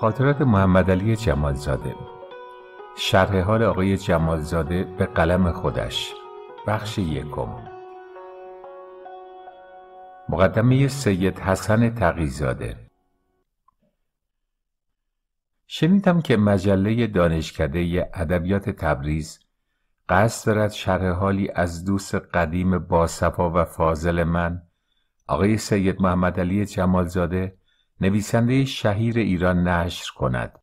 خاطرات محمد علی جمالزاده شرح حال آقای جمالزاده به قلم خودش بخش یکم مقدمه سید حسن تقیزاده شنیدم که مجله دانشکده ادبیات تبریز قصد دارد شرح حالی از دوست قدیم باصفا و فاضل من آقای سید محمد علی جمالزاده نویسنده شهیر ایران نشر کند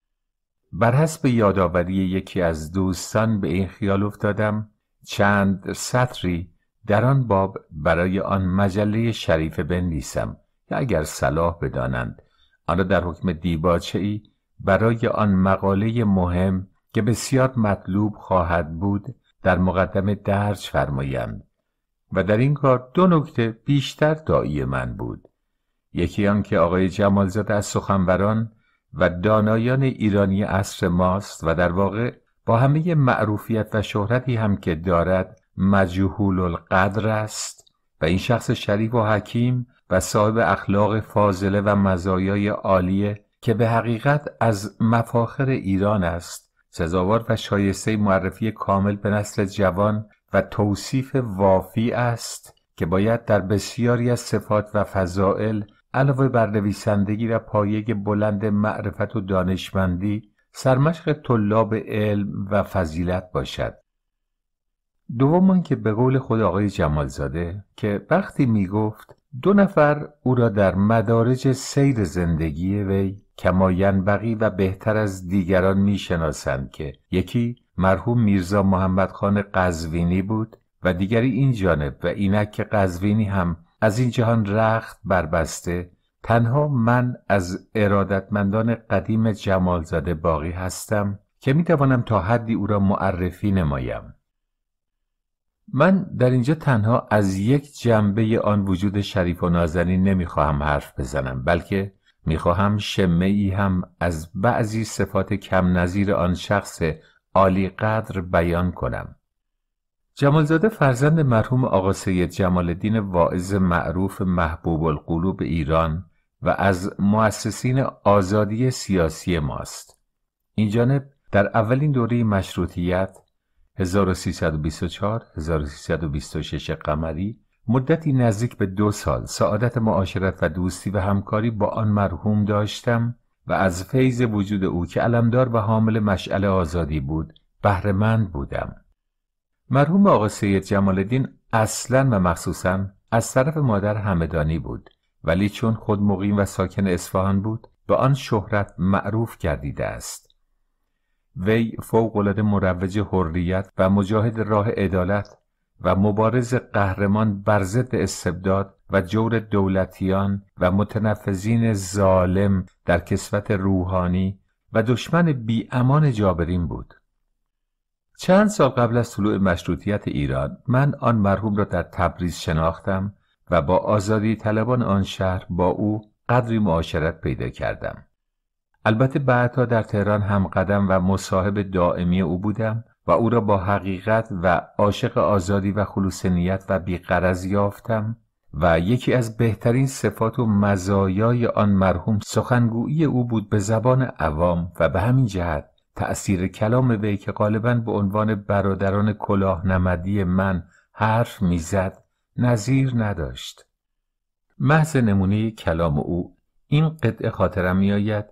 بر حسب یادآوری یکی از دوستان به این خیال افتادم چند سطری در آن باب برای آن مجله شریفه بنویسم یا اگر صلاح بدانند آن را در حکم دیباچه ای برای آن مقاله مهم که بسیار مطلوب خواهد بود در مقدمه درج فرمایند و در این کار دو نکته بیشتر دایی من بود یکی آن که آقای جمالزاده از سخنوران و دانایان ایرانی عصر ماست و در واقع با همه معروفیت و شهرتی هم که دارد مجهول القدر است و این شخص شریف و حکیم و صاحب اخلاق فاضله و مزایای عالیه که به حقیقت از مفاخر ایران است سزاوار و شایسته معرفی کامل به نسل جوان و توصیف وافی است که باید در بسیاری از صفات و فضائل علاوه بر نویسندگی و پایه بلند معرفت و دانشمندی سرمشق طلاب علم و فضیلت باشد دوم که به قول خود آقای جمالزاده که وقتی میگفت دو نفر او را در مدارج سیر زندگی وی کماین بقی و بهتر از دیگران میشناسند که یکی مرحوم میرزا محمد خان قزوینی بود و دیگری این جانب و اینک که قزوینی هم از این جهان رخت بربسته تنها من از ارادتمندان قدیم جمالزاده باقی هستم که می توانم تا حدی او را معرفی نمایم من در اینجا تنها از یک جنبه آن وجود شریف و نازنین خواهم حرف بزنم بلکه خواهم شمه ای هم از بعضی صفات کم نظیر آن شخص عالی قدر بیان کنم جمالزاده فرزند مرحوم آقا سید جمالدین واعظ معروف محبوب القلوب ایران و از مؤسسین آزادی سیاسی ماست این جانب در اولین دوره مشروطیت 1324 1326 قمری مدتی نزدیک به دو سال سعادت معاشرت و دوستی و همکاری با آن مرحوم داشتم و از فیض وجود او که علمدار و حامل مشعل آزادی بود بهرهمند بودم مرحوم آقا سید جمال اصلا و مخصوصا از طرف مادر همدانی بود ولی چون خود مقیم و ساکن اصفهان بود به آن شهرت معروف گردیده است وی فوقالعاده مروج حریت و مجاهد راه عدالت و مبارز قهرمان بر ضد استبداد و جور دولتیان و متنفذین ظالم در کسوت روحانی و دشمن امان جابرین بود چند سال قبل از طلوع مشروطیت ایران من آن مرحوم را در تبریز شناختم و با آزادی طلبان آن شهر با او قدری معاشرت پیدا کردم البته بعدها در تهران هم قدم و مصاحب دائمی او بودم و او را با حقیقت و عاشق آزادی و خلوص نیت و بیقرز یافتم و یکی از بهترین صفات و مزایای آن مرحوم سخنگویی او بود به زبان عوام و به همین جهت تأثیر کلام وی که غالبا به عنوان برادران کلاه نمدی من حرف میزد نظیر نداشت محض نمونه کلام او این قطعه خاطرم میآید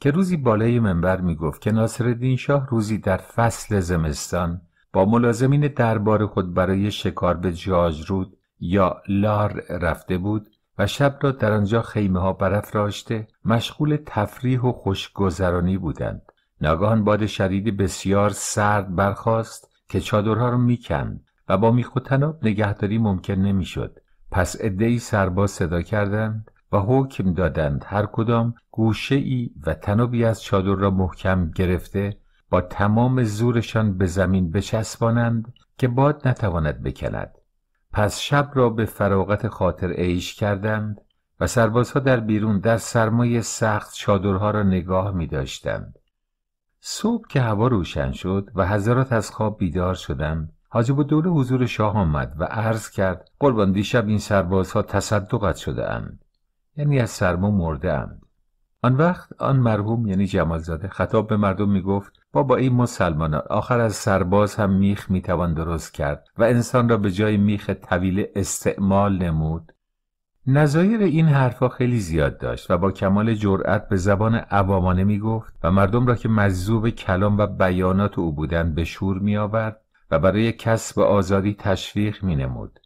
که روزی بالای منبر گفت که ناصر شاه روزی در فصل زمستان با ملازمین دربار خود برای شکار به جاجرود یا لار رفته بود و شب را در آنجا خیمه ها برافراشته مشغول تفریح و خوشگذرانی بودند ناگهان باد شدید بسیار سرد برخاست که چادرها را میکند و با میخ و تناب نگهداری ممکن نمیشد پس عدهای سرباز صدا کردند و حکم دادند هر کدام گوشه ای و تنابی از چادر را محکم گرفته با تمام زورشان به زمین بچسبانند که باد نتواند بکند پس شب را به فراغت خاطر عیش کردند و سربازها در بیرون در سرمایه سخت چادرها را نگاه می داشتند صبح که هوا روشن شد و حضرات از خواب بیدار شدم حاجب و دوله حضور شاه آمد و عرض کرد قربان دیشب این سربازها تصدقت شده اند یعنی از سرما مرده اند آن وقت آن مرحوم یعنی جمالزاده خطاب به مردم می گفت بابا این مسلمانان آخر از سرباز هم میخ میتوان درست کرد و انسان را به جای میخ طویل استعمال نمود نظایر این حرفها خیلی زیاد داشت و با کمال جرأت به زبان عوامانه می گفت و مردم را که مجذوب کلام و بیانات او بودند به شور می آورد و برای کسب آزادی تشویق می نمود.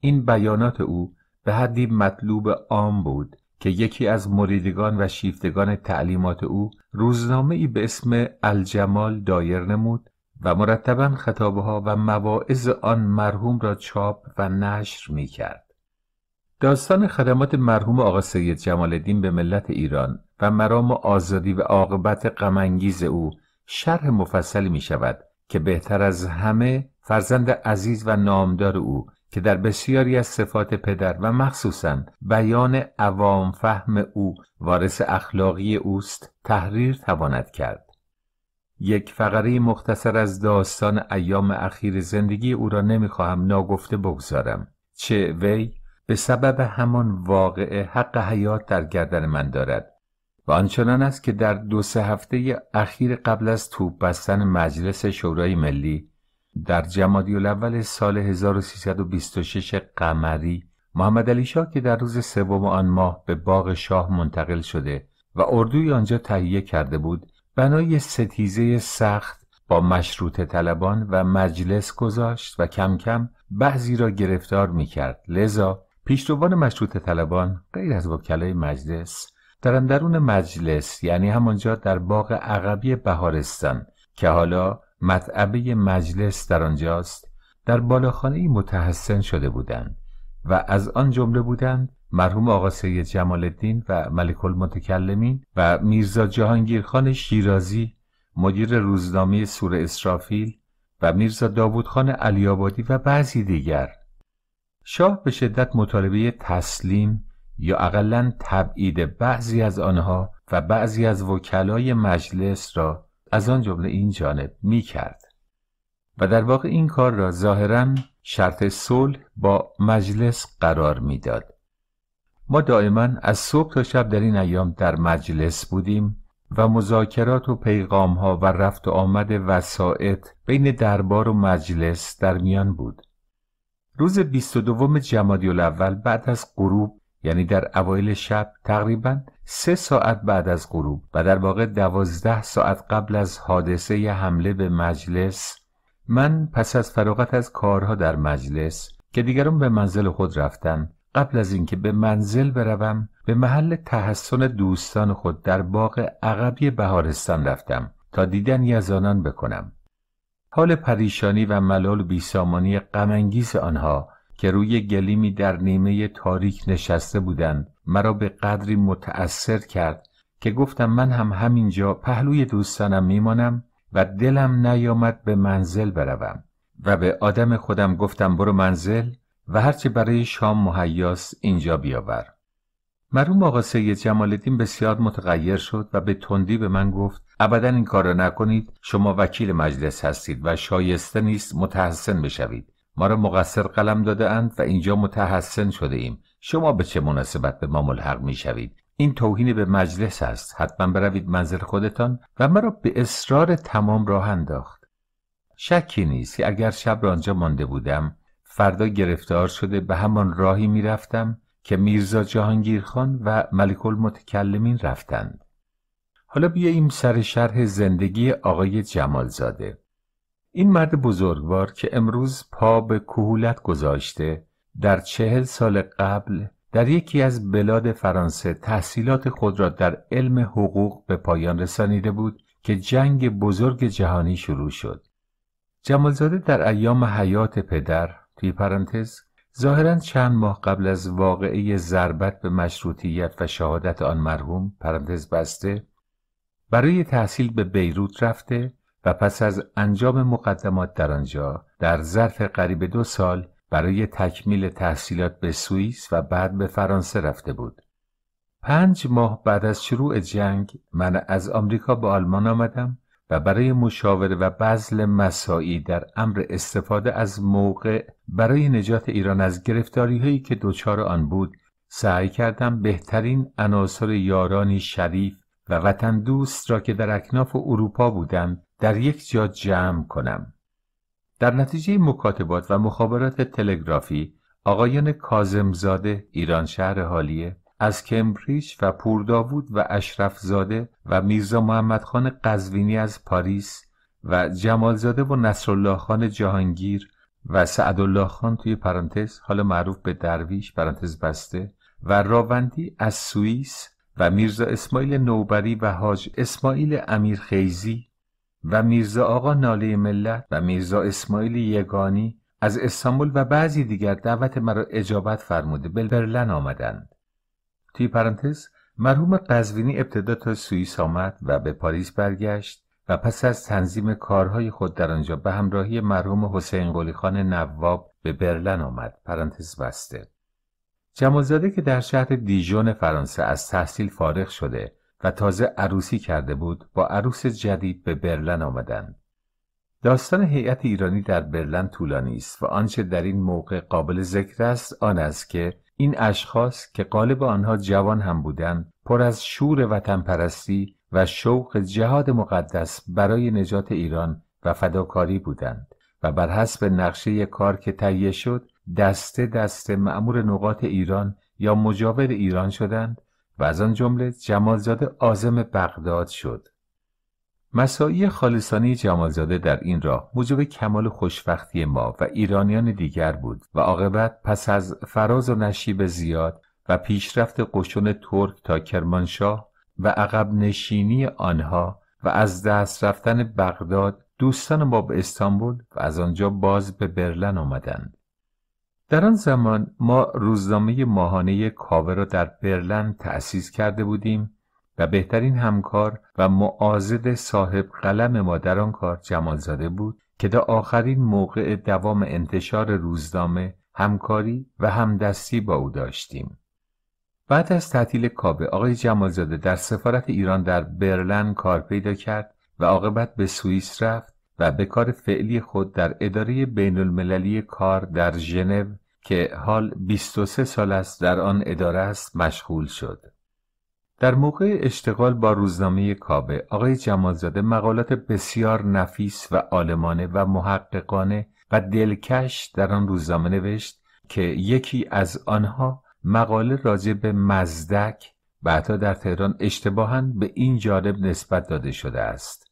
این بیانات او به حدی مطلوب عام بود که یکی از مریدگان و شیفتگان تعلیمات او روزنامه ای به اسم الجمال دایر نمود و مرتبا خطابها و مواعظ آن مرحوم را چاپ و نشر می کرد. داستان خدمات مرحوم آقا سید جمال الدین به ملت ایران و مرام آزادی و عاقبت غمانگیز او شرح مفصلی می شود که بهتر از همه فرزند عزیز و نامدار او که در بسیاری از صفات پدر و مخصوصا بیان عوام فهم او وارث اخلاقی اوست تحریر تواند کرد یک فقره مختصر از داستان ایام اخیر زندگی او را نمیخواهم ناگفته بگذارم چه وی به سبب همان واقعه حق حیات در گردن من دارد و آنچنان است که در دو سه هفته اخیر قبل از توپ بستن مجلس شورای ملی در جمادی الاول سال 1326 قمری محمد علی شاه که در روز سوم آن ماه به باغ شاه منتقل شده و اردوی آنجا تهیه کرده بود بنای ستیزه سخت با مشروط طلبان و مجلس گذاشت و کم کم بعضی را گرفتار می کرد لذا پیشروان مشروط طلبان غیر از وکلای مجلس در اندرون مجلس یعنی همانجا در باغ عقبی بهارستان که حالا مطعبه مجلس در آنجاست در بالاخانه متحسن شده بودند و از آن جمله بودند مرحوم آقا سید جمال الدین و ملک المتکلمین و میرزا جهانگیرخان شیرازی مدیر روزنامه سور اسرافیل و میرزا داوودخان علیآبادی و بعضی دیگر شاه به شدت مطالبه تسلیم یا اقلا تبعید بعضی از آنها و بعضی از وکلای مجلس را از آن جمله این جانب می کرد و در واقع این کار را ظاهرا شرط صلح با مجلس قرار میداد. ما دائما از صبح تا شب در این ایام در مجلس بودیم و مذاکرات و پیغام ها و رفت و آمد وسایط بین دربار و مجلس در میان بود روز 22 جمادی الاول بعد از غروب یعنی در اوایل شب تقریبا سه ساعت بعد از غروب و در واقع دوازده ساعت قبل از حادثه ی حمله به مجلس من پس از فراغت از کارها در مجلس که دیگران به منزل خود رفتن قبل از اینکه به منزل بروم به محل تحسن دوستان خود در باغ عقبی بهارستان رفتم تا دیدن از آنان بکنم حال پریشانی و ملال و بیسامانی غمانگیز آنها که روی گلیمی در نیمه تاریک نشسته بودند مرا به قدری متأثر کرد که گفتم من هم همینجا پهلوی دوستانم میمانم و دلم نیامد به منزل بروم و به آدم خودم گفتم برو منزل و هرچه برای شام مهیاس اینجا بیاور مرحوم آقا سید جمال بسیار متغیر شد و به تندی به من گفت ابدا این کار را نکنید شما وکیل مجلس هستید و شایسته نیست متحسن بشوید ما را مقصر قلم داده و اینجا متحسن شده ایم شما به چه مناسبت به ما ملحق می شوید این توهین به مجلس است حتما بروید منزل خودتان و مرا به اصرار تمام راه انداخت شکی نیست که اگر شب را آنجا مانده بودم فردا گرفتار شده به همان راهی میرفتم که میرزا جهانگیرخان و ملک المتکلمین رفتند حالا بیاییم سر شرح زندگی آقای جمالزاده این مرد بزرگوار که امروز پا به کهولت گذاشته در چهل سال قبل در یکی از بلاد فرانسه تحصیلات خود را در علم حقوق به پایان رسانیده بود که جنگ بزرگ جهانی شروع شد جمالزاده در ایام حیات پدر توی پرانتز ظاهرا چند ماه قبل از واقعه ضربت به مشروطیت و شهادت آن مرحوم پرانتز بسته برای تحصیل به بیروت رفته و پس از انجام مقدمات در آنجا در ظرف قریب دو سال برای تکمیل تحصیلات به سوئیس و بعد به فرانسه رفته بود. پنج ماه بعد از شروع جنگ من از آمریکا به آلمان آمدم و برای مشاوره و بذل مساعی در امر استفاده از موقع برای نجات ایران از گرفتاری هایی که دچار آن بود سعی کردم بهترین عناصر یارانی شریف و وطن دوست را که در اکناف اروپا بودند در یک جا جمع کنم در نتیجه مکاتبات و مخابرات تلگرافی آقایان کازمزاده ایران شهر حالیه از کمبریج و پورداوود و اشرفزاده و میرزا محمد خان قزوینی از پاریس و جمالزاده و نصرالله خان جهانگیر و سعدالله خان توی پرانتز حالا معروف به درویش پرانتز بسته و راوندی از سوئیس و میرزا اسماعیل نوبری و حاج اسماعیل خیزی و میرزا آقا ناله ملت و میرزا اسماعیل یگانی از استانبول و بعضی دیگر دعوت مرا اجابت فرموده به برلن آمدند توی پرانتز مرحوم قزوینی ابتدا تا سوئیس آمد و به پاریس برگشت و پس از تنظیم کارهای خود در آنجا به همراهی مرحوم حسین قلیخان نواب به برلن آمد پرانتز بسته جمالزاده که در شهر دیژون فرانسه از تحصیل فارغ شده و تازه عروسی کرده بود با عروس جدید به برلن آمدند داستان هیئت ایرانی در برلن طولانی است و آنچه در این موقع قابل ذکر است آن است که این اشخاص که قالب آنها جوان هم بودند پر از شور وطن پرستی و شوق جهاد مقدس برای نجات ایران و فداکاری بودند و بر حسب نقشه کار که تهیه شد دسته دست معمور نقاط ایران یا مجاور ایران شدند و از آن جمله جمالزاده آزم بغداد شد مساعی خالصانه جمالزاده در این راه موجب کمال خوشبختی ما و ایرانیان دیگر بود و عاقبت پس از فراز و نشیب زیاد و پیشرفت قشون ترک تا کرمانشاه و عقب نشینی آنها و از دست رفتن بغداد دوستان ما به استانبول و از آنجا باز به برلن آمدند در آن زمان ما روزنامه ماهانه کاوه را در برلن تأسیس کرده بودیم و بهترین همکار و معازد صاحب قلم ما در آن کار جمالزاده بود که تا آخرین موقع دوام انتشار روزنامه همکاری و همدستی با او داشتیم بعد از تعطیل کابه آقای جمالزاده در سفارت ایران در برلن کار پیدا کرد و عاقبت به سوئیس رفت و به کار فعلی خود در اداره بین المللی کار در ژنو که حال 23 سال است در آن اداره است مشغول شد. در موقع اشتغال با روزنامه کابه آقای جمالزاده مقالات بسیار نفیس و آلمانه و محققانه و دلکش در آن روزنامه نوشت که یکی از آنها مقاله راجع به مزدک بعدا در تهران اشتباهاً به این جالب نسبت داده شده است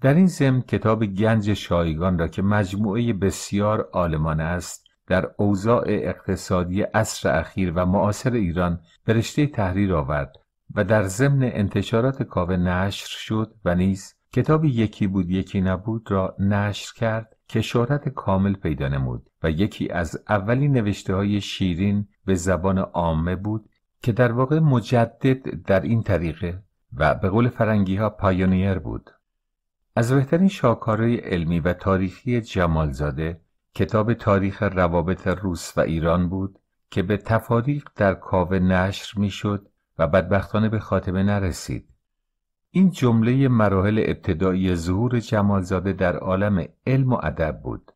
در این ضمن کتاب گنج شایگان را که مجموعه بسیار آلمانه است در اوضاع اقتصادی اصر اخیر و معاصر ایران برشته تحریر آورد و در ضمن انتشارات کاوه نشر شد و نیز کتاب یکی بود یکی نبود را نشر کرد که شهرت کامل پیدا نمود و یکی از اولین نوشته های شیرین به زبان عامه بود که در واقع مجدد در این طریقه و به قول فرنگی ها پایونیر بود از بهترین شاهکارهای علمی و تاریخی جمالزاده کتاب تاریخ روابط روس و ایران بود که به تفاریق در کاوه نشر میشد و بدبختانه به خاتمه نرسید این جمله مراحل ابتدایی ظهور جمالزاده در عالم علم و ادب بود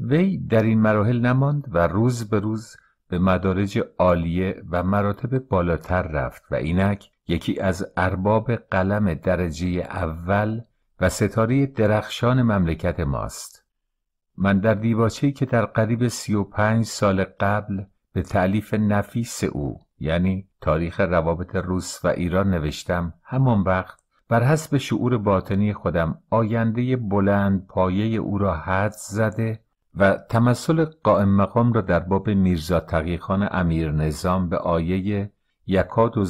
وی در این مراحل نماند و روز به روز به مدارج عالیه و مراتب بالاتر رفت و اینک یکی از ارباب قلم درجه اول و ستاره درخشان مملکت ماست من در دیباچه‌ای که در قریب پنج سال قبل به تعلیف نفیس او یعنی تاریخ روابط روس و ایران نوشتم همان وقت بر حسب شعور باطنی خودم آینده بلند پایه او را حد زده و تمثل قائم مقام را در باب میرزا تقیخان امیر نظام به آیه یکاد و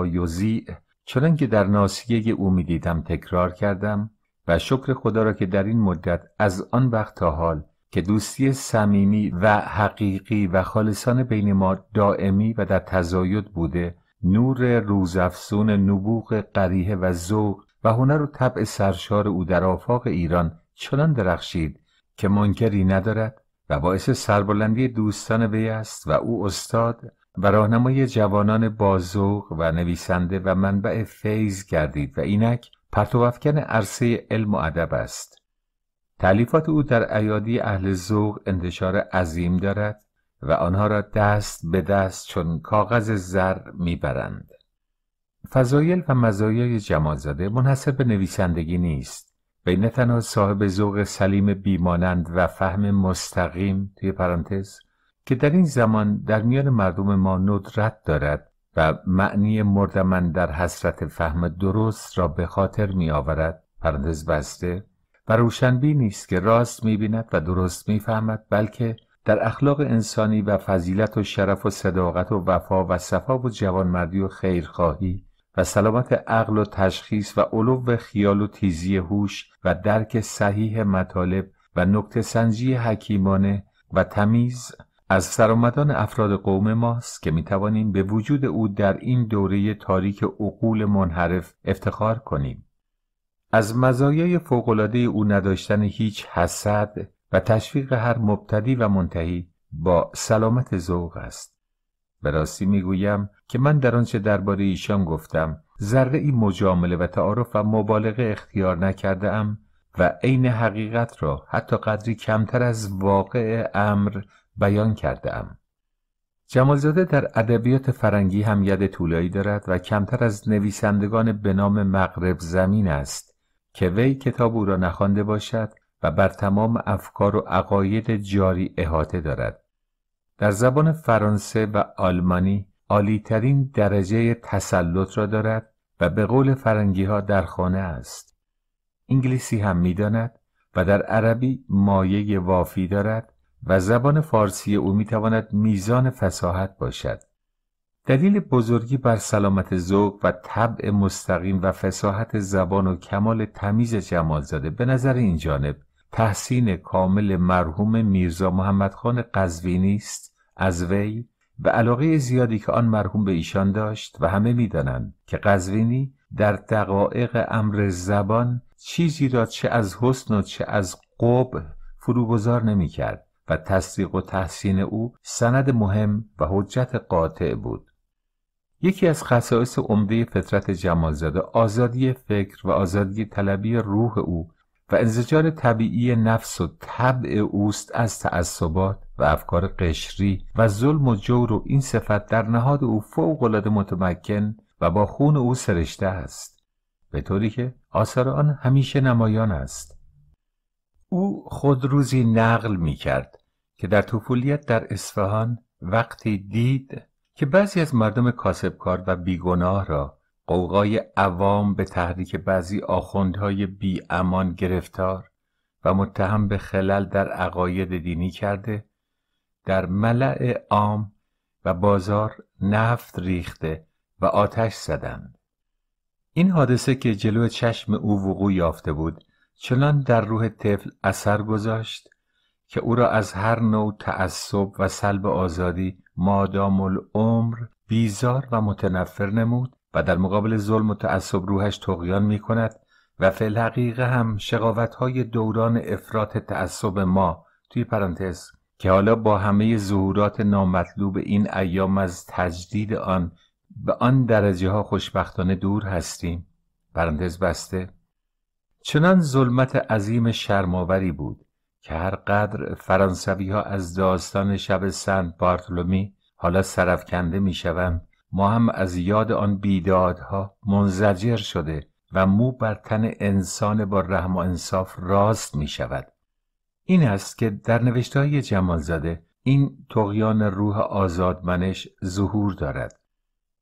و یزیع چون که در ناسیه او می تکرار کردم و شکر خدا را که در این مدت از آن وقت تا حال که دوستی صمیمی و حقیقی و خالصان بین ما دائمی و در تزاید بوده نور روزافزون نبوغ قریه و ذوق و هنر و طبع سرشار او در آفاق ایران چنان درخشید که منکری ندارد و باعث سربلندی دوستان وی است و او استاد و راهنمای جوانان بازوق و نویسنده و منبع فیض گردید و اینک پرتوافکن عرصه علم و ادب است تعلیفات او در ایادی اهل ذوق انتشار عظیم دارد و آنها را دست به دست چون کاغذ زر میبرند فضایل و مزایای جمالزاده منحصر به نویسندگی نیست بین تنها صاحب ذوق سلیم بیمانند و فهم مستقیم توی پرانتز که در این زمان در میان مردم ما ندرت دارد و معنی مردمن در حسرت فهم درست را به خاطر می آورد پرانتز بسته و روشنبی نیست که راست میبیند و درست میفهمد بلکه در اخلاق انسانی و فضیلت و شرف و صداقت و وفا و صفا و جوانمردی و خیرخواهی و سلامت عقل و تشخیص و علو خیال و تیزی هوش و درک صحیح مطالب و نکت سنجی حکیمانه و تمیز از سرآمدان افراد قوم ماست که میتوانیم به وجود او در این دوره تاریک عقول منحرف افتخار کنیم از مزایای فوقالعاده او نداشتن هیچ حسد و تشویق هر مبتدی و منتهی با سلامت ذوق است به راستی میگویم که من در آنچه درباره ایشان گفتم ذره ای مجامله و تعارف و مبالغه اختیار نکرده ام و عین حقیقت را حتی قدری کمتر از واقع امر بیان کرده ام جمالزاده در ادبیات فرنگی هم ید طولایی دارد و کمتر از نویسندگان به نام مغرب زمین است که وی کتاب او را نخوانده باشد و بر تمام افکار و عقاید جاری احاطه دارد در زبان فرانسه و آلمانی عالیترین درجه تسلط را دارد و به قول فرنگی ها در خانه است انگلیسی هم میداند و در عربی مایه وافی دارد و زبان فارسی او میتواند میزان فساحت باشد دلیل بزرگی بر سلامت ذوق و طبع مستقیم و فساحت زبان و کمال تمیز زاده به نظر این جانب تحسین کامل مرحوم میرزا محمدخان قزوینی است از وی به علاقه زیادی که آن مرحوم به ایشان داشت و همه میدانند که قزوینی در دقایق امر زبان چیزی را چه از حسن و چه از قبح فروگذار نمیکرد و تصدیق و تحسین او سند مهم و حجت قاطع بود یکی از خصائص عمده فطرت جمالزاده آزادی فکر و آزادی طلبی روح او و انزجار طبیعی نفس و طبع اوست از تعصبات و افکار قشری و ظلم و جور و این صفت در نهاد او فوق العاده متمکن و با خون او سرشته است به طوری که آثار آن همیشه نمایان است او خود روزی نقل می کرد که در طفولیت در اصفهان وقتی دید که بعضی از مردم کاسبکار و بیگناه را قوقای عوام به تحریک بعضی آخوندهای بی امان گرفتار و متهم به خلل در عقاید دینی کرده در ملع عام و بازار نفت ریخته و آتش زدند این حادثه که جلو چشم او وقوع یافته بود چنان در روح طفل اثر گذاشت که او را از هر نوع تعصب و سلب آزادی مادام العمر بیزار و متنفر نمود و در مقابل ظلم و تعصب روحش تقیان می کند و فعل حقیقه هم شقاوت های دوران افراط تعصب ما توی پرانتز که حالا با همه ظهورات نامطلوب این ایام از تجدید آن به آن درجه ها خوشبختانه دور هستیم پرانتز بسته چنان ظلمت عظیم شرماوری بود که هر قدر فرانسوی ها از داستان شب سنت بارتلومی حالا سرفکنده می شوند ما هم از یاد آن بیدادها منزجر شده و مو بر تن انسان با رحم و انصاف راست می شود این است که در نوشته های جمالزاده این تقیان روح آزادمنش ظهور دارد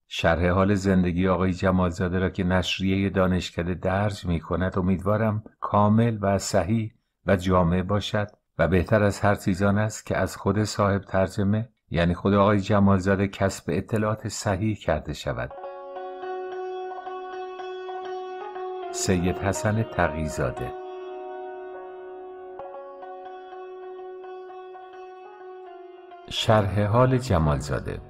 شرح حال زندگی آقای جمالزاده را که نشریه دانشکده درج می کند امیدوارم کامل و صحیح و جامع باشد و بهتر از هر چیزان است که از خود صاحب ترجمه یعنی خود آقای جمالزاده کسب اطلاعات صحیح کرده شود سید حسن تقیزاده شرح حال جمالزاده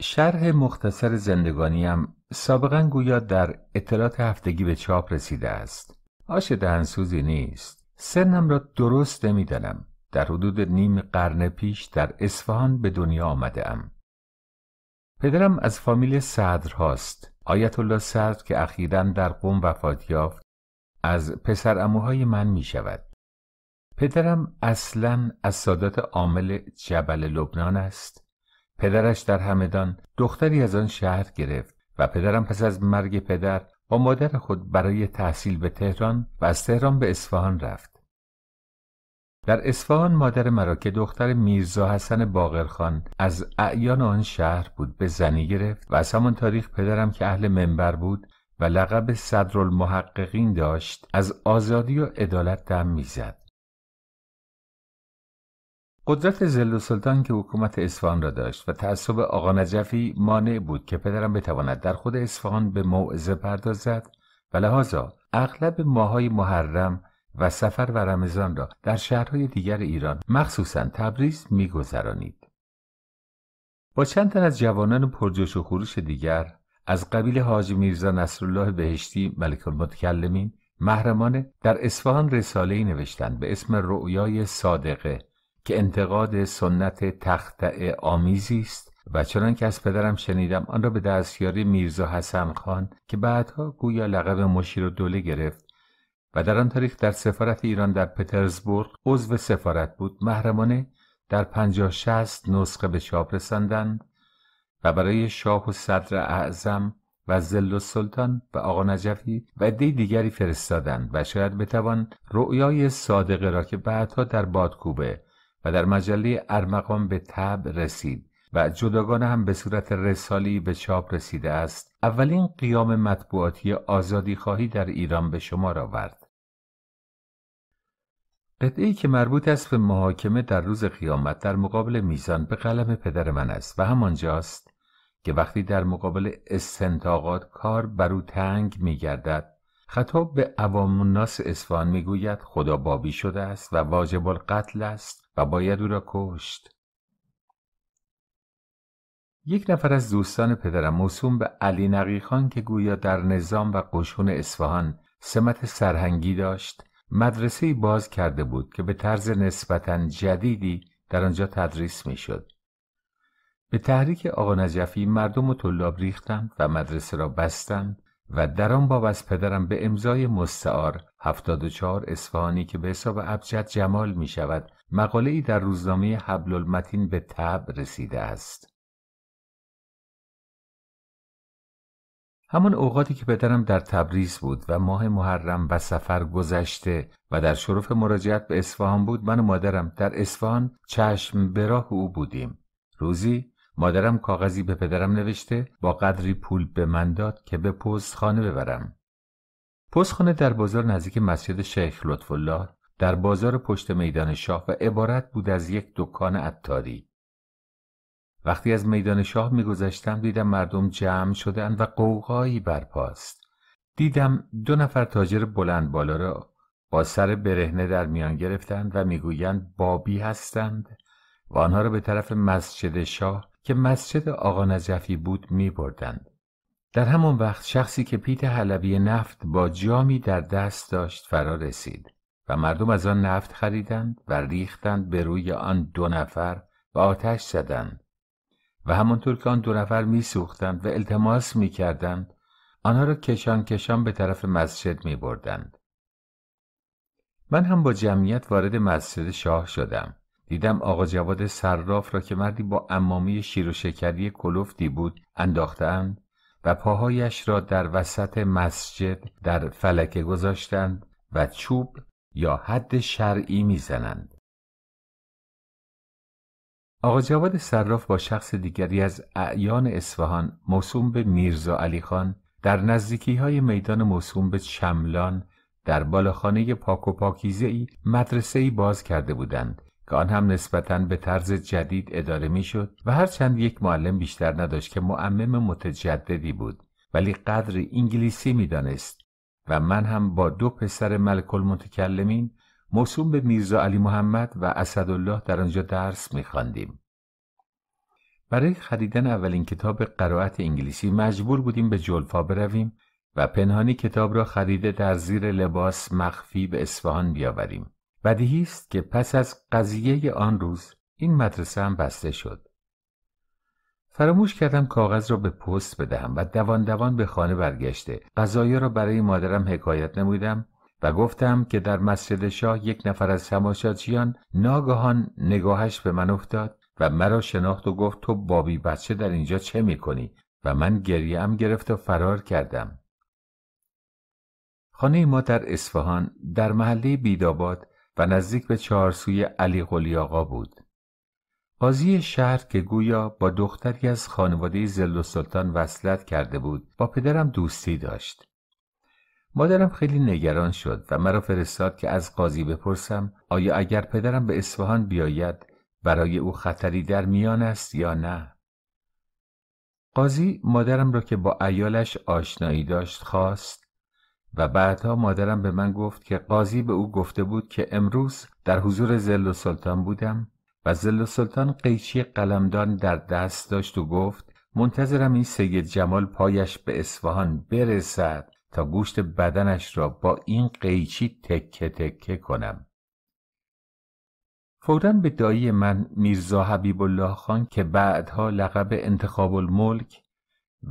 شرح مختصر زندگانیم سابقا گویا در اطلاعات هفتگی به چاپ رسیده است آش دهنسوزی نیست سنم را درست نمیدانم در حدود نیم قرن پیش در اسفهان به دنیا آمده ام. پدرم از فامیل صدر هاست آیت الله صدر که اخیرا در قوم وفات یافت از پسر اموهای من می شود پدرم اصلا از سادات عامل جبل لبنان است پدرش در همدان دختری از آن شهر گرفت و پدرم پس از مرگ پدر با مادر خود برای تحصیل به تهران و از تهران به اصفهان رفت. در اصفهان مادر مرا که دختر میرزا حسن باقرخان از اعیان آن شهر بود به زنی گرفت و از همان تاریخ پدرم که اهل منبر بود و لقب صدرالمحققین داشت از آزادی و عدالت دم میزد قدرت زل و سلطان که حکومت اصفهان را داشت و تعصب آقا نجفی مانع بود که پدرم بتواند در خود اصفهان به موعظه پردازد و لحاظا اغلب ماهای محرم و سفر و رمضان را در شهرهای دیگر ایران مخصوصا تبریز میگذرانید با چند تن از جوانان پرجوش و خروش دیگر از قبیل حاج میرزا نصرالله بهشتی ملک المتکلمین محرمانه در اصفهان رساله ای نوشتند به اسم رؤیای صادقه که انتقاد سنت تخت آمیزی است و چنان که از پدرم شنیدم آن را به دستیاری میرزا حسن خان که بعدها گویا لقب مشیر و دوله گرفت و در آن تاریخ در سفارت ایران در پترزبورگ عضو سفارت بود محرمانه در پنجاه شست نسخه به چاپ رساندند و برای شاه و صدر اعظم و زل و سلطان و آقا نجفی و عده دیگری فرستادند و شاید بتوان رؤیای صادقه را که بعدها در بادکوبه و در مجله ارمغان به تب رسید و جداگانه هم به صورت رسالی به چاپ رسیده است اولین قیام مطبوعاتی آزادی خواهی در ایران به شمار آورد قطعی که مربوط است به محاکمه در روز قیامت در مقابل میزان به قلم پدر من است و همانجاست که وقتی در مقابل استنتاقات کار برو تنگ می خطاب به عوام الناس اصفهان میگوید خدا بابی شده است و واجب القتل است و باید او را کشت یک نفر از دوستان پدرم موسوم به علی خان که گویا در نظام و قشون اصفهان سمت سرهنگی داشت مدرسه باز کرده بود که به طرز نسبتا جدیدی در آنجا تدریس میشد. به تحریک آقا نجفی مردم و طلاب ریختند و مدرسه را بستند و در آن باب از پدرم به امضای مستعار 74 اصفهانی که به حساب ابجد جمال می شود مقاله ای در روزنامه حبل المتین به تب رسیده است همان اوقاتی که پدرم در تبریز بود و ماه محرم و سفر گذشته و در شرف مراجعت به اصفهان بود من و مادرم در اصفهان چشم به راه او بودیم روزی مادرم کاغذی به پدرم نوشته با قدری پول به من داد که به خانه ببرم پستخانه در بازار نزدیک مسجد شیخ لطف الله در بازار پشت میدان شاه و عبارت بود از یک دکان عطاری وقتی از میدان شاه میگذشتم دیدم مردم جمع شدن و قوقایی برپاست دیدم دو نفر تاجر بلند بالا را با سر برهنه در میان گرفتند و میگویند بابی هستند و آنها را به طرف مسجد شاه که مسجد آقا نجفی بود می بردند. در همان وقت شخصی که پیت حلبی نفت با جامی در دست داشت فرا رسید و مردم از آن نفت خریدند و ریختند به روی آن دو نفر و آتش زدند و همانطور که آن دو نفر سوختند و التماس کردند آنها را کشان کشان به طرف مسجد می بردند. من هم با جمعیت وارد مسجد شاه شدم دیدم آقا جواد صراف را که مردی با امامی شیر و شکری کلوفتی بود انداختند و پاهایش را در وسط مسجد در فلکه گذاشتند و چوب یا حد شرعی میزنند آقا جواد صراف با شخص دیگری از اعیان اصفهان موسوم به میرزا علی خان در نزدیکی های میدان موسوم به چملان در بالاخانه پاک و پاکیزه ای مدرسه ای باز کرده بودند که آن هم نسبتاً به طرز جدید اداره می شد و هرچند یک معلم بیشتر نداشت که معمم متجددی بود ولی قدر انگلیسی دانست و من هم با دو پسر ملک المتکلمین موسوم به میرزا علی محمد و اسدالله در آنجا درس میخواندیم برای خریدن اولین کتاب قرائت انگلیسی مجبور بودیم به جلفا برویم و پنهانی کتاب را خریده در زیر لباس مخفی به اصفهان بیاوریم بدیهی است که پس از قضیه آن روز این مدرسه هم بسته شد فراموش کردم کاغذ را به پست بدهم و دوان دوان به خانه برگشته غذایا را برای مادرم حکایت نمودم و گفتم که در مسجد شاه یک نفر از تماشاچیان ناگهان نگاهش به من افتاد و مرا شناخت و گفت تو بابی بچه در اینجا چه میکنی و من گریم گرفت و فرار کردم خانه ما در اصفهان در محله بیداباد و نزدیک به چهارسوی علی قلی آقا بود قاضی شهر که گویا با دختری از خانواده زل و سلطان وصلت کرده بود با پدرم دوستی داشت مادرم خیلی نگران شد و مرا فرستاد که از قاضی بپرسم آیا اگر پدرم به اصفهان بیاید برای او خطری در میان است یا نه قاضی مادرم را که با ایالش آشنایی داشت خواست و بعدها مادرم به من گفت که قاضی به او گفته بود که امروز در حضور زل و سلطان بودم و زل و سلطان قیچی قلمدان در دست داشت و گفت منتظرم این سید جمال پایش به اصفهان برسد تا گوشت بدنش را با این قیچی تکه تکه کنم فورا به دایی من میرزا حبیب الله خان که بعدها لقب انتخاب الملک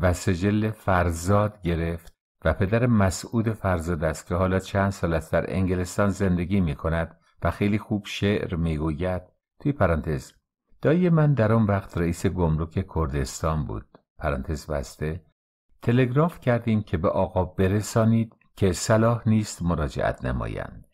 و سجل فرزاد گرفت و پدر مسعود فرزاد است که حالا چند سال است در انگلستان زندگی می کند و خیلی خوب شعر میگوید توی پرانتز دایی من در آن وقت رئیس گمرک کردستان بود پرانتز بسته تلگراف کردیم که به آقا برسانید که صلاح نیست مراجعت نمایند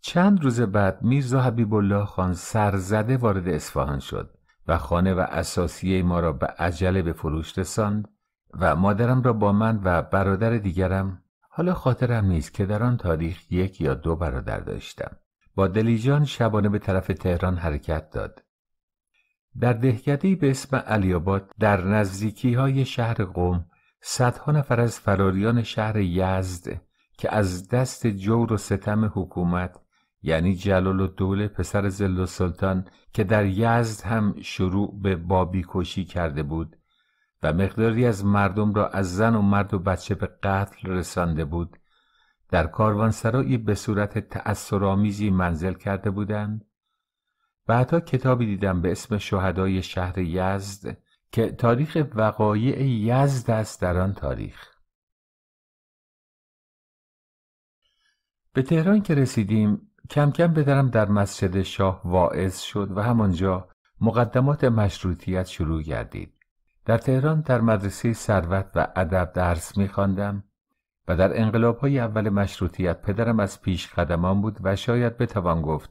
چند روز بعد میرزا حبیب الله خان سرزده وارد اصفهان شد و خانه و اساسیه ما را به عجله به فروش رساند و مادرم را با من و برادر دیگرم حالا خاطرم نیست که در آن تاریخ یک یا دو برادر داشتم با دلیجان شبانه به طرف تهران حرکت داد در دهکدهای به اسم علیاباد در نزدیکی های شهر قوم صدها نفر از فراریان شهر یزد که از دست جور و ستم حکومت یعنی جلال و دوله پسر زل و سلطان که در یزد هم شروع به بابی کشی کرده بود و مقداری از مردم را از زن و مرد و بچه به قتل رسانده بود در کاروانسرایی به صورت تأثرآمیزی منزل کرده بودند و کتابی دیدم به اسم شهدای شهر یزد که تاریخ وقایع یزد است در آن تاریخ به تهران که رسیدیم کم کم درم در مسجد شاه واعظ شد و همانجا مقدمات مشروطیت شروع گردید در تهران در مدرسه سروت و ادب درس میخواندم و در انقلاب های اول مشروطیت پدرم از پیش قدمان بود و شاید بتوان گفت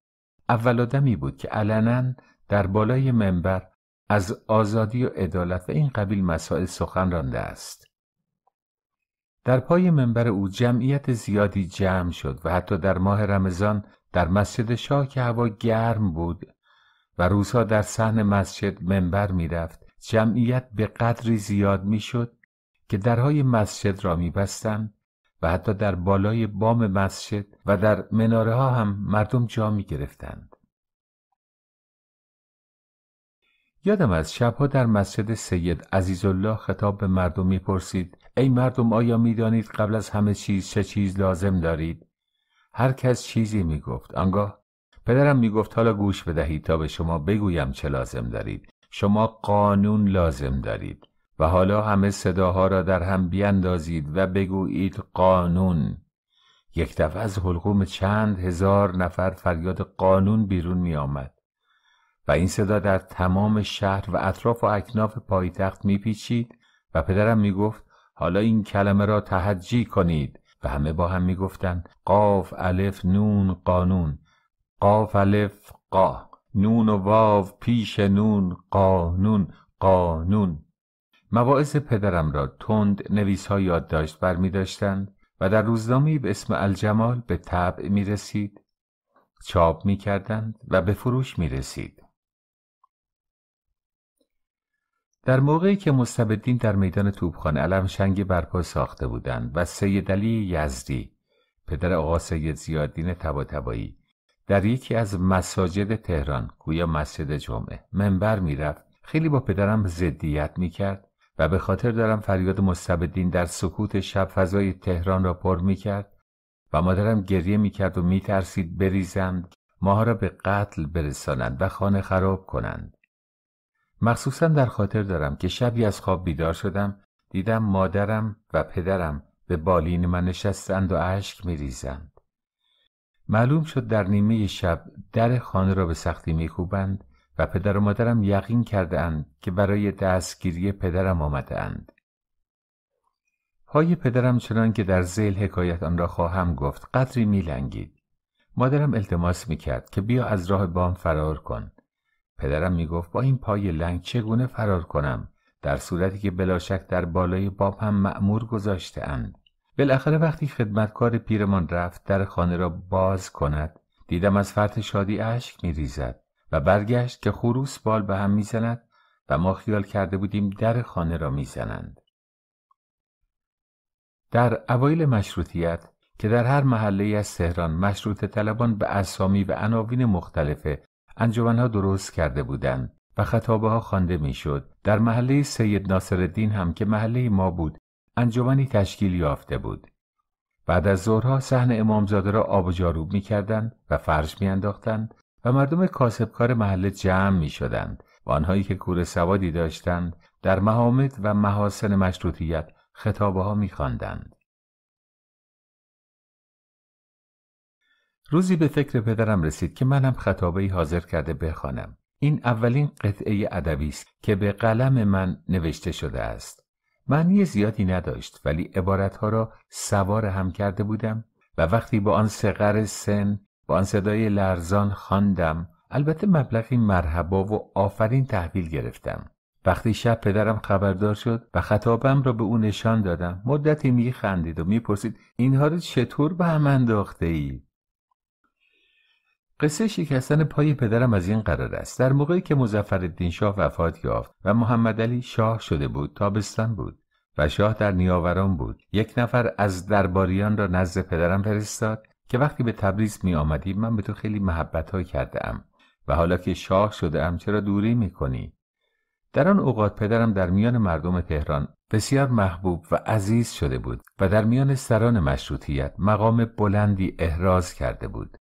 اول آدمی بود که علنا در بالای منبر از آزادی و عدالت و این قبیل مسائل سخن رانده است در پای منبر او جمعیت زیادی جمع شد و حتی در ماه رمضان در مسجد شاه که هوا گرم بود و روزها در صحن مسجد منبر میرفت جمعیت به قدری زیاد میشد که درهای مسجد را میبستند و حتی در بالای بام مسجد و در مناره ها هم مردم جا می گرفتند. یادم از شبها در مسجد سید عزیز الله خطاب به مردم میپرسید ای مردم آیا میدانید قبل از همه چیز چه چیز لازم دارید هر کس چیزی میگفت آنگاه پدرم میگفت حالا گوش بدهید تا به شما بگویم چه لازم دارید شما قانون لازم دارید و حالا همه صداها را در هم بیندازید و بگویید قانون یک دفعه از حلقوم چند هزار نفر فریاد قانون بیرون می آمد و این صدا در تمام شهر و اطراف و اکناف پایتخت می پیچید و پدرم می گفت حالا این کلمه را تهجی کنید و همه با هم می گفتن قاف الف نون قانون قاف الف قا نون و واو پیش نون قانون قانون مواعظ پدرم را تند نویس ها یاد داشت بر می داشتند و در روزنامه به اسم الجمال به طبع می رسید چاپ می کردند و به فروش می رسید در موقعی که مستبدین در میدان توبخانه شنگ برپا ساخته بودند و سید علی یزدی پدر آقا سید زیادین تبا تبایی در یکی از مساجد تهران گویا مسجد جمعه منبر میرفت خیلی با پدرم ضدیت میکرد و به خاطر دارم فریاد مستبدین در سکوت شب فضای تهران را پر میکرد و مادرم گریه میکرد و میترسید بریزند ماها را به قتل برسانند و خانه خراب کنند مخصوصا در خاطر دارم که شبی از خواب بیدار شدم دیدم مادرم و پدرم به بالین من نشستند و اشک میریزند معلوم شد در نیمه شب در خانه را به سختی میکوبند و پدر و مادرم یقین کرده اند که برای دستگیری پدرم آمده اند. پای پدرم چنان که در زیل حکایت آن را خواهم گفت قدری میلنگید. مادرم التماس میکرد که بیا از راه بام فرار کن. پدرم میگفت با این پای لنگ چگونه فرار کنم در صورتی که بلاشک در بالای بام هم معمور گذاشته اند. بالاخره وقتی خدمتکار پیرمان رفت در خانه را باز کند دیدم از فرط شادی اشک می ریزد و برگشت که خروس بال به هم می زند و ما خیال کرده بودیم در خانه را میزنند. در اوایل مشروطیت که در هر محله از سهران مشروط طلبان به اسامی و عناوین مختلف انجمنها درست کرده بودند و خطابه ها خوانده میشد در محله سید ناصرالدین هم که محله ما بود انجمنی تشکیل یافته بود بعد از ظهرها صحن امامزاده را آب و جاروب میکردند و فرش میانداختند و مردم کاسبکار محله جمع میشدند و آنهایی که کور سوادی داشتند در محامد و محاسن مشروطیت خطابه ها میخواندند روزی به فکر پدرم رسید که منم خطابه ای حاضر کرده بخوانم این اولین قطعه ادبی است که به قلم من نوشته شده است معنی زیادی نداشت ولی عبارتها را سوار هم کرده بودم و وقتی با آن سقر سن با آن صدای لرزان خواندم البته مبلغی مرحبا و آفرین تحویل گرفتم وقتی شب پدرم خبردار شد و خطابم را به او نشان دادم مدتی میخندید و میپرسید اینها رو چطور به هم انداخته اید. قصه شکستن پای پدرم از این قرار است در موقعی که مظفرالدین شاه وفات یافت و محمد علی شاه شده بود تابستان بود و شاه در نیاوران بود یک نفر از درباریان را نزد پدرم فرستاد که وقتی به تبریز می آمدی من به تو خیلی محبت های کرده ام و حالا که شاه شده ام چرا دوری می کنی؟ در آن اوقات پدرم در میان مردم تهران بسیار محبوب و عزیز شده بود و در میان سران مشروطیت مقام بلندی احراز کرده بود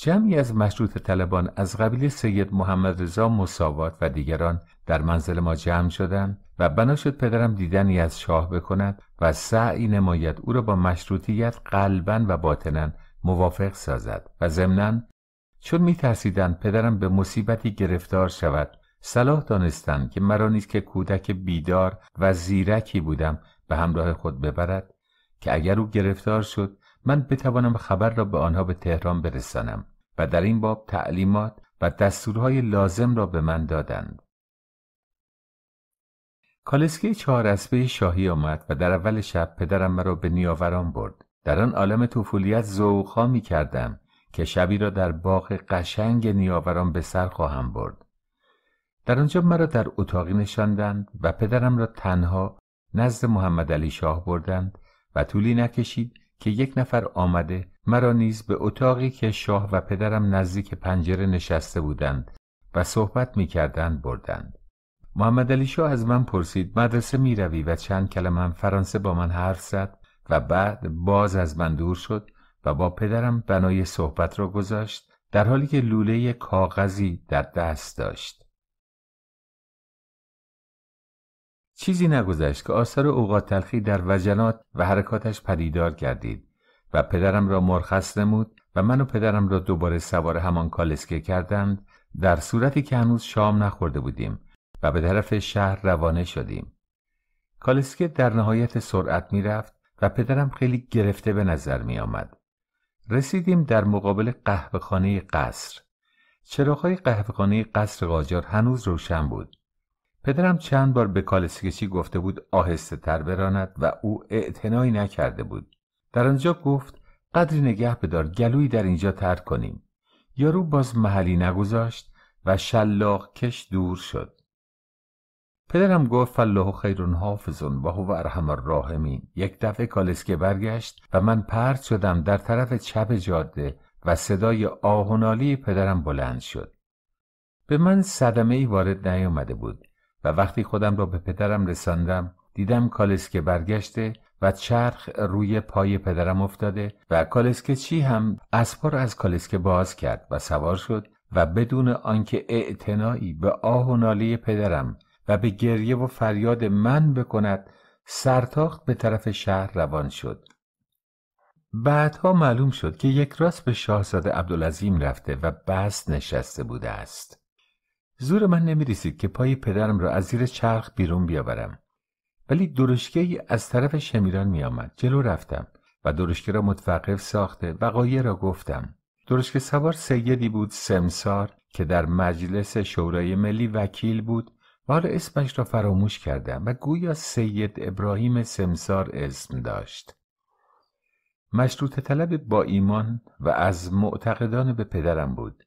جمعی از مشروط طلبان از قبیل سید محمد رضا مساوات و دیگران در منزل ما جمع شدند و بنا شد پدرم دیدنی از شاه بکند و سعی نماید او را با مشروطیت قلبا و باطنا موافق سازد و ضمنا چون میترسیدند پدرم به مصیبتی گرفتار شود صلاح دانستند که مرا نیز که کودک بیدار و زیرکی بودم به همراه خود ببرد که اگر او گرفتار شد من بتوانم خبر را به آنها به تهران برسانم و در این باب تعلیمات و دستورهای لازم را به من دادند کالسکه چهار اسبه شاهی آمد و در اول شب پدرم مرا به نیاوران برد در آن عالم طفولیت زوخا می کردم که شبی را در باغ قشنگ نیاوران به سر خواهم برد در آنجا مرا در اتاقی نشاندند و پدرم را تنها نزد محمد علی شاه بردند و طولی نکشید که یک نفر آمده مرا نیز به اتاقی که شاه و پدرم نزدیک پنجره نشسته بودند و صحبت می کردند بردند. محمد علی شاه از من پرسید مدرسه می روی و چند کلمه هم فرانسه با من حرف زد و بعد باز از من دور شد و با پدرم بنای صحبت را گذاشت در حالی که لوله کاغذی در دست داشت. چیزی نگذشت که آثار اوقات تلخی در وجنات و حرکاتش پدیدار گردید و پدرم را مرخص نمود و من و پدرم را دوباره سوار همان کالسکه کردند در صورتی که هنوز شام نخورده بودیم و به طرف شهر روانه شدیم کالسکه در نهایت سرعت می رفت و پدرم خیلی گرفته به نظر می آمد. رسیدیم در مقابل قهوهخانه قصر چراغهای خانه قصر قاجار هنوز روشن بود پدرم چند بار به کالسکشی گفته بود آهسته تر براند و او اعتنایی نکرده بود در آنجا گفت قدری نگه بدار گلوی در اینجا ترک کنیم یارو باز محلی نگذاشت و شلاق کش دور شد پدرم گفت فالله خیرون حافظون و هو ارحم الراحمین یک دفعه کالسکه برگشت و من پرد شدم در طرف چپ جاده و صدای آهنالی پدرم بلند شد به من صدمه ای وارد نیامده بود و وقتی خودم را به پدرم رساندم دیدم کالسکه برگشته و چرخ روی پای پدرم افتاده و کالسکه چی هم اسپار از کالسکه باز کرد و سوار شد و بدون آنکه اعتنایی به آه و ناله پدرم و به گریه و فریاد من بکند سرتاخت به طرف شهر روان شد بعدها معلوم شد که یک راست به شاهزاده عبدالعظیم رفته و بس نشسته بوده است زور من نمی رسید که پای پدرم را از زیر چرخ بیرون بیاورم ولی درشکه از طرف شمیران می آمد. جلو رفتم و درشکه را متوقف ساخته و قایه را گفتم درشکه سوار سیدی بود سمسار که در مجلس شورای ملی وکیل بود و حالا اسمش را فراموش کردم و گویا سید ابراهیم سمسار اسم داشت مشروط طلب با ایمان و از معتقدان به پدرم بود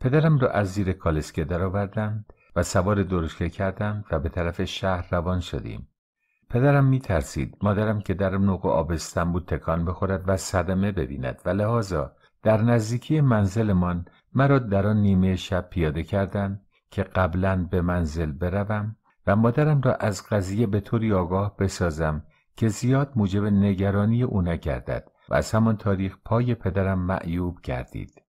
پدرم را از زیر کالسکه درآوردم و سوار درشکه کردم و به طرف شهر روان شدیم پدرم میترسید مادرم که در نوق آبستن بود تکان بخورد و صدمه ببیند و لحاظا در نزدیکی منزلمان مرا در آن نیمه شب پیاده کردند که قبلا به منزل بروم و مادرم را از قضیه به طوری آگاه بسازم که زیاد موجب نگرانی او نگردد و از همان تاریخ پای پدرم معیوب گردید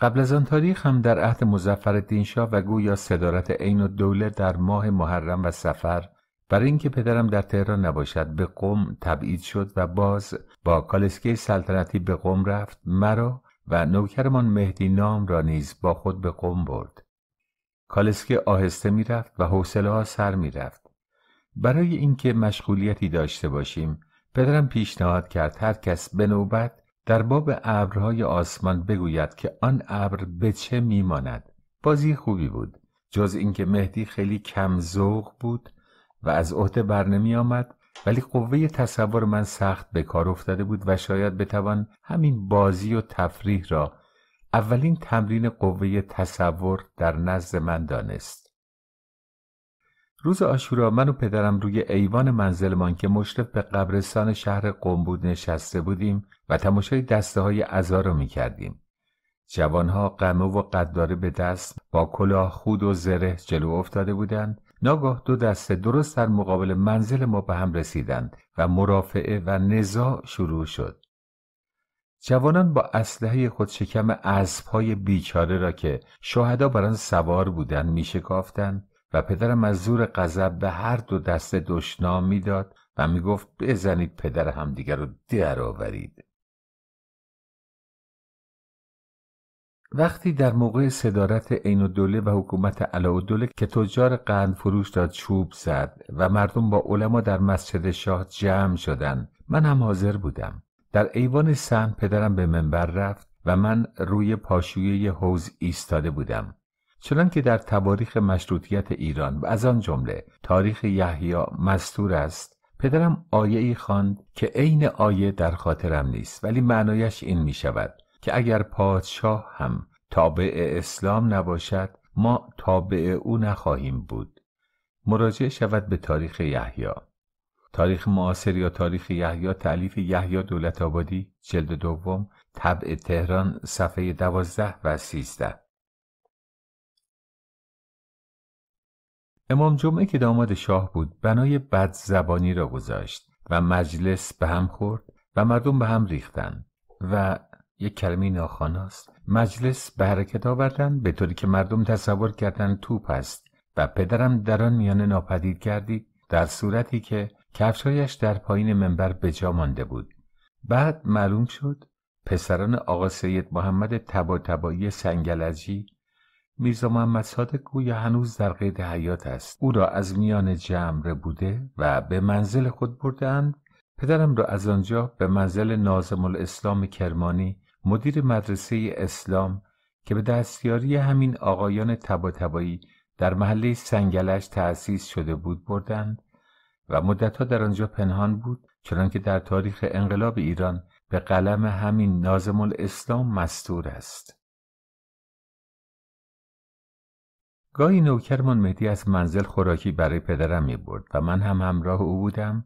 قبل از آن تاریخ هم در عهد مزفر شاه و گویا صدارت عین الدوله در ماه محرم و سفر برای اینکه پدرم در تهران نباشد به قم تبعید شد و باز با کالسکه سلطنتی به قم رفت مرا و نوکرمان مهدی نام را نیز با خود به قم برد کالسکه آهسته میرفت و حوصله ها سر میرفت برای اینکه مشغولیتی داشته باشیم پدرم پیشنهاد کرد هر کس به نوبت در باب ابرهای آسمان بگوید که آن ابر به چه میماند بازی خوبی بود جز اینکه مهدی خیلی کم ذوق بود و از عهده بر نمی آمد ولی قوه تصور من سخت به کار افتاده بود و شاید بتوان همین بازی و تفریح را اولین تمرین قوه تصور در نزد من دانست روز آشورا من و پدرم روی ایوان منزلمان که مشرف به قبرستان شهر قم بود نشسته بودیم و تماشای دسته های عزا رو میکردیم. کردیم. جوانها قمه و قداره به دست با کلاه خود و زره جلو افتاده بودند ناگاه دو دسته درست در مقابل منزل ما به هم رسیدند و مرافعه و نزاع شروع شد جوانان با اسلحه خود شکم اسبهای بیچاره را که شهدا بر آن سوار بودند میشکافتند و پدرم از زور غضب به هر دو دست دشنام میداد و میگفت بزنید پدر همدیگر رو آورید وقتی در موقع صدارت عین الدوله و حکومت دوله که تجار قند فروش داد چوب زد و مردم با علما در مسجد شاه جمع شدند من هم حاضر بودم در ایوان سن پدرم به منبر رفت و من روی پاشویه حوز ایستاده بودم که در تواریخ مشروطیت ایران و از آن جمله تاریخ یحیی مستور است پدرم آیه ای خواند که عین آیه در خاطرم نیست ولی معنایش این می شود که اگر پادشاه هم تابع اسلام نباشد ما تابع او نخواهیم بود مراجعه شود به تاریخ یحیی تاریخ معاصر یا تاریخ یحیی تعلیف یحیی دولت آبادی جلد دوم طبع تهران صفحه دوازده و سیزده امام جمعه که داماد شاه بود بنای بد زبانی را گذاشت و مجلس به هم خورد و مردم به هم ریختن و یک کلمه ناخاناست مجلس به حرکت آوردن به طوری که مردم تصور کردند توپ است و پدرم در آن میانه ناپدید کردی در صورتی که کفشهایش در پایین منبر به جا مانده بود بعد معلوم شد پسران آقا سید محمد تبا تبایی سنگلجی میرزا محمد صادق گویا هنوز در قید حیات است او را از میان جمع بوده و به منزل خود بردهاند پدرم را از آنجا به منزل نازم الاسلام کرمانی مدیر مدرسه اسلام که به دستیاری همین آقایان تبا در محله سنگلش تأسیس شده بود بردند و مدتها در آنجا پنهان بود چنانکه در تاریخ انقلاب ایران به قلم همین نازم الاسلام مستور است گاهی نوکرمان مهدی از منزل خوراکی برای پدرم می برد و من هم همراه او بودم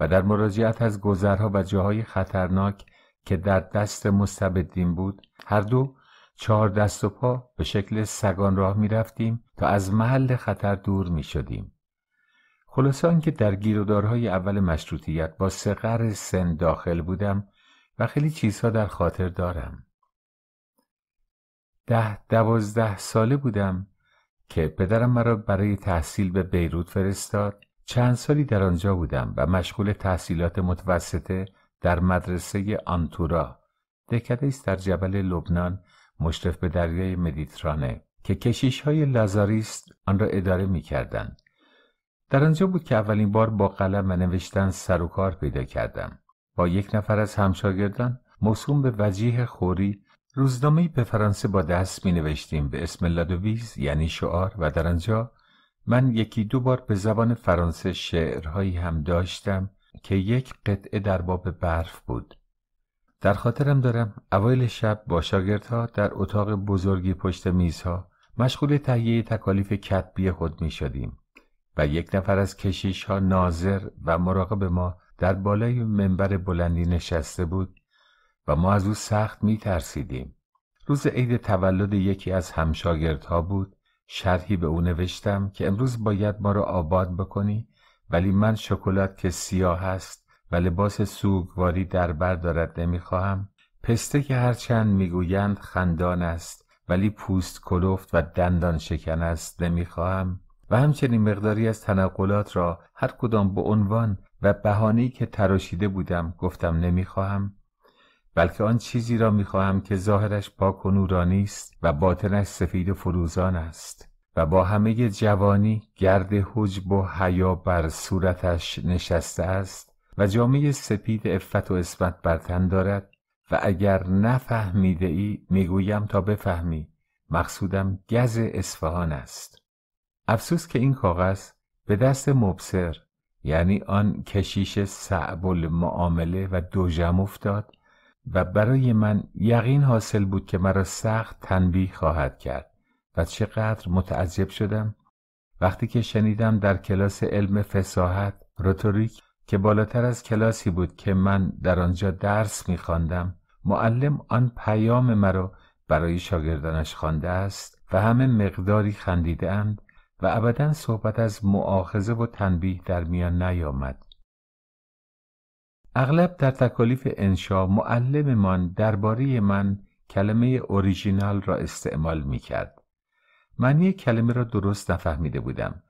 و در مراجعت از گذرها و جاهای خطرناک که در دست مستبدین بود هر دو چهار دست و پا به شکل سگان راه می رفتیم تا از محل خطر دور می شدیم. خلاصان که در گیرودارهای اول مشروطیت با سقر سن داخل بودم و خیلی چیزها در خاطر دارم. ده دوازده ساله بودم که پدرم مرا برای تحصیل به بیروت فرستاد چند سالی در آنجا بودم و مشغول تحصیلات متوسطه در مدرسه آنتورا دکده است در جبل لبنان مشرف به دریای مدیترانه که کشیش های لازاریست آن را اداره می کردن. در آنجا بود که اولین بار با قلم و نوشتن سر و کار پیدا کردم. با یک نفر از همشاگردان موسوم به وجیه خوری روزنامه به فرانسه با دست می نوشتیم به اسم لادویز یعنی شعار و در آنجا من یکی دو بار به زبان فرانسه شعرهایی هم داشتم که یک قطعه در باب برف بود در خاطرم دارم اوایل شب با شاگردها در اتاق بزرگی پشت میزها مشغول تهیه تکالیف کتبی خود می شدیم و یک نفر از کشیش ها ناظر و مراقب ما در بالای منبر بلندی نشسته بود و ما از او سخت می ترسیدیم. روز عید تولد یکی از همشاگردها بود شرحی به او نوشتم که امروز باید ما را آباد بکنی ولی من شکلات که سیاه است و لباس سوگواری در بر دارد نمیخواهم پسته که هرچند میگویند خندان است ولی پوست کلفت و دندان شکن است نمیخواهم و همچنین مقداری از تنقلات را هر کدام به عنوان و بهانه‌ای که تراشیده بودم گفتم نمیخواهم بلکه آن چیزی را میخواهم که ظاهرش پاک و نورانی است و باطنش سفید و فروزان است و با همه جوانی گرد حجب و حیا بر صورتش نشسته است و جامعه سپید افت و اسمت بر تن دارد و اگر نفهمیده ای میگویم تا بفهمی مقصودم گز اصفهان است افسوس که این کاغذ به دست مبصر یعنی آن کشیش صعب المعامله و دوژم افتاد و برای من یقین حاصل بود که مرا سخت تنبیه خواهد کرد و چقدر متعجب شدم وقتی که شنیدم در کلاس علم فساحت روتوریک که بالاتر از کلاسی بود که من در آنجا درس میخواندم معلم آن پیام مرا برای شاگردانش خوانده است و همه مقداری خندیدهاند و ابدا صحبت از معاخزه و تنبیه در میان نیامد اغلب در تکالیف انشا معلممان درباره من کلمه اوریژینال را استعمال می کرد. یک کلمه را درست نفهمیده بودم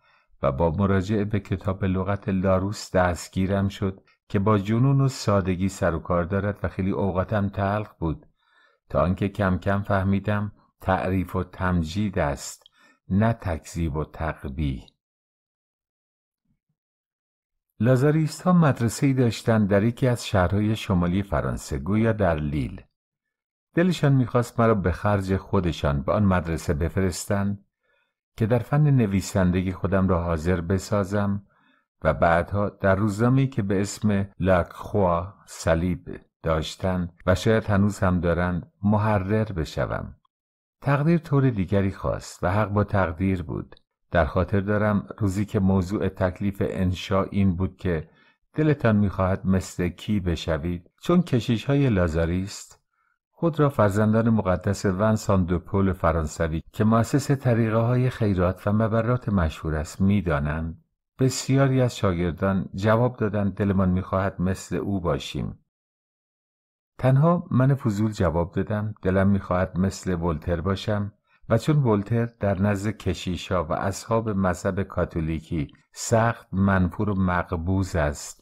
و با مراجعه به کتاب لغت لاروس دستگیرم شد که با جنون و سادگی سر و کار دارد و خیلی اوقاتم تلخ بود تا آنکه کم کم فهمیدم تعریف و تمجید است نه تکذیب و تقبیح لازاریست ها مدرسه ای داشتند در یکی از شهرهای شمالی فرانسه گویا در لیل دلشان میخواست مرا به خرج خودشان به آن مدرسه بفرستند که در فن نویسندگی خودم را حاضر بسازم و بعدها در روزنامه‌ای که به اسم لاکخوا صلیب داشتند و شاید هنوز هم دارند محرر بشوم تقدیر طور دیگری خواست و حق با تقدیر بود در خاطر دارم روزی که موضوع تکلیف انشا این بود که دلتان میخواهد مثل کی بشوید چون کشیش های لازاریست خود را فرزندان مقدس ونسان دو فرانسوی که مؤسس طریقه های خیرات و مبرات مشهور است میدانند بسیاری از شاگردان جواب دادند دلمان میخواهد مثل او باشیم تنها من فضول جواب دادم دلم میخواهد مثل ولتر باشم و چون ولتر در نزد کشیشا و اصحاب مذهب کاتولیکی سخت منفور و مقبوز است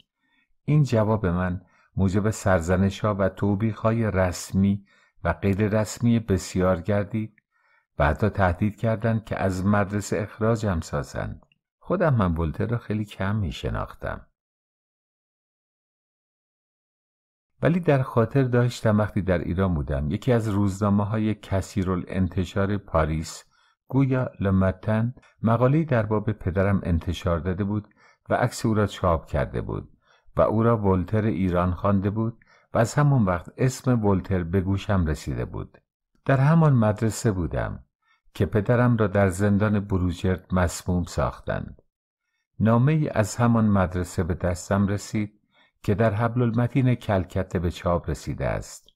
این جواب من موجب سرزنشا و توبیخ رسمی و غیر رسمی بسیار گردید و حتی تهدید کردند که از مدرسه اخراجم سازند خودم من ولتر را خیلی کم می شناختم ولی در خاطر داشتم وقتی در ایران بودم یکی از روزنامه های انتشار پاریس گویا لمتن مقاله در باب پدرم انتشار داده بود و عکس او را چاپ کرده بود و او را ولتر ایران خوانده بود و از همان وقت اسم ولتر به گوشم رسیده بود در همان مدرسه بودم که پدرم را در زندان بروجرد مسموم ساختند نامه ای از همان مدرسه به دستم رسید که در حبل المتین کلکته به چاپ رسیده است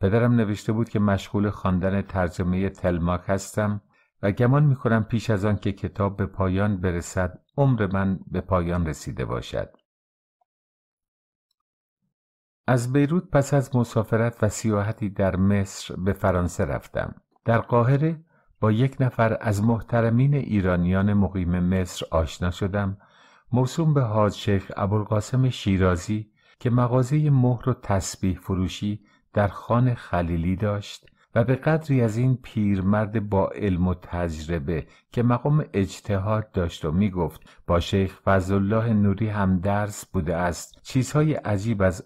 پدرم نوشته بود که مشغول خواندن ترجمه تلماک هستم و گمان می کنم پیش از آن که کتاب به پایان برسد عمر من به پایان رسیده باشد از بیروت پس از مسافرت و سیاحتی در مصر به فرانسه رفتم در قاهره با یک نفر از محترمین ایرانیان مقیم مصر آشنا شدم موسوم به حاج شیخ ابوالقاسم شیرازی که مغازه مهر و تسبیح فروشی در خان خلیلی داشت و به قدری از این پیرمرد با علم و تجربه که مقام اجتهاد داشت و میگفت با شیخ فضلالله نوری هم درس بوده است چیزهای عجیب از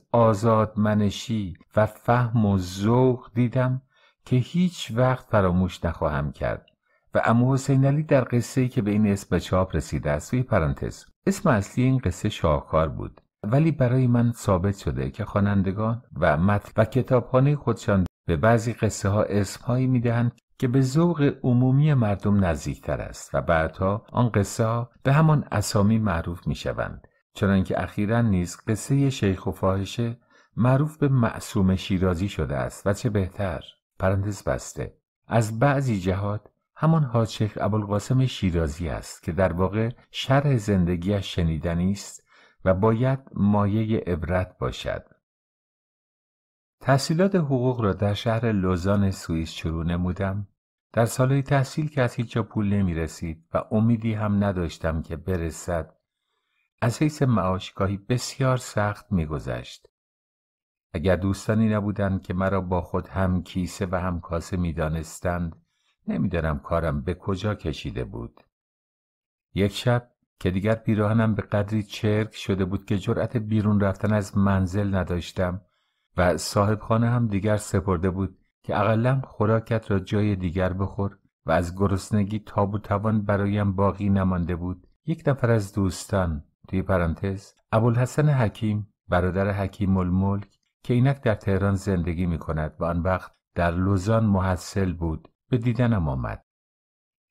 منشی و فهم و ذوق دیدم که هیچ وقت فراموش نخواهم کرد و امو حسین علی در قصه ای که به این اسم چاپ رسیده است توی پرانتز اسم اصلی این قصه شاهکار بود ولی برای من ثابت شده که خوانندگان و متن و کتابخانه خودشان به بعضی قصه ها می دهند که به ذوق عمومی مردم نزدیکتر است و بعدها آن قصه ها به همان اسامی معروف میشوند چنانکه اخیرا نیز قصه شیخ و فاحشه معروف به معصوم شیرازی شده است و چه بهتر پرانتز بسته از بعضی جهات همان حاج شیخ ابوالقاسم شیرازی است که در واقع شرح زندگیش شنیدنی است و باید مایه عبرت باشد تحصیلات حقوق را در شهر لوزان سوئیس شروع نمودم در سالهای تحصیل که از هیچ پول نمی رسید و امیدی هم نداشتم که برسد از حیث معاشگاهی بسیار سخت میگذشت اگر دوستانی نبودند که مرا با خود هم کیسه و هم کاسه دانستند، نمیدانم کارم به کجا کشیده بود یک شب که دیگر پیراهنم به قدری چرک شده بود که جرأت بیرون رفتن از منزل نداشتم و صاحب خانه هم دیگر سپرده بود که اقلا خوراکت را جای دیگر بخور و از گرسنگی تاب و توان برایم باقی نمانده بود یک نفر از دوستان توی پرانتز ابوالحسن حکیم برادر حکیم الملک که اینک در تهران زندگی می کند و آن وقت در لوزان محصل بود به دیدنم آمد.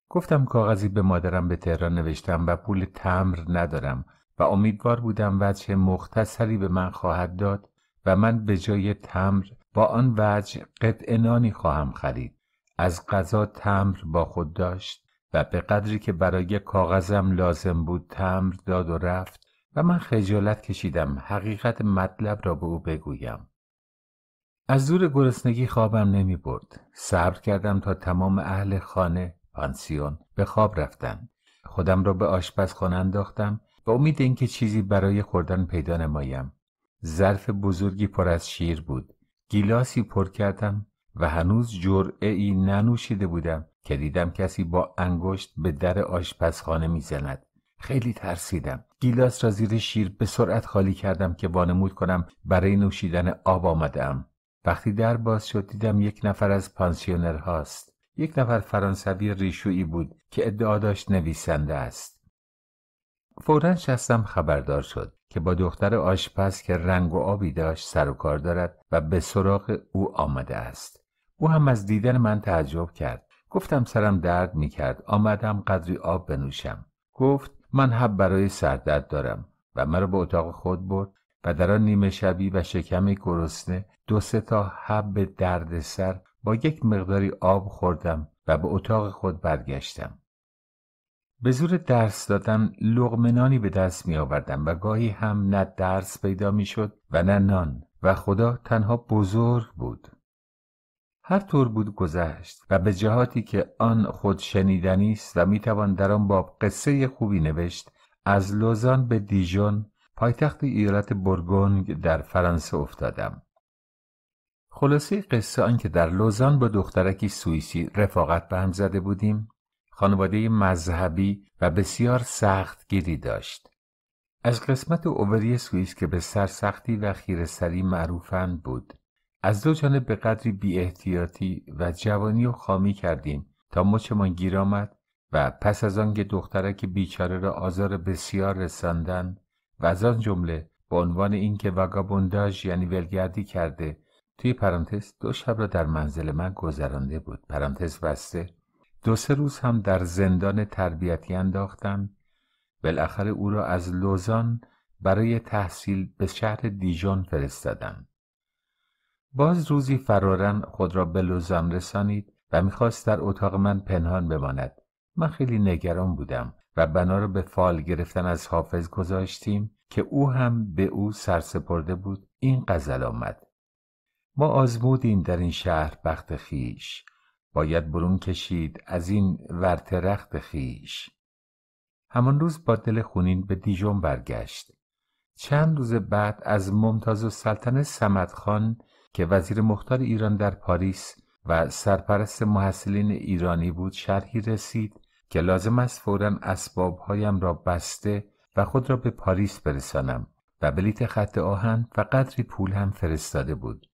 گفتم کاغذی به مادرم به تهران نوشتم و پول تمر ندارم و امیدوار بودم وجه مختصری به من خواهد داد و من به جای تمر با آن وجه قطع نانی خواهم خرید. از غذا تمر با خود داشت و به قدری که برای کاغذم لازم بود تمر داد و رفت و من خجالت کشیدم حقیقت مطلب را به او بگویم. از دور گرسنگی خوابم نمی برد. صبر کردم تا تمام اهل خانه پانسیون به خواب رفتن. خودم را به آشپزخانه انداختم و امید اینکه چیزی برای خوردن پیدا نمایم. ظرف بزرگی پر از شیر بود. گیلاسی پر کردم و هنوز جرعه ای ننوشیده بودم که دیدم کسی با انگشت به در آشپزخانه میزند. خیلی ترسیدم. گیلاس را زیر شیر به سرعت خالی کردم که وانمود کنم برای نوشیدن آب آمدم. وقتی در باز شد دیدم یک نفر از پانسیونر هاست. یک نفر فرانسوی ریشویی بود که ادعا داشت نویسنده است. فورا شستم خبردار شد که با دختر آشپز که رنگ و آبی داشت سر و کار دارد و به سراغ او آمده است. او هم از دیدن من تعجب کرد. گفتم سرم درد می کرد. آمدم قدری آب بنوشم. گفت من حب برای سردرد دارم و مرا به اتاق خود برد و در آن نیمه شبی و شکم گرسنه دو سه تا حب دردسر با یک مقداری آب خوردم و به اتاق خود برگشتم به زور درس دادن لغمنانی به دست می آوردم و گاهی هم نه درس پیدا می شد و نه نان و خدا تنها بزرگ بود هر طور بود گذشت و به جهاتی که آن خود شنیدنی است و می توان در آن باب قصه خوبی نوشت از لوزان به دیژون پایتخت ایالت برگونگ در فرانسه افتادم خلاصه قصه آن که در لوزان با دخترکی سوئیسی رفاقت به هم زده بودیم خانواده مذهبی و بسیار سخت گیری داشت از قسمت اووری سوئیس که به سرسختی و خیرسری معروفند بود از دو جانب به قدری بی احتیاطی و جوانی و خامی کردیم تا مچمان گیر آمد و پس از آنکه دخترک بیچاره را آزار بسیار رساندند و از آن جمله به عنوان اینکه واگابونداژ یعنی ولگردی کرده توی پرانتز دو شب را در منزل من گذرانده بود پرانتز بسته دو سه روز هم در زندان تربیتی انداختم بالاخره او را از لوزان برای تحصیل به شهر دیژون فرستادم باز روزی فرارن خود را به لوزان رسانید و میخواست در اتاق من پنهان بماند من خیلی نگران بودم و بنا را به فال گرفتن از حافظ گذاشتیم که او هم به او سرسپرده بود این غزل آمد ما آزمودیم در این شهر بخت خیش باید برون کشید از این ورت رخت خیش همان روز با دل خونین به دیجون برگشت چند روز بعد از ممتاز و سلطن سمت خان که وزیر مختار ایران در پاریس و سرپرست محصلین ایرانی بود شرحی رسید که لازم است فورا اسبابهایم را بسته و خود را به پاریس برسانم و بلیت خط آهن و قدری پول هم فرستاده بود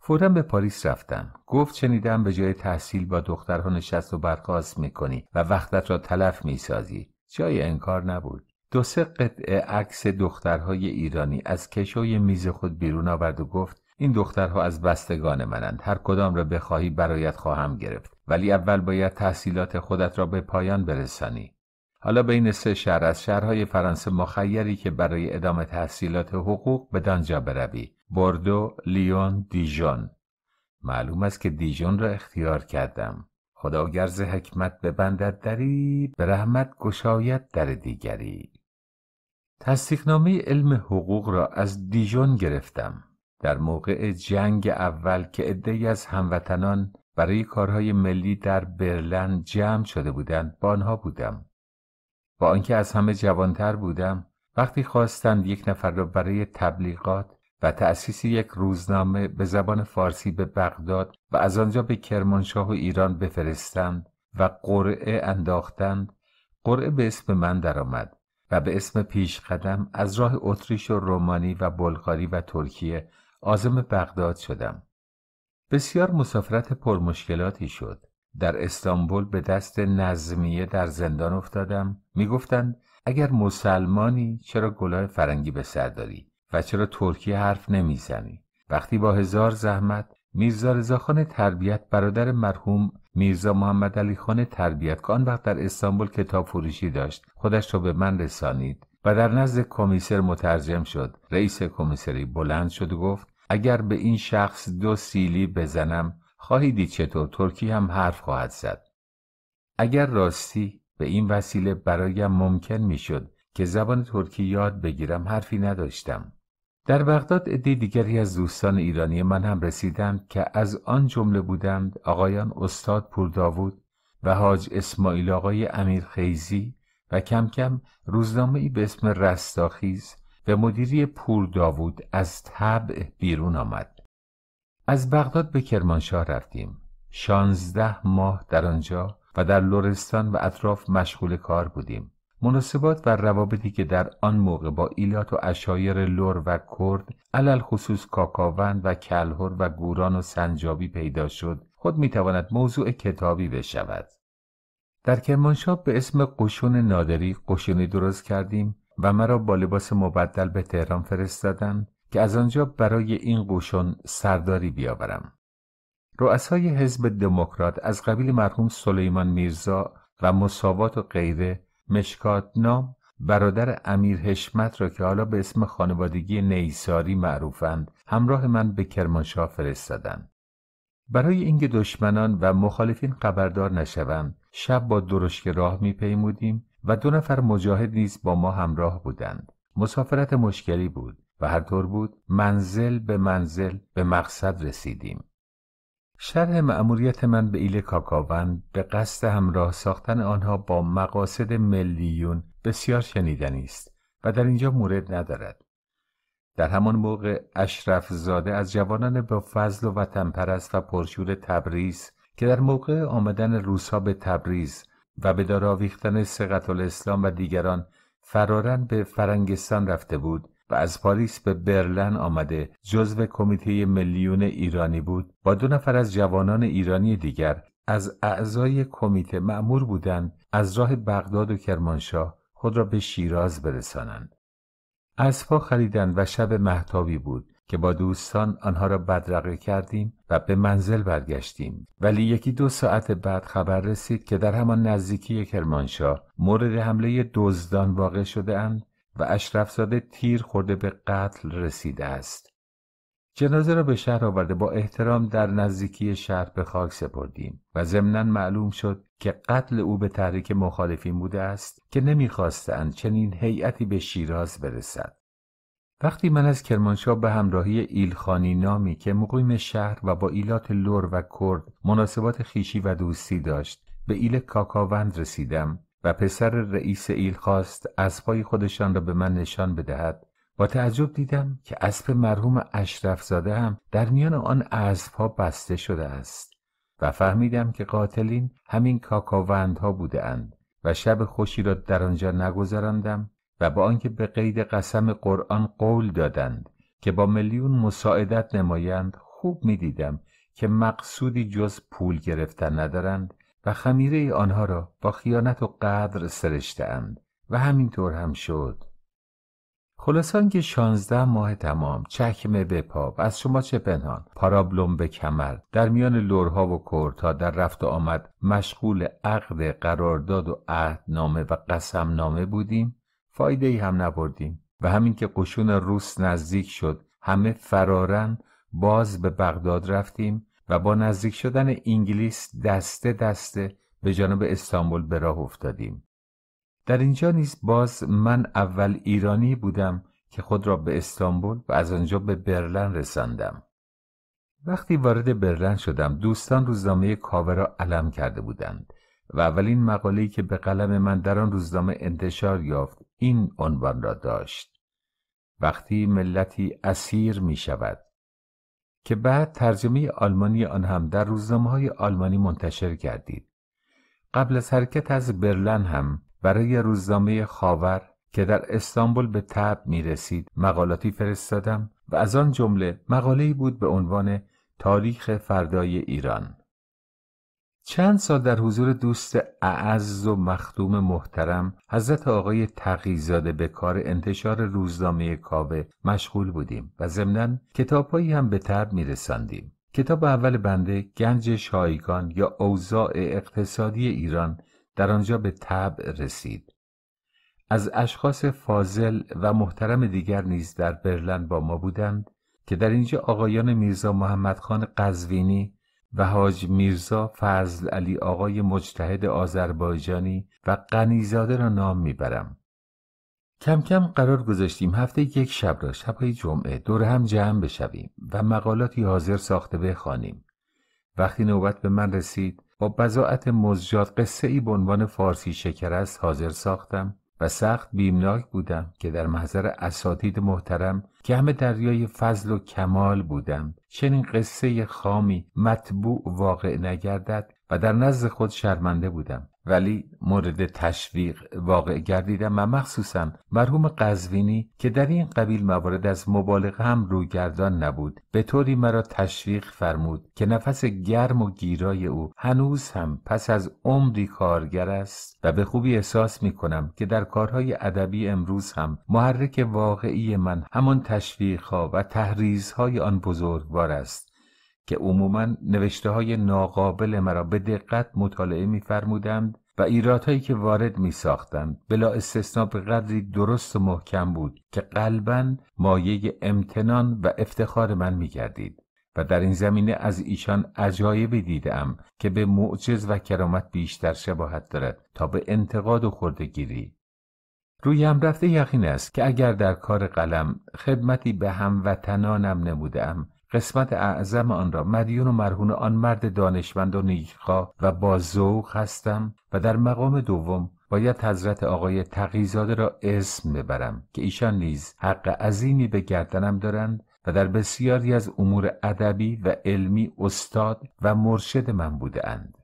فورا به پاریس رفتم گفت چنیدم به جای تحصیل با دخترها نشست و برخاست میکنی و وقتت را تلف میسازی جای انکار نبود دو سه قطعه عکس دخترهای ایرانی از کشوی میز خود بیرون آورد و گفت این دخترها از بستگان منند هر کدام را بخواهی برایت خواهم گرفت ولی اول باید تحصیلات خودت را به پایان برسانی حالا بین سه شهر از شهرهای فرانسه مخیری که برای ادامه تحصیلات حقوق به دانجا بروی بردو، لیون، دیژون معلوم است که دیژون را اختیار کردم خدا گرز حکمت بندت دری به رحمت گشایت در دیگری تصدیقنامه علم حقوق را از دیژون گرفتم در موقع جنگ اول که عدهای از هموطنان برای کارهای ملی در برلن جمع شده بودند با آنها بودم با آنکه از همه جوانتر بودم وقتی خواستند یک نفر را برای تبلیغات و تأسیس یک روزنامه به زبان فارسی به بغداد و از آنجا به کرمانشاه و ایران بفرستند و قرعه انداختند قرعه به اسم من درآمد و به اسم پیشقدم از راه اتریش و رومانی و بلغاری و ترکیه آزم بغداد شدم. بسیار مسافرت پرمشکلاتی شد. در استانبول به دست نظمیه در زندان افتادم. میگفتند اگر مسلمانی چرا گلاه فرنگی به سر داری و چرا ترکی حرف نمیزنی؟ وقتی با هزار زحمت میرزا رزاخان تربیت برادر مرحوم میرزا محمد علی خان تربیت که آن وقت در استانبول کتاب فروشی داشت خودش را به من رسانید و در نزد کمیسر مترجم شد رئیس کمیسری بلند شد و گفت اگر به این شخص دو سیلی بزنم خواهیدی چطور ترکی هم حرف خواهد زد اگر راستی به این وسیله برایم ممکن میشد که زبان ترکی یاد بگیرم حرفی نداشتم در بغداد عده دیگری از دوستان ایرانی من هم رسیدند که از آن جمله بودند آقایان استاد داوود و حاج اسماعیل آقای امیر خیزی و کم کم روزنامه به اسم رستاخیز و مدیری پور داوود از تبع بیرون آمد از بغداد به کرمانشاه رفتیم شانزده ماه در آنجا و در لورستان و اطراف مشغول کار بودیم مناسبات و روابطی که در آن موقع با ایلات و اشایر لور و کرد علل خصوص کاکاوند و کلهر و گوران و سنجابی پیدا شد خود میتواند موضوع کتابی بشود در کرمانشاه به اسم قشون نادری قشونی درست کردیم و مرا با لباس مبدل به تهران فرستادند که از آنجا برای این قوشون سرداری بیاورم رؤسای حزب دموکرات از قبیل مرحوم سلیمان میرزا و مساوات و غیره مشکات نام برادر امیر حشمت را که حالا به اسم خانوادگی نیساری معروفند همراه من به کرمانشاه فرستادند برای اینکه دشمنان و مخالفین خبردار نشوند شب با درشک راه میپیمودیم و دو نفر مجاهد نیز با ما همراه بودند مسافرت مشکلی بود و هر طور بود منزل به منزل به مقصد رسیدیم شرح مأموریت من به ایل کاکاون به قصد همراه ساختن آنها با مقاصد ملیون بسیار شنیدنی است و در اینجا مورد ندارد در همان موقع اشرف زاده از جوانان با فضل و وطن پرست و پرشور تبریز که در موقع آمدن روسا به تبریز و به داراویختن آویختن سقط الاسلام و دیگران فرارن به فرنگستان رفته بود و از پاریس به برلن آمده جزو کمیته میلیون ایرانی بود با دو نفر از جوانان ایرانی دیگر از اعضای کمیته معمور بودند از راه بغداد و کرمانشاه خود را به شیراز برسانند اسبها خریدند و شب محتابی بود که با دوستان آنها را بدرقه کردیم و به منزل برگشتیم ولی یکی دو ساعت بعد خبر رسید که در همان نزدیکی کرمانشاه مورد حمله دزدان واقع شده اند و اشرفزاده تیر خورده به قتل رسیده است جنازه را به شهر آورده با احترام در نزدیکی شهر به خاک سپردیم و ضمنا معلوم شد که قتل او به تحریک مخالفین بوده است که نمیخواستند چنین هیئتی به شیراز برسد وقتی من از کرمانشاه به همراهی ایلخانی نامی که مقیم شهر و با ایلات لور و کرد مناسبات خیشی و دوستی داشت به ایل کاکاوند رسیدم و پسر رئیس ایل خواست اسبای خودشان را به من نشان بدهد با تعجب دیدم که اسب مرحوم اشرف زاده هم در میان آن اسبها بسته شده است و فهمیدم که قاتلین همین کاکاوندها بودهاند و شب خوشی را در آنجا نگذراندم و با آنکه به قید قسم قرآن قول دادند که با میلیون مساعدت نمایند خوب میدیدم که مقصودی جز پول گرفتن ندارند و خمیره آنها را با خیانت و قدر سرشتهاند و همینطور هم شد خلاصان که شانزده ماه تمام چکمه به پا از شما چه پنهان پارابلوم به کمر در میان لورها و کورتا در رفت و آمد مشغول عقد قرارداد و عهدنامه و قسمنامه بودیم فایده ای هم نبردیم و همین که قشون روس نزدیک شد همه فرارن باز به بغداد رفتیم و با نزدیک شدن انگلیس دسته دسته به جانب استانبول به راه افتادیم در اینجا نیز باز من اول ایرانی بودم که خود را به استانبول و از آنجا به برلن رساندم وقتی وارد برلن شدم دوستان روزنامه کاوه را علم کرده بودند و اولین مقاله‌ای که به قلم من در آن روزنامه انتشار یافت این عنوان را داشت وقتی ملتی اسیر می شود که بعد ترجمه آلمانی آن هم در روزنامه های آلمانی منتشر کردید قبل از حرکت از برلن هم برای روزنامه خاور که در استانبول به تب می رسید مقالاتی فرستادم و از آن جمله مقاله‌ای بود به عنوان تاریخ فردای ایران چند سال در حضور دوست اعز و مخدوم محترم حضرت آقای تقیزاده به کار انتشار روزنامه کاوه مشغول بودیم و ضمنا کتابهایی هم به تب میرساندیم کتاب اول بنده گنج شایگان یا اوضاع اقتصادی ایران در آنجا به تب رسید از اشخاص فاضل و محترم دیگر نیز در برلند با ما بودند که در اینجا آقایان میرزا محمد خان قزوینی و حاج میرزا فضل علی آقای مجتهد آذربایجانی و غنیزاده را نام میبرم کم کم قرار گذاشتیم هفته یک شب را شبهای جمعه دور هم جمع بشویم و مقالاتی حاضر ساخته بخوانیم وقتی نوبت به من رسید با بزاعت مزجات قصه ای به عنوان فارسی شکر حاضر ساختم و سخت بیمناک بودم که در محضر اساتید محترم که همه دریای فضل و کمال بودم چنین قصه خامی مطبوع واقع نگردد و در نزد خود شرمنده بودم ولی مورد تشویق واقع گردیدم و مخصوصا مرحوم قزوینی که در این قبیل موارد از مبالغه هم روگردان نبود به طوری مرا تشویق فرمود که نفس گرم و گیرای او هنوز هم پس از عمری کارگر است و به خوبی احساس می کنم که در کارهای ادبی امروز هم محرک واقعی من همان تشویقها و های آن بزرگوار است که عموما نوشته های ناقابل مرا به دقت مطالعه میفرمودند و ایرادهایی که وارد می ساختند بلا استثنا به قدری درست و محکم بود که قلبا مایه امتنان و افتخار من می گردید و در این زمینه از ایشان عجایبی دیدم که به معجز و کرامت بیشتر شباهت دارد تا به انتقاد و خردگیری روی هم رفته یقین است که اگر در کار قلم خدمتی به هموطنانم نمودم قسمت اعظم آن را مدیون و مرهون آن مرد دانشمند و نیکخواه و با ذوق هستم و در مقام دوم باید حضرت آقای تقیزاده را اسم ببرم که ایشان نیز حق عظیمی به گردنم دارند و در بسیاری از امور ادبی و علمی استاد و مرشد من بودند.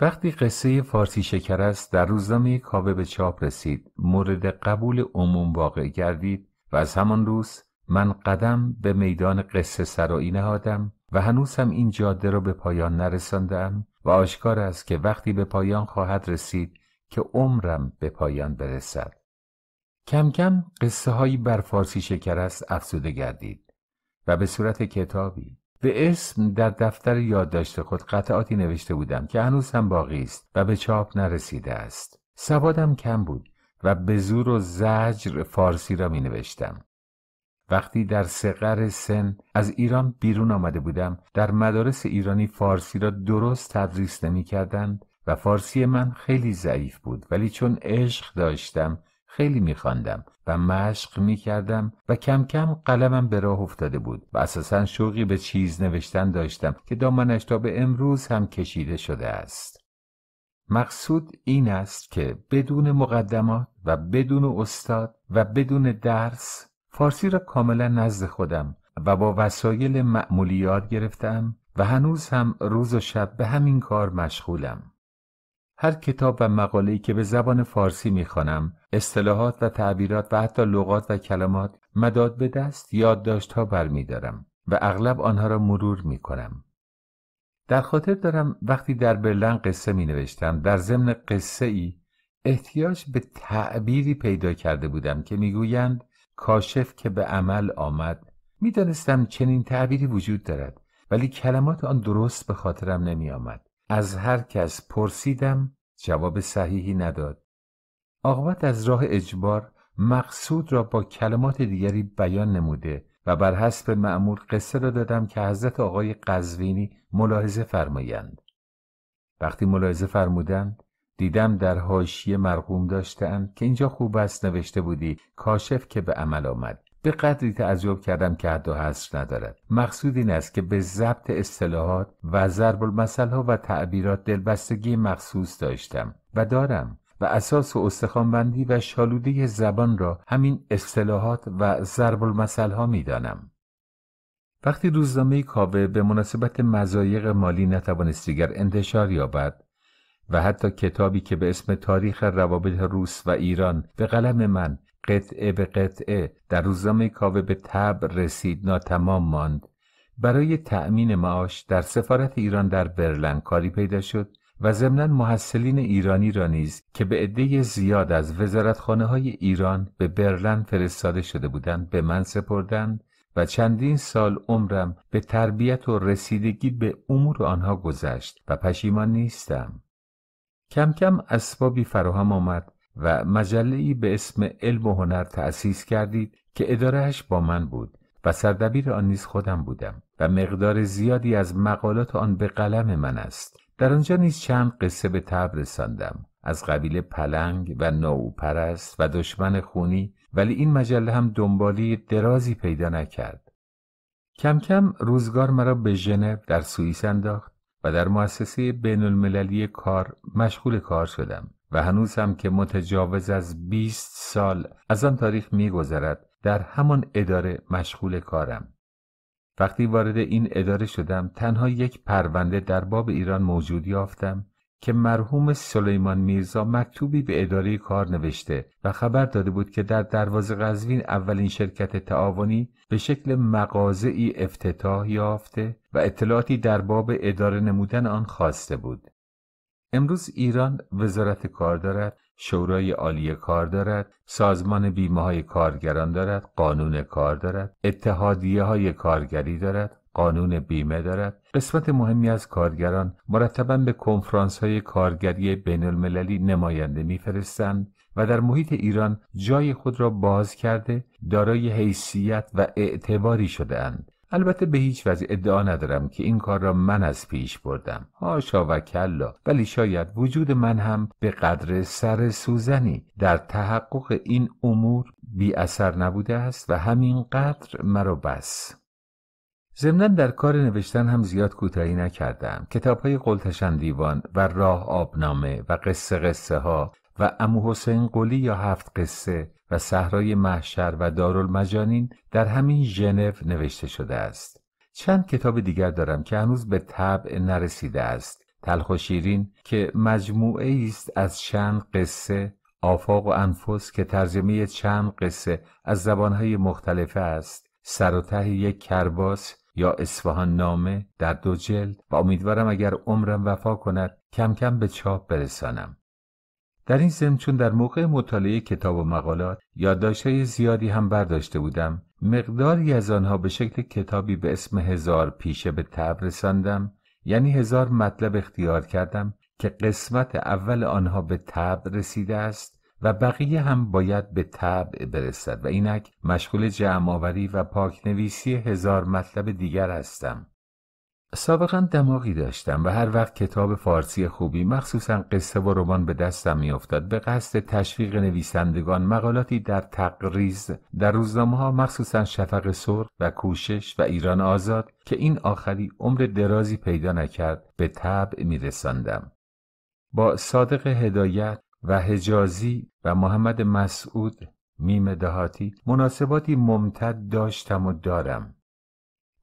وقتی قصه فارسی شکر است در روزنامه کابه به چاپ رسید مورد قبول عموم واقع گردید و از همان روز من قدم به میدان قصه سرایی نهادم و هنوز هم این جاده را به پایان نرساندم و آشکار است که وقتی به پایان خواهد رسید که عمرم به پایان برسد کم کم قصه هایی بر فارسی شکرست افزوده گردید و به صورت کتابی به اسم در دفتر یادداشت خود قطعاتی نوشته بودم که هنوز هم باقی است و به چاپ نرسیده است سوادم کم بود و به زور و زجر فارسی را می نوشتم وقتی در سقر سن از ایران بیرون آمده بودم در مدارس ایرانی فارسی را درست تدریس نمی کردند و فارسی من خیلی ضعیف بود ولی چون عشق داشتم خیلی میخواندم و مشق کردم و کم کم قلمم به راه افتاده بود و اساسا شوقی به چیز نوشتن داشتم که دامنش تا به امروز هم کشیده شده است مقصود این است که بدون مقدمات و بدون استاد و بدون درس فارسی را کاملا نزد خودم و با وسایل معمولی یاد گرفتم و هنوز هم روز و شب به همین کار مشغولم. هر کتاب و مقاله‌ای که به زبان فارسی میخوانم، اصطلاحات و تعبیرات و حتی لغات و کلمات مداد به دست یادداشت‌ها برمیدارم و اغلب آنها را مرور کنم. در خاطر دارم وقتی در برلن قصه می نوشتم در ضمن قصه ای احتیاج به تعبیری پیدا کرده بودم که میگویند کاشف که به عمل آمد میدانستم چنین تعبیری وجود دارد ولی کلمات آن درست به خاطرم نمی آمد. از هر کس پرسیدم جواب صحیحی نداد عاقبت از راه اجبار مقصود را با کلمات دیگری بیان نموده و بر حسب معمول قصه را دادم که حضرت آقای قزوینی ملاحظه فرمایند وقتی ملاحظه فرمودند دیدم در حاشیه مرقوم داشتم که اینجا خوب است نوشته بودی کاشف که به عمل آمد به قدری تعجب کردم که حد و حصر ندارد مقصود این است که به ضبط اصطلاحات و ضرب المثل ها و تعبیرات دلبستگی مخصوص داشتم و دارم و اساس و استخوانبندی و شالوده زبان را همین اصطلاحات و ضرب المثل ها می دانم. وقتی روزنامه کاوه به مناسبت مزایق مالی نتوانست دیگر انتشار یابد و حتی کتابی که به اسم تاریخ روابط روس و ایران به قلم من قطعه به قطعه در روزنامه کاوه به تب رسید ناتمام ماند برای تأمین معاش در سفارت ایران در برلن کاری پیدا شد و ضمنا محصلین ایرانی را نیز که به عده زیاد از وزارتخانه های ایران به برلن فرستاده شده بودند به من سپردند و چندین سال عمرم به تربیت و رسیدگی به امور آنها گذشت و پشیمان نیستم کم کم اسبابی فراهم آمد و مجله به اسم علم و هنر تأسیس کردید که ادارهش با من بود و سردبیر آن نیز خودم بودم و مقدار زیادی از مقالات آن به قلم من است در آنجا نیز چند قصه به تب رساندم از قبیل پلنگ و نوپرست و دشمن خونی ولی این مجله هم دنبالی درازی پیدا نکرد کم کم روزگار مرا به ژنو در سوئیس انداخت در مؤسسه بین المللی کار مشغول کار شدم و هنوز هم که متجاوز از 20 سال از آن تاریخ میگذرد در همان اداره مشغول کارم وقتی وارد این اداره شدم تنها یک پرونده در باب ایران موجود یافتم که مرحوم سلیمان میرزا مکتوبی به اداره کار نوشته و خبر داده بود که در دروازه قزوین اولین شرکت تعاونی به شکل ای افتتاح یافته و اطلاعاتی در باب اداره نمودن آن خواسته بود. امروز ایران وزارت کار دارد، شورای عالی کار دارد، سازمان بیمه های کارگران دارد، قانون کار دارد، اتحادیه های کارگری دارد، قانون بیمه دارد قسمت مهمی از کارگران مرتبا به کنفرانس های کارگری بین المللی نماینده میفرستند و در محیط ایران جای خود را باز کرده دارای حیثیت و اعتباری شده اند. البته به هیچ وجه ادعا ندارم که این کار را من از پیش بردم هاشا و کلا ولی شاید وجود من هم به قدر سر سوزنی در تحقق این امور بی اثر نبوده است و همین قدر مرا بس ضمنا در کار نوشتن هم زیاد کوتاهی نکردم کتاب های قلتشن دیوان و راه آبنامه و قصه قصه ها و امو حسین قلی یا هفت قصه و صحرای محشر و دارالمجانین در همین ژنو نوشته شده است چند کتاب دیگر دارم که هنوز به طبع نرسیده است تلخ و شیرین که مجموعه است از چند قصه آفاق و انفس که ترجمه چند قصه از زبانهای مختلف است سر و ته یک کرباس یا اصفهان نامه در دو جلد و امیدوارم اگر عمرم وفا کند کم کم به چاپ برسانم. در این زمچون چون در موقع مطالعه کتاب و مقالات یادداشت‌های زیادی هم برداشته بودم مقداری از آنها به شکل کتابی به اسم هزار پیشه به تب رساندم یعنی هزار مطلب اختیار کردم که قسمت اول آنها به تب رسیده است و بقیه هم باید به طبع برسد و اینک مشغول جمعآوری و پاکنویسی هزار مطلب دیگر هستم سابقا دماغی داشتم و هر وقت کتاب فارسی خوبی مخصوصا قصه و رمان به دستم میافتاد به قصد تشویق نویسندگان مقالاتی در تقریز در روزنامه ها مخصوصا شفق سرخ و کوشش و ایران آزاد که این آخری عمر درازی پیدا نکرد به طبع میرساندم با صادق هدایت و حجازی و محمد مسعود میم دهاتی مناسباتی ممتد داشتم و دارم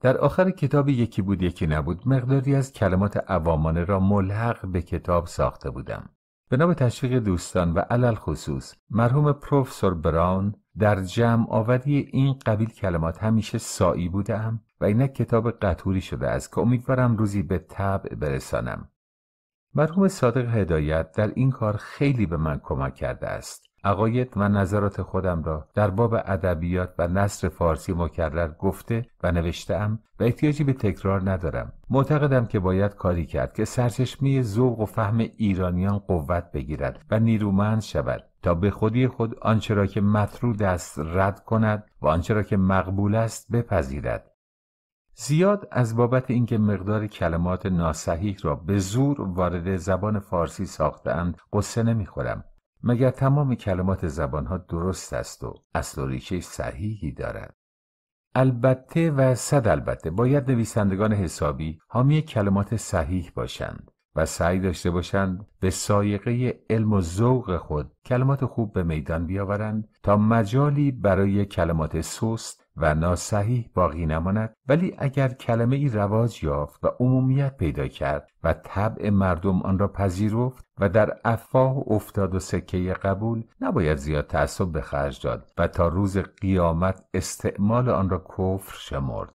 در آخر کتاب یکی بود یکی نبود مقداری از کلمات عوامانه را ملحق به کتاب ساخته بودم به نام تشویق دوستان و علل خصوص مرحوم پروفسور براون در جمع آوری این قبیل کلمات همیشه سایی بودم و اینک کتاب قطوری شده است که امیدوارم روزی به طبع برسانم مرحوم صادق هدایت در این کار خیلی به من کمک کرده است عقاید و نظرات خودم را در باب ادبیات و نصر فارسی مکرر گفته و نوشتهام و احتیاجی به تکرار ندارم معتقدم که باید کاری کرد که سرچشمه ذوق و فهم ایرانیان قوت بگیرد و نیرومند شود تا به خودی خود آنچه را که مطرود است رد کند و آنچه را که مقبول است بپذیرد زیاد از بابت اینکه مقدار کلمات ناسحیح را به زور وارد زبان فارسی ساختند قصه نمیخورم مگر تمام کلمات زبانها درست است و اصل و ریشه صحیحی دارد البته و صد البته باید نویسندگان حسابی حامی کلمات صحیح باشند و سعی داشته باشند به سایقه علم و ذوق خود کلمات خوب به میدان بیاورند تا مجالی برای کلمات سست و ناسحیح باقی نماند ولی اگر کلمه ای رواج یافت و عمومیت پیدا کرد و طبع مردم آن را پذیرفت و در افواه افتاد و سکه قبول نباید زیاد تعصب به خرج داد و تا روز قیامت استعمال آن را کفر شمرد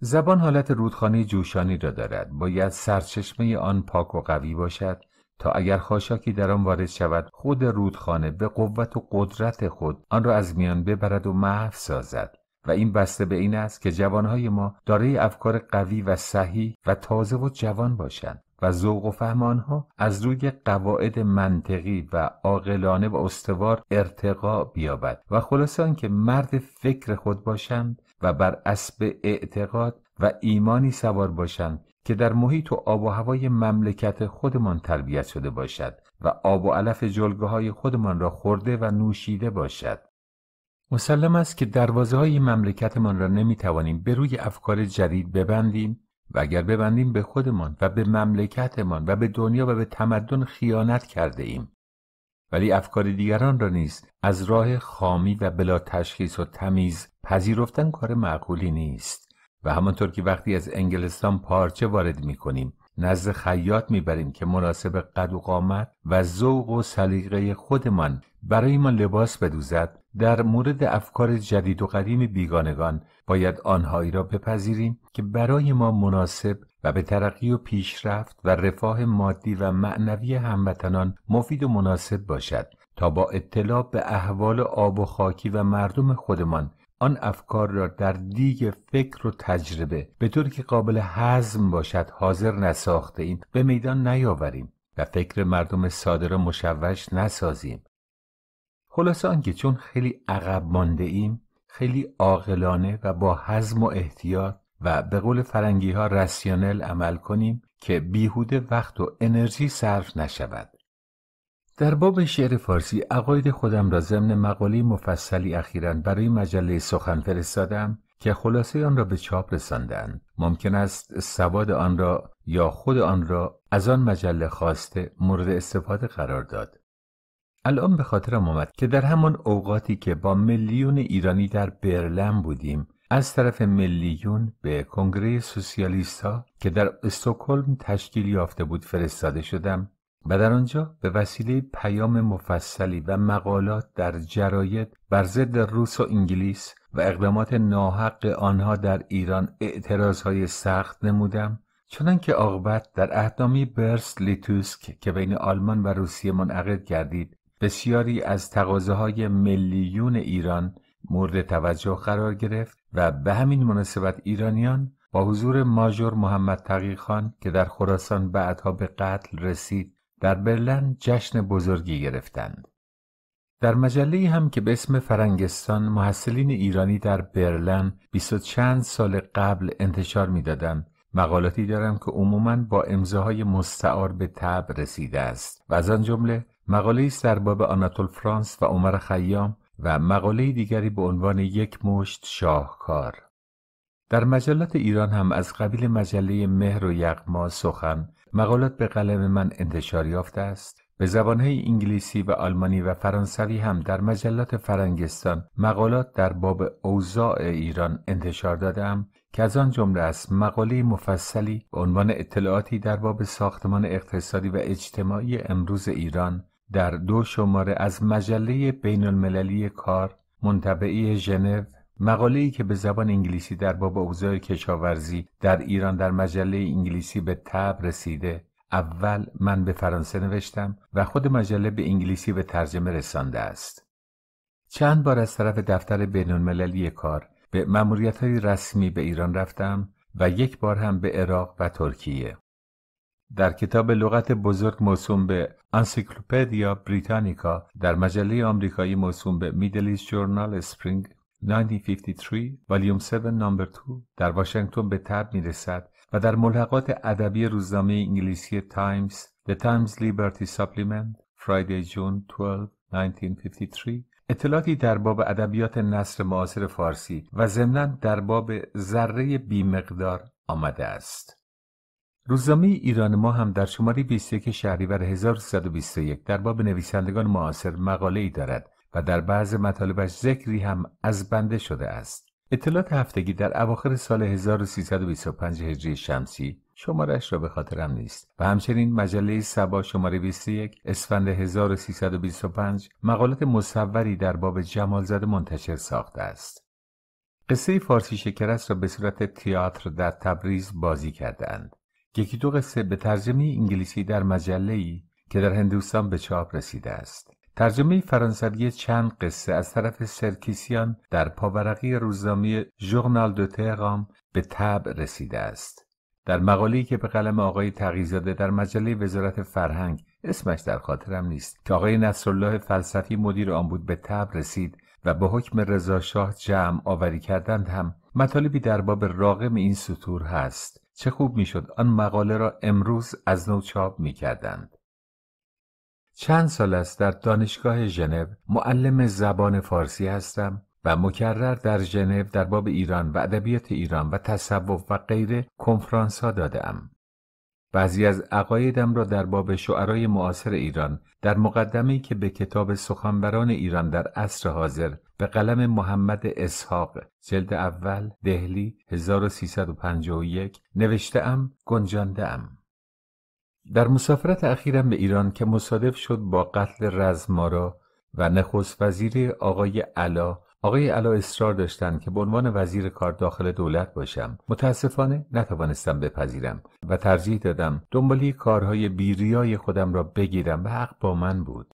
زبان حالت رودخانه جوشانی را دارد باید سرچشمه آن پاک و قوی باشد تا اگر خاشاکی در آن وارد شود خود رودخانه به قوت و قدرت خود آن را از میان ببرد و محو سازد و این بسته به این است که جوانهای ما دارای افکار قوی و صحیح و تازه و جوان باشند و ذوق و فهم آنها از روی قواعد منطقی و عاقلانه و استوار ارتقا بیابد و خلاصه که مرد فکر خود باشند و بر اسب اعتقاد و ایمانی سوار باشند که در محیط و آب و هوای مملکت خودمان تربیت شده باشد و آب و علف جلگه های خودمان را خورده و نوشیده باشد مسلم است که دروازه های مملکتمان را نمی توانیم به روی افکار جدید ببندیم و اگر ببندیم به خودمان و به مملکتمان و به دنیا و به تمدن خیانت کرده ایم. ولی افکار دیگران را نیز از راه خامی و بلا تشخیص و تمیز پذیرفتن کار معقولی نیست و همانطور که وقتی از انگلستان پارچه وارد می کنیم نزد خیاط میبریم که مناسب قد و قامت و ذوق و سلیقه خودمان برای ما لباس بدوزد در مورد افکار جدید و قدیم بیگانگان باید آنهایی را بپذیریم که برای ما مناسب و به ترقی و پیشرفت و رفاه مادی و معنوی هموطنان مفید و مناسب باشد تا با اطلاع به احوال آب و خاکی و مردم خودمان آن افکار را در دیگ فکر و تجربه به طوری که قابل هضم باشد حاضر نساخته ایم به میدان نیاوریم و فکر مردم ساده را مشوش نسازیم خلاصه آنکه چون خیلی عقب مانده ایم خیلی عاقلانه و با حزم و احتیاط و به قول فرنگی ها رسیونل عمل کنیم که بیهوده وقت و انرژی صرف نشود در باب شعر فارسی عقاید خودم را ضمن مقاله مفصلی اخیرا برای مجله سخن فرستادم که خلاصه آن را به چاپ رساندند ممکن است سواد آن را یا خود آن را از آن مجله خواسته مورد استفاده قرار داد الان به خاطرم آمد که در همان اوقاتی که با میلیون ایرانی در برلن بودیم از طرف میلیون به کنگره سوسیالیستا که در استکهلم تشکیل یافته بود فرستاده شدم و در آنجا به وسیله پیام مفصلی و مقالات در جراید بر ضد روس و انگلیس و اقدامات ناحق آنها در ایران اعتراضهای سخت نمودم چنانکه عاقبت در اهدامی برس لیتوسک که بین آلمان و روسیه منعقد کردید بسیاری از تقاضاهای میلیون ایران مورد توجه قرار گرفت و به همین مناسبت ایرانیان با حضور ماژور محمد تقیخان که در خراسان بعدها به قتل رسید در برلن جشن بزرگی گرفتند. در مجله هم که به اسم فرنگستان محصلین ایرانی در برلن بیست چند سال قبل انتشار میدادند مقالاتی دارم که عموما با امضاهای مستعار به تب رسیده است و از آن جمله مقاله است در باب آناتول فرانس و عمر خیام و مقاله دیگری به عنوان یک مشت شاهکار در مجلات ایران هم از قبیل مجله مهر و یغما سخن مقالات به قلم من انتشار یافته است به زبانهای انگلیسی و آلمانی و فرانسوی هم در مجلات فرنگستان مقالات در باب اوضاع ایران انتشار دادم که از آن جمله است مقاله مفصلی به عنوان اطلاعاتی در باب ساختمان اقتصادی و اجتماعی امروز ایران در دو شماره از مجله بین المللی کار منطبعی ژنو مقاله‌ای که به زبان انگلیسی در باب اوضاع کشاورزی در ایران در مجله انگلیسی به تب رسیده اول من به فرانسه نوشتم و خود مجله به انگلیسی به ترجمه رسانده است چند بار از طرف دفتر بین‌المللی کار به مموریت های رسمی به ایران رفتم و یک بار هم به عراق و ترکیه در کتاب لغت بزرگ موسوم به انسیکلوپدیا بریتانیکا در مجله آمریکایی موسوم به میدلیز جورنال سپرینگ 1953 والیوم 7 نمبر 2 در واشنگتن به تب رسد و در ملحقات ادبی روزنامه انگلیسی تایمز The Times Liberty Supplement Friday June 12 1953 اطلاعاتی در باب ادبیات نصر معاصر فارسی و ضمنا در باب ذره مقدار آمده است. روزنامه ایران ما هم در شماره 21 شهریور 1321 در باب نویسندگان معاصر مقاله ای دارد و در بعض مطالبش ذکری هم از بنده شده است اطلاعات هفتگی در اواخر سال 1325 هجری شمسی شمارش را به خاطرم نیست و همچنین مجله سبا شماره 21 اسفند 1325 مقالات مصوری در باب جمالزاده منتشر ساخته است. قصه فارسی شکرست را به صورت تئاتر در تبریز بازی کردند. یکی دو قصه به ترجمه انگلیسی در مجله که در هندوستان به چاپ رسیده است. ترجمه فرانسوی چند قصه از طرف سرکیسیان در پاورقی روزنامه ژورنال دو تهرام به تب رسیده است. در مقاله‌ای که به قلم آقای تقیزاده در مجله وزارت فرهنگ اسمش در خاطرم نیست که آقای نصرالله فلسفی مدیر آن بود به تب رسید و به حکم شاه جمع آوری کردند هم مطالبی در باب راغم این سطور هست چه خوب میشد آن مقاله را امروز از نو چاپ میکردند چند سال است در دانشگاه ژنو معلم زبان فارسی هستم و مکرر در ژنو در باب ایران و ادبیات ایران و تصوف و غیره کنفرانس ها دادم. بعضی از عقایدم را در باب شعرای معاصر ایران در مقدمه‌ای که به کتاب سخنبران ایران در عصر حاضر به قلم محمد اسحاق جلد اول دهلی 1351 نوشته ام گنجانده ام. در مسافرت اخیرم به ایران که مصادف شد با قتل رزمارا و نخست وزیر آقای علا آقای علا اصرار داشتند که به عنوان وزیر کار داخل دولت باشم متاسفانه نتوانستم بپذیرم و ترجیح دادم دنبالی کارهای بیریای خودم را بگیرم و حق با من بود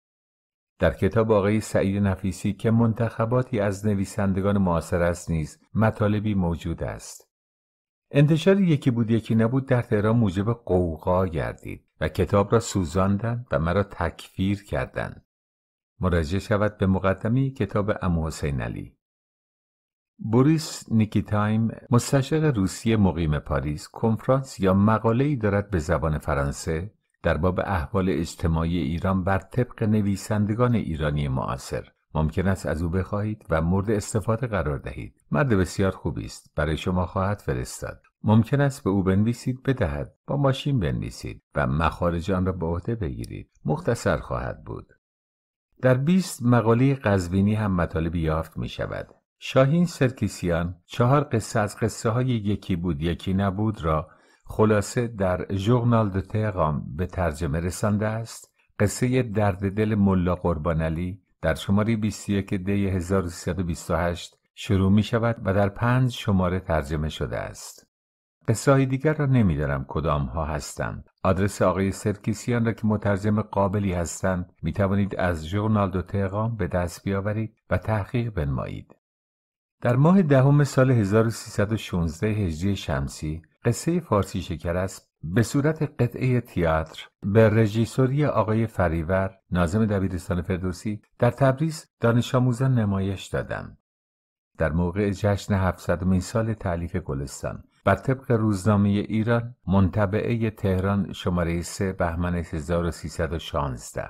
در کتاب آقای سعید نفیسی که منتخباتی از نویسندگان معاصر است نیز مطالبی موجود است انتشار یکی بود یکی نبود در تهران موجب قوقا گردید و کتاب را سوزاندند و مرا تکفیر کردند مراجعه شود به مقدمی کتاب امو حسین علی بوریس نیکیتایم مستشق روسیه مقیم پاریس کنفرانس یا مقاله ای دارد به زبان فرانسه در باب احوال اجتماعی ایران بر طبق نویسندگان ایرانی معاصر ممکن است از او بخواهید و مورد استفاده قرار دهید مرد بسیار خوبی است برای شما خواهد فرستاد ممکن است به او بنویسید بدهد با ماشین بنویسید و مخارج آن را به عهده بگیرید مختصر خواهد بود در 20 مقاله قزوینی هم مطالبی یافت می شود شاهین سرکیسیان چهار قصه از قصه های یکی بود یکی نبود را خلاصه در ژورنال دو به ترجمه رسانده است قصه درد دل ملا قربان علی در شماره 21 دی 1328 شروع می شود و در پنج شماره ترجمه شده است قصه دیگر را نمیدانم کدام ها هستند آدرس آقای سرکیسیان را که مترجم قابلی هستند می توانید از ژورنال دو تهران به دست بیاورید و تحقیق بنمایید در ماه دهم سال 1316 هجری شمسی قصه فارسی شکرست به صورت قطعه تئاتر به رژیسوری آقای فریور ناظم دبیرستان فردوسی در تبریز دانش آموزان نمایش دادند در موقع جشن 700 سال تعلیف گلستان و طبق روزنامه ایران منطبعه تهران شماره 3 بهمن 1316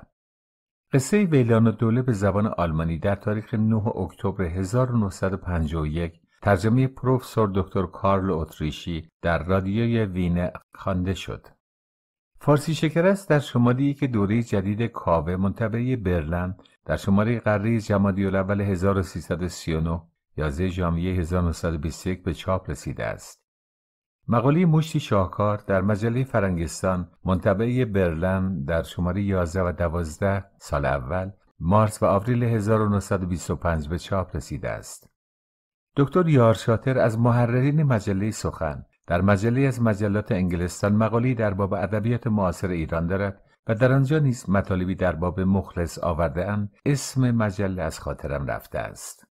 قصه ویلان دوله به زبان آلمانی در تاریخ 9 اکتبر 1951 ترجمه پروفسور دکتر کارل اتریشی در رادیوی وین خوانده شد. فارسی است در شمالی که دوره جدید کاوه منطبعه برلن در شماره قره جمادی الاول 1339 11 ژانویه 1921 به چاپ رسیده است. مقاله مشتی شاهکار در مجله فرنگستان منطبعه برلن در شماره 11 و 12 سال اول مارس و آوریل 1925 به چاپ رسیده است. دکتر یارشاتر از محررین مجله سخن در مجله از مجلات انگلستان مقالی در باب ادبیات معاصر ایران دارد و در آنجا نیز مطالبی در باب مخلص آورده اسم مجله از خاطرم رفته است.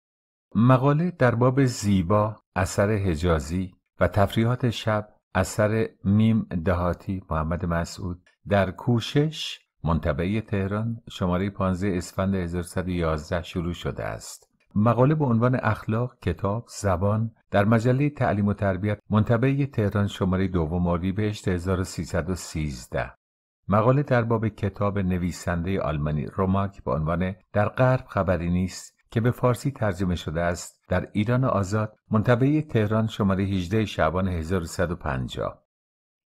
مقاله در باب زیبا، اثر حجازی، و تفریحات شب اثر میم دهاتی محمد مسعود در کوشش منطبعی تهران شماره 15 اسفند 1111 شروع شده است. مقاله به عنوان اخلاق، کتاب، زبان در مجله تعلیم و تربیت منطبعی تهران شماره دوم اردیبهشت 1313 مقاله در باب کتاب نویسنده آلمانی روماک به عنوان در غرب خبری نیست که به فارسی ترجمه شده است در ایران آزاد منطبعی تهران شماره 18 شعبان 1150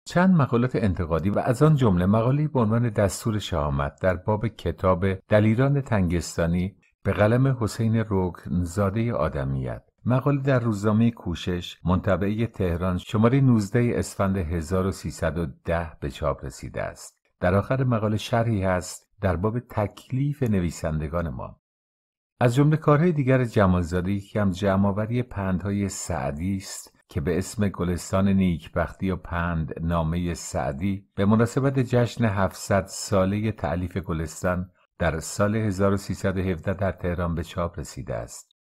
چند مقالات انتقادی و از آن جمله مقالی به عنوان دستور شهامت در باب کتاب دلیران تنگستانی به قلم حسین زاده آدمیت مقاله در روزنامه کوشش منطبعی تهران شماره 19 اسفند 1310 به چاپ رسیده است. در آخر مقاله شرحی هست در باب تکلیف نویسندگان ما. از جمله کارهای دیگر جمالزاده که هم جمعآوری پندهای سعدی است که به اسم گلستان نیکبختی و پند نامه سعدی به مناسبت جشن 700 ساله تعلیف گلستان در سال 1317 در تهران به چاپ رسیده است.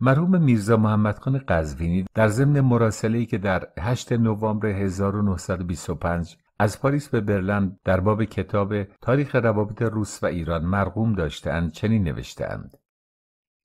مرحوم میرزا محمدخان قزوینی در ضمن مراسله‌ای که در 8 نوامبر 1925 از پاریس به برلند در باب کتاب تاریخ روابط روس و ایران مرغوم داشتهاند چنین نوشتهاند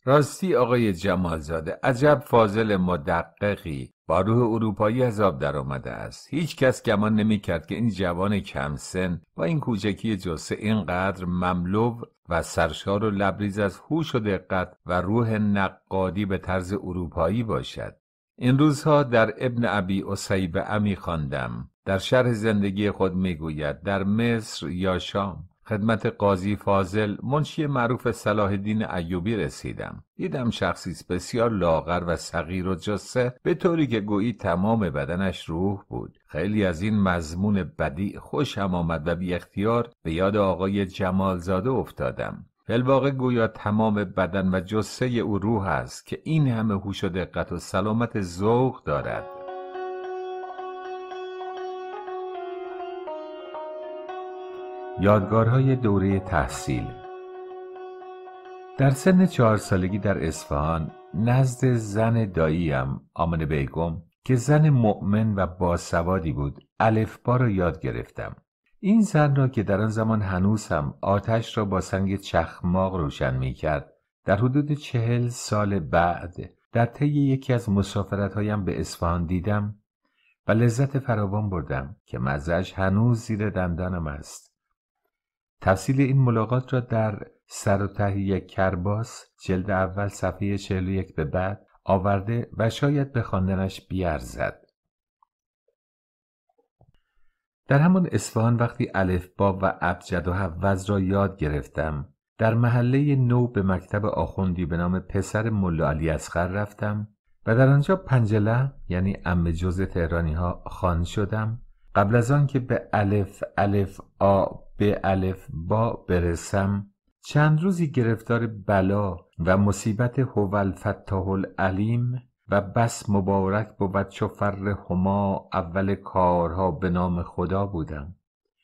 راستی آقای جمالزاده عجب فاضل مدققی با روح اروپایی از در آمده است هیچ کس گمان نمی کرد که این جوان کمسن با این کوچکی جسه اینقدر مملو و سرشار و لبریز از هوش و دقت و روح نقادی به طرز اروپایی باشد این روزها در ابن ابی اسیب امی خواندم در شرح زندگی خود میگوید در مصر یا شام خدمت قاضی فاضل منشی معروف صلاح دین ایوبی رسیدم دیدم شخصی بسیار لاغر و صغیر و جسه به طوری که گویی تمام بدنش روح بود خیلی از این مضمون بدی خوشم آمد و بی اختیار به یاد آقای جمالزاده افتادم الواقع گویا تمام بدن و جسه او روح است که این همه هوش و دقت و سلامت ذوق دارد یادگارهای دوره تحصیل در سن چهار سالگی در اصفهان نزد زن داییم آمن بیگم که زن مؤمن و باسوادی بود الفبا را یاد گرفتم این زن را که در آن زمان هنوز هم آتش را با سنگ چخماق روشن می کرد در حدود چهل سال بعد در طی یکی از مسافرت هایم به اصفهان دیدم و لذت فراوان بردم که مزهش هنوز زیر دندانم است تفصیل این ملاقات را در سر و کرباس جلد اول صفحه 41 به بعد آورده و شاید به خواندنش بیارزد در همان اصفهان وقتی باب و ابجد و حوز را یاد گرفتم در محله نو به مکتب آخوندی به نام پسر ملا علی اصغر رفتم و در آنجا پنجله یعنی ام جز تهرانی ها خان شدم قبل از آن که به الف الف آ به الف با برسم چند روزی گرفتار بلا و مصیبت هو الفتاح العلیم و بس مبارک بود چو فر هما اول کارها به نام خدا بودم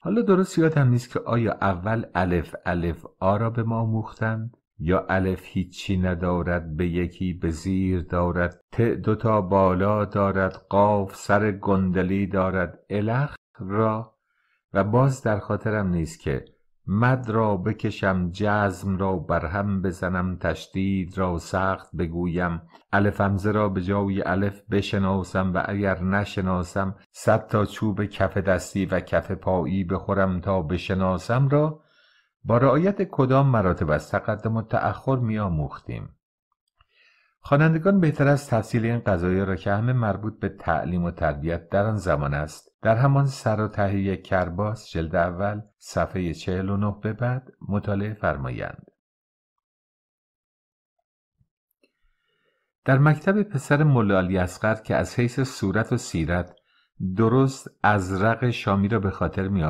حالا درست یادم نیست که آیا اول الف الف آ را به ما آموختند یا الف هیچی ندارد به یکی به زیر دارد ت دوتا بالا دارد قاف سر گندلی دارد الخ را و باز در خاطرم نیست که مد را بکشم جزم را برهم بزنم تشدید را سخت بگویم الف همزه را به جای الف بشناسم و اگر نشناسم صد تا چوب کف دستی و کف پایی بخورم تا بشناسم را با رعایت کدام مراتب از تقدم و تأخر آموختیم. خوانندگان بهتر از تفصیل این قضایا را که همه مربوط به تعلیم و تربیت در آن زمان است در همان سر و تهیه کرباس جلد اول صفحه 49 به بعد مطالعه فرمایند در مکتب پسر ملالی اسقر که از حیث صورت و سیرت درست رق شامی را به خاطر می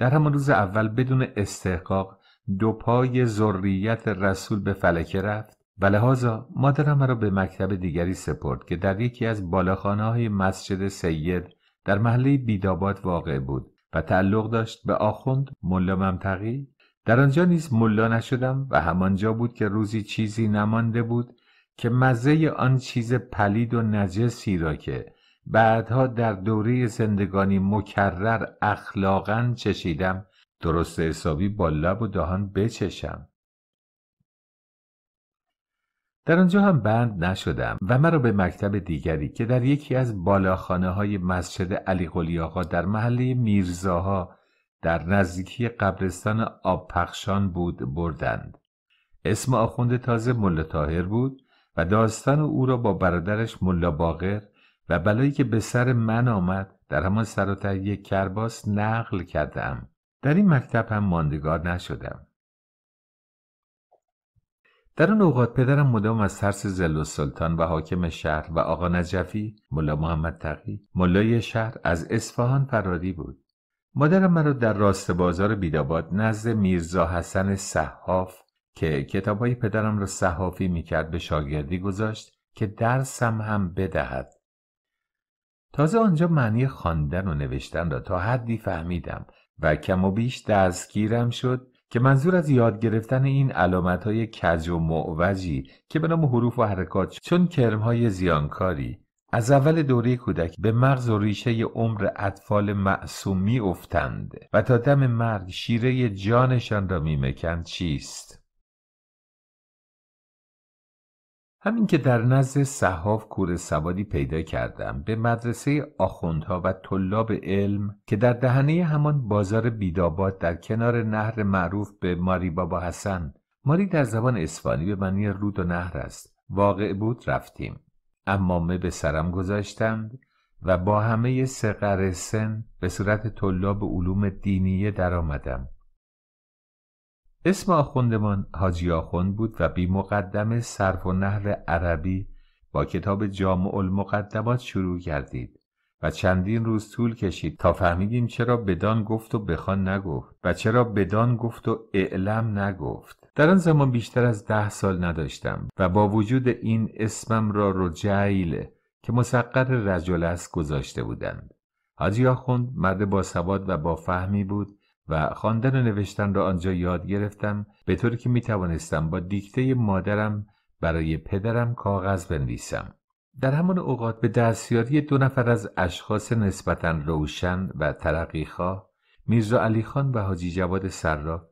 در همان روز اول بدون استحقاق دو پای ذریت رسول به فلکه رفت و بله لحاظا مادرم مرا به مکتب دیگری سپرد که در یکی از بالاخانه های مسجد سید در محله بیداباد واقع بود و تعلق داشت به آخوند ملا ممتقی در آنجا نیز ملا نشدم و همانجا بود که روزی چیزی نمانده بود که مزه آن چیز پلید و نجسی را که بعدها در دوره زندگانی مکرر اخلاقا چشیدم درست حسابی با لب و دهان بچشم در آنجا هم بند نشدم و مرا به مکتب دیگری که در یکی از بالاخانه های مسجد علی قلی آقا در محله میرزاها در نزدیکی قبرستان آبپخشان بود بردند اسم آخوند تازه ملا تاهر بود و داستان او را با برادرش ملا باقر و بلایی که به سر من آمد در همان و کرباس نقل کردم در این مکتب هم ماندگار نشدم در آن اوقات پدرم مدام از ترس زل و سلطان و حاکم شهر و آقا نجفی ملا محمد تقی ملای شهر از اصفهان فراری بود مادرم مرا در راست بازار بیداباد نزد میرزا حسن صحاف که کتابهای پدرم را صحافی میکرد به شاگردی گذاشت که درسم هم بدهد تازه آنجا معنی خواندن و نوشتن را تا حدی فهمیدم و کم و بیش دستگیرم شد که منظور از یاد گرفتن این علامت های کج و معوجی که به نام حروف و حرکات چون کرم های زیانکاری از اول دوره کودک به مغز و ریشه عمر اطفال معصومی افتند و تا دم مرگ شیره جانشان را میمکند چیست همین که در نزد صحاف کور سوادی پیدا کردم به مدرسه آخوندها و طلاب علم که در دهنه همان بازار بیداباد در کنار نهر معروف به ماری بابا حسن ماری در زبان اسفانی به معنی رود و نهر است واقع بود رفتیم امامه به سرم گذاشتند و با همه سقر سن به صورت طلاب علوم دینیه درآمدم اسم آخوندمان حاجی آخوند بود و بی مقدم صرف و نحو عربی با کتاب جامع المقدمات شروع کردید و چندین روز طول کشید تا فهمیدیم چرا بدان گفت و بخوان نگفت و چرا بدان گفت و اعلم نگفت در آن زمان بیشتر از ده سال نداشتم و با وجود این اسمم را رجیل که مسقر رجل است گذاشته بودند حاجی آخوند مرد با سواد و با فهمی بود و خواندن و نوشتن را آنجا یاد گرفتم به طوری که می توانستم با دیکته مادرم برای پدرم کاغذ بنویسم. در همان اوقات به دستیاری دو نفر از اشخاص نسبتا روشن و ترقیخواه میرزا علی خان و حاجی جواد سرا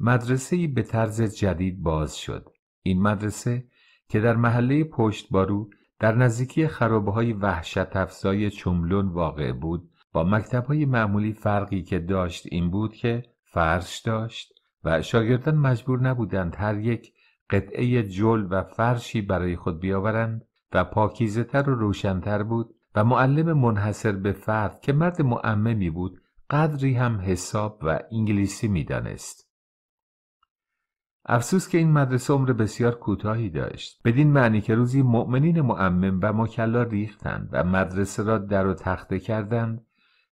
مدرسه به طرز جدید باز شد. این مدرسه که در محله پشت بارو در نزدیکی خرابه های وحشت افزای چملون واقع بود با مکتب های معمولی فرقی که داشت این بود که فرش داشت و شاگردان مجبور نبودند هر یک قطعه جل و فرشی برای خود بیاورند و پاکیزه تر و روشنتر بود و معلم منحصر به فرد که مرد معممی بود قدری هم حساب و انگلیسی میدانست. افسوس که این مدرسه عمر بسیار کوتاهی داشت بدین معنی که روزی مؤمنین معمم و مکلا ریختند و مدرسه را در و تخته کردند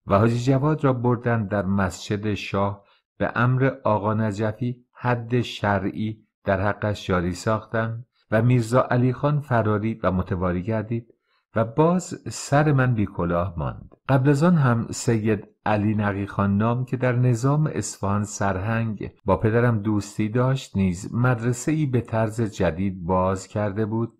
و حاجی جواد را بردند در مسجد شاه به امر آقا نجفی حد شرعی در حقش جاری ساختند و میرزا علی خان فراری و متواری گردید و باز سر من بیکلاه ماند قبل از آن هم سید علی نقی خان نام که در نظام اصفهان سرهنگ با پدرم دوستی داشت نیز مدرسه ای به طرز جدید باز کرده بود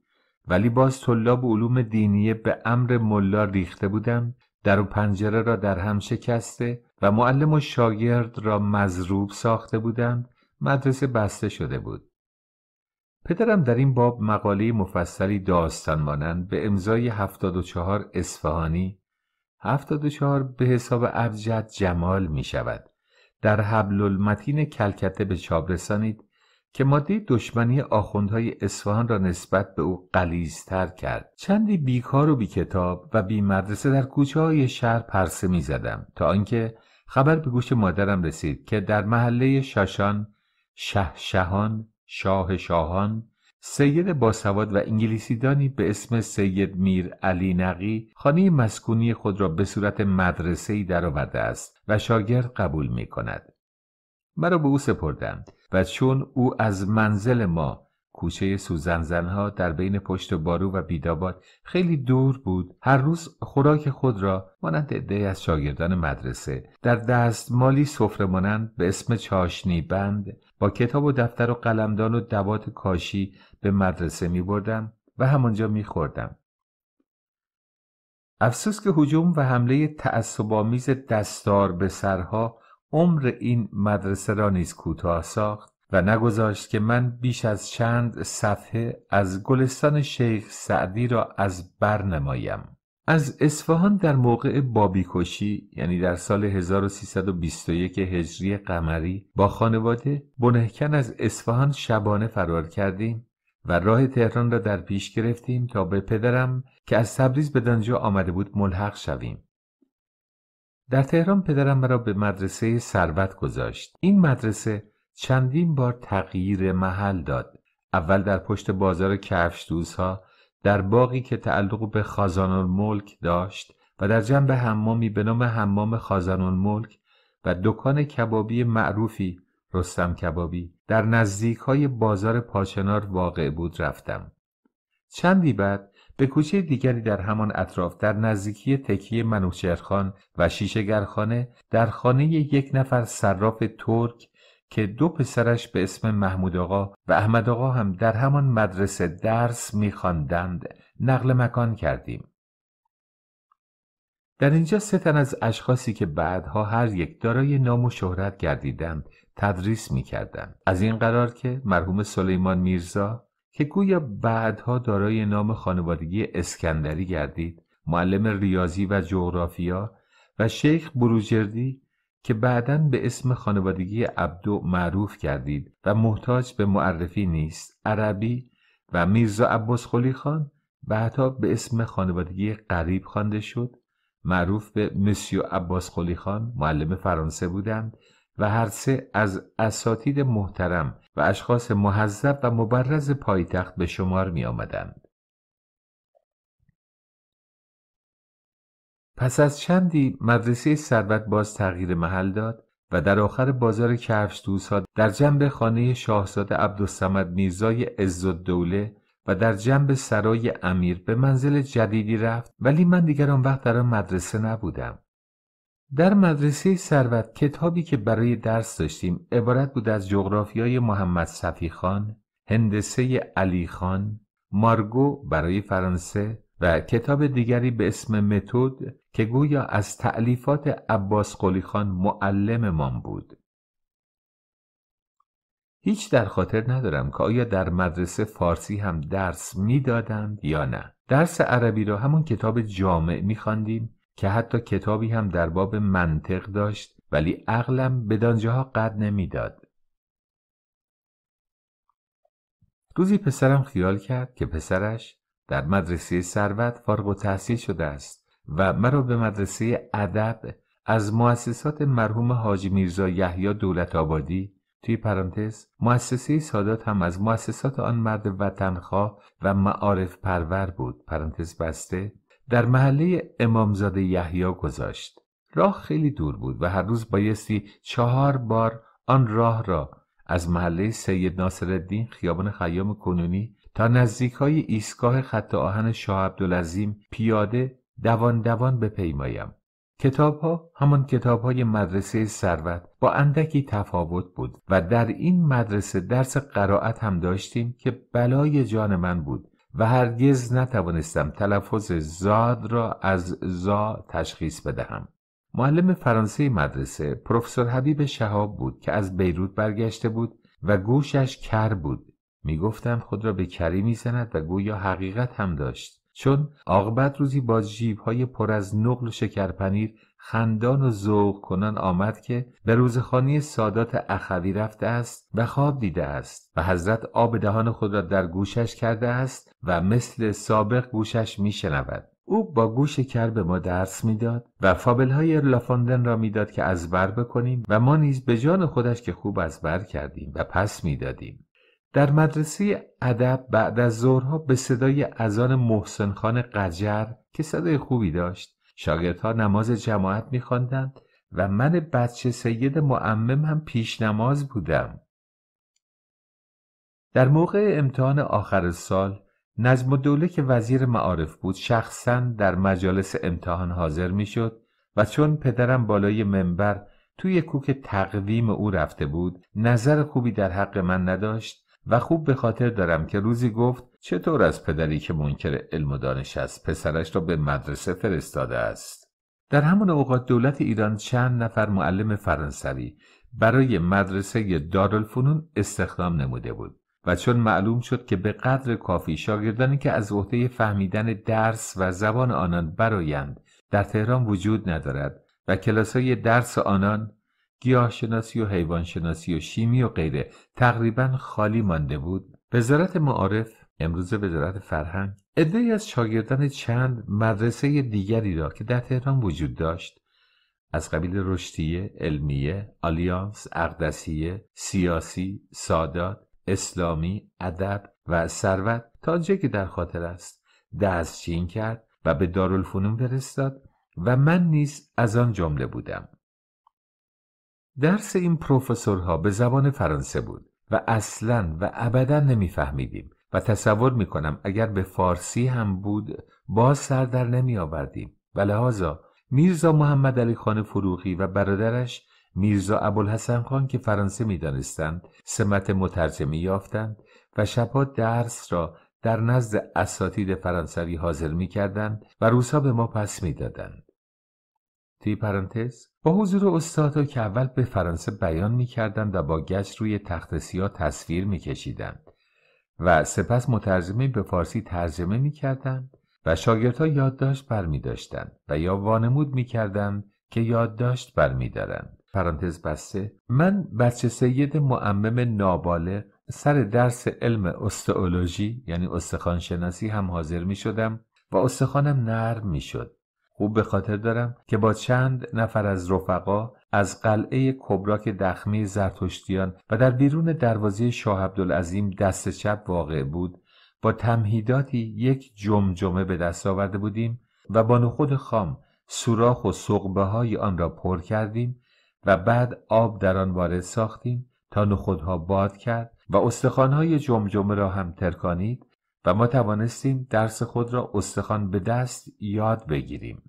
ولی باز طلاب علوم دینیه به امر ملا ریخته بودم در و پنجره را در هم شکسته و معلم و شاگرد را مضروب ساخته بودند مدرسه بسته شده بود پدرم در این باب مقاله مفصلی داستان مانند به امضای 74 اصفهانی 74 به حساب ابجد جمال می شود در حبل المتین کلکته به چاپ رسانید که ماده دشمنی آخوندهای اصفهان را نسبت به او قلیزتر کرد چندی بیکار و بیکتاب و بی مدرسه در کوچه های شهر پرسه می زدم تا آنکه خبر به گوش مادرم رسید که در محله شاشان شه شهان شاه شاهان سید باسواد و انگلیسیدانی به اسم سید میر علی نقی خانه مسکونی خود را به صورت مدرسه ای آورده است و شاگرد قبول می کند مرا به او سپردند و چون او از منزل ما کوچه سوزنزنها در بین پشت بارو و بیداباد خیلی دور بود هر روز خوراک خود را مانند عدهای از شاگردان مدرسه در دست مالی صفر مانند به اسم چاشنی بند با کتاب و دفتر و قلمدان و دوات کاشی به مدرسه می بردم و همانجا می خوردم. افسوس که هجوم و حمله تأثبامیز دستار به سرها عمر این مدرسه را نیز کوتاه ساخت و نگذاشت که من بیش از چند صفحه از گلستان شیخ سعدی را از بر نمایم از اصفهان در موقع بابیکشی یعنی در سال 1321 هجری قمری با خانواده بنهکن از اصفهان شبانه فرار کردیم و راه تهران را در پیش گرفتیم تا به پدرم که از تبریز به دانجا آمده بود ملحق شویم در تهران پدرم مرا به مدرسه سروت گذاشت این مدرسه چندین بار تغییر محل داد اول در پشت بازار کفش دوزها، در باقی که تعلق به خازان ملک داشت و در جنب حمامی به نام حمام خازان ملک و دکان کبابی معروفی رستم کبابی در نزدیک های بازار پاچنار واقع بود رفتم چندی بعد به کوچه دیگری در همان اطراف در نزدیکی تکیه منوچرخان و شیشگرخانه در خانه یک نفر صراف ترک که دو پسرش به اسم محمود آقا و احمد آقا هم در همان مدرسه درس میخواندند نقل مکان کردیم در اینجا سه تن از اشخاصی که بعدها هر یک دارای نام و شهرت گردیدند تدریس میکردند از این قرار که مرحوم سلیمان میرزا که گویا بعدها دارای نام خانوادگی اسکندری گردید معلم ریاضی و جغرافیا و شیخ بروجردی که بعدا به اسم خانوادگی عبدو معروف کردید و محتاج به معرفی نیست عربی و میرزا عباس خلی خان بعدها به اسم خانوادگی قریب خوانده شد معروف به مسیو عباس خلی خان معلم فرانسه بودند و هر سه از اساتید محترم و اشخاص مهذب و مبرز پایتخت به شمار می آمدند. پس از چندی مدرسه ثروت باز تغییر محل داد و در آخر بازار کفش در جنب خانه شاهزاده عبدالسمد میرزای دوله و در جنب سرای امیر به منزل جدیدی رفت ولی من دیگر آن وقت در آن مدرسه نبودم در مدرسه سروت کتابی که برای درس داشتیم عبارت بود از جغرافیای محمد صفی خان، هندسه علی خان، مارگو برای فرانسه و کتاب دیگری به اسم متد که گویا از تعلیفات عباس قلی خان معلممان بود. هیچ در خاطر ندارم که آیا در مدرسه فارسی هم درس میدادند یا نه. درس عربی را همون کتاب جامع میخواندیم که حتی کتابی هم در باب منطق داشت ولی عقلم به ها قد نمیداد. روزی پسرم خیال کرد که پسرش در مدرسه سروت فارغ و تحصیل شده است و مرا به مدرسه ادب از مؤسسات مرحوم حاجی میرزا یحیی دولت آبادی توی پرانتز مؤسسه سادات هم از مؤسسات آن مرد وطنخواه و معارف پرور بود پرانتز بسته در محله امامزاده یحیی گذاشت راه خیلی دور بود و هر روز بایستی چهار بار آن راه را از محله سید ناصرالدین خیابان خیام کنونی تا نزدیک های ایستگاه خط آهن شاه عبدالعظیم پیاده دوان دوان بپیمایم کتاب ها همان کتاب های مدرسه سروت با اندکی تفاوت بود و در این مدرسه درس قرائت هم داشتیم که بلای جان من بود و هرگز نتوانستم تلفظ زاد را از زا تشخیص بدهم معلم فرانسه مدرسه پروفسور حبیب شهاب بود که از بیروت برگشته بود و گوشش کر بود میگفتم خود را به کری میزند و گویا حقیقت هم داشت چون عاقبت روزی با جیب های پر از نقل و شکرپنیر خندان و ذوق کنان آمد که به روزخانی سادات اخوی رفته است و خواب دیده است و حضرت آب دهان خود را در گوشش کرده است و مثل سابق گوشش میشنود او با گوش کر به ما درس میداد و فابل های لافاندن را میداد که از بر بکنیم و ما نیز به جان خودش که خوب از بر کردیم و پس میدادیم در مدرسه ادب بعد از ظهرها به صدای اذان محسن خان قجر که صدای خوبی داشت شاگردها نماز جماعت میخواندند و من بچه سید معمم هم پیش نماز بودم در موقع امتحان آخر سال نظم دوله که وزیر معارف بود شخصا در مجالس امتحان حاضر میشد و چون پدرم بالای منبر توی کوک تقویم او رفته بود نظر خوبی در حق من نداشت و خوب به خاطر دارم که روزی گفت چطور از پدری که منکر علم و دانش است پسرش را به مدرسه فرستاده است در همان اوقات دولت ایران چند نفر معلم فرانسوی برای مدرسه دارالفنون استخدام نموده بود و چون معلوم شد که به قدر کافی شاگردانی که از عهده فهمیدن درس و زبان آنان برایند در تهران وجود ندارد و کلاسای درس آنان گیاهشناسی و حیوانشناسی و شیمی و غیره تقریبا خالی مانده بود وزارت معارف امروزه وزارت فرهنگ عدهای از شاگردان چند مدرسه دیگری را که در تهران وجود داشت از قبیل رشدیه، علمیه، آلیانس، اقدسیه، سیاسی، سادات، اسلامی، ادب و ثروت تا جه که در خاطر است دستچین کرد و به دارالفنون فرستاد و من نیز از آن جمله بودم درس این پروفسورها به زبان فرانسه بود و اصلا و ابدا نمیفهمیدیم و تصور می کنم اگر به فارسی هم بود باز سر در نمی آوردیم و بله لحاظا میرزا محمد علی خان فروغی و برادرش میرزا ابوالحسن خان که فرانسه می دانستند سمت مترجمی یافتند و شبها درس را در نزد اساتید فرانسوی حاضر می کردند و روسا به ما پس می دادند. توی پرانتز با حضور استادا که اول به فرانسه بیان می و با گشت روی تخت سیاه تصویر می کشیدند و سپس مترجمه به فارسی ترجمه می کردن و شاگردها یادداشت بر می و یا وانمود می که یادداشت بر می پرانتز بسته من بچه سید معمم ناباله سر درس علم استئولوژی یعنی استخوانشناسی هم حاضر می شدم و استخوانم نرم می شد او به خاطر دارم که با چند نفر از رفقا از قلعه کبراک دخمی زرتشتیان و در بیرون دروازه شاه عبدالعظیم دست چپ واقع بود با تمهیداتی یک جمجمه به دست آورده بودیم و با نخود خام سوراخ و سقبه های آن را پر کردیم و بعد آب در آن وارد ساختیم تا نخودها باد کرد و استخوانهای جمجمه را هم ترکانید و ما توانستیم درس خود را استخوان به دست یاد بگیریم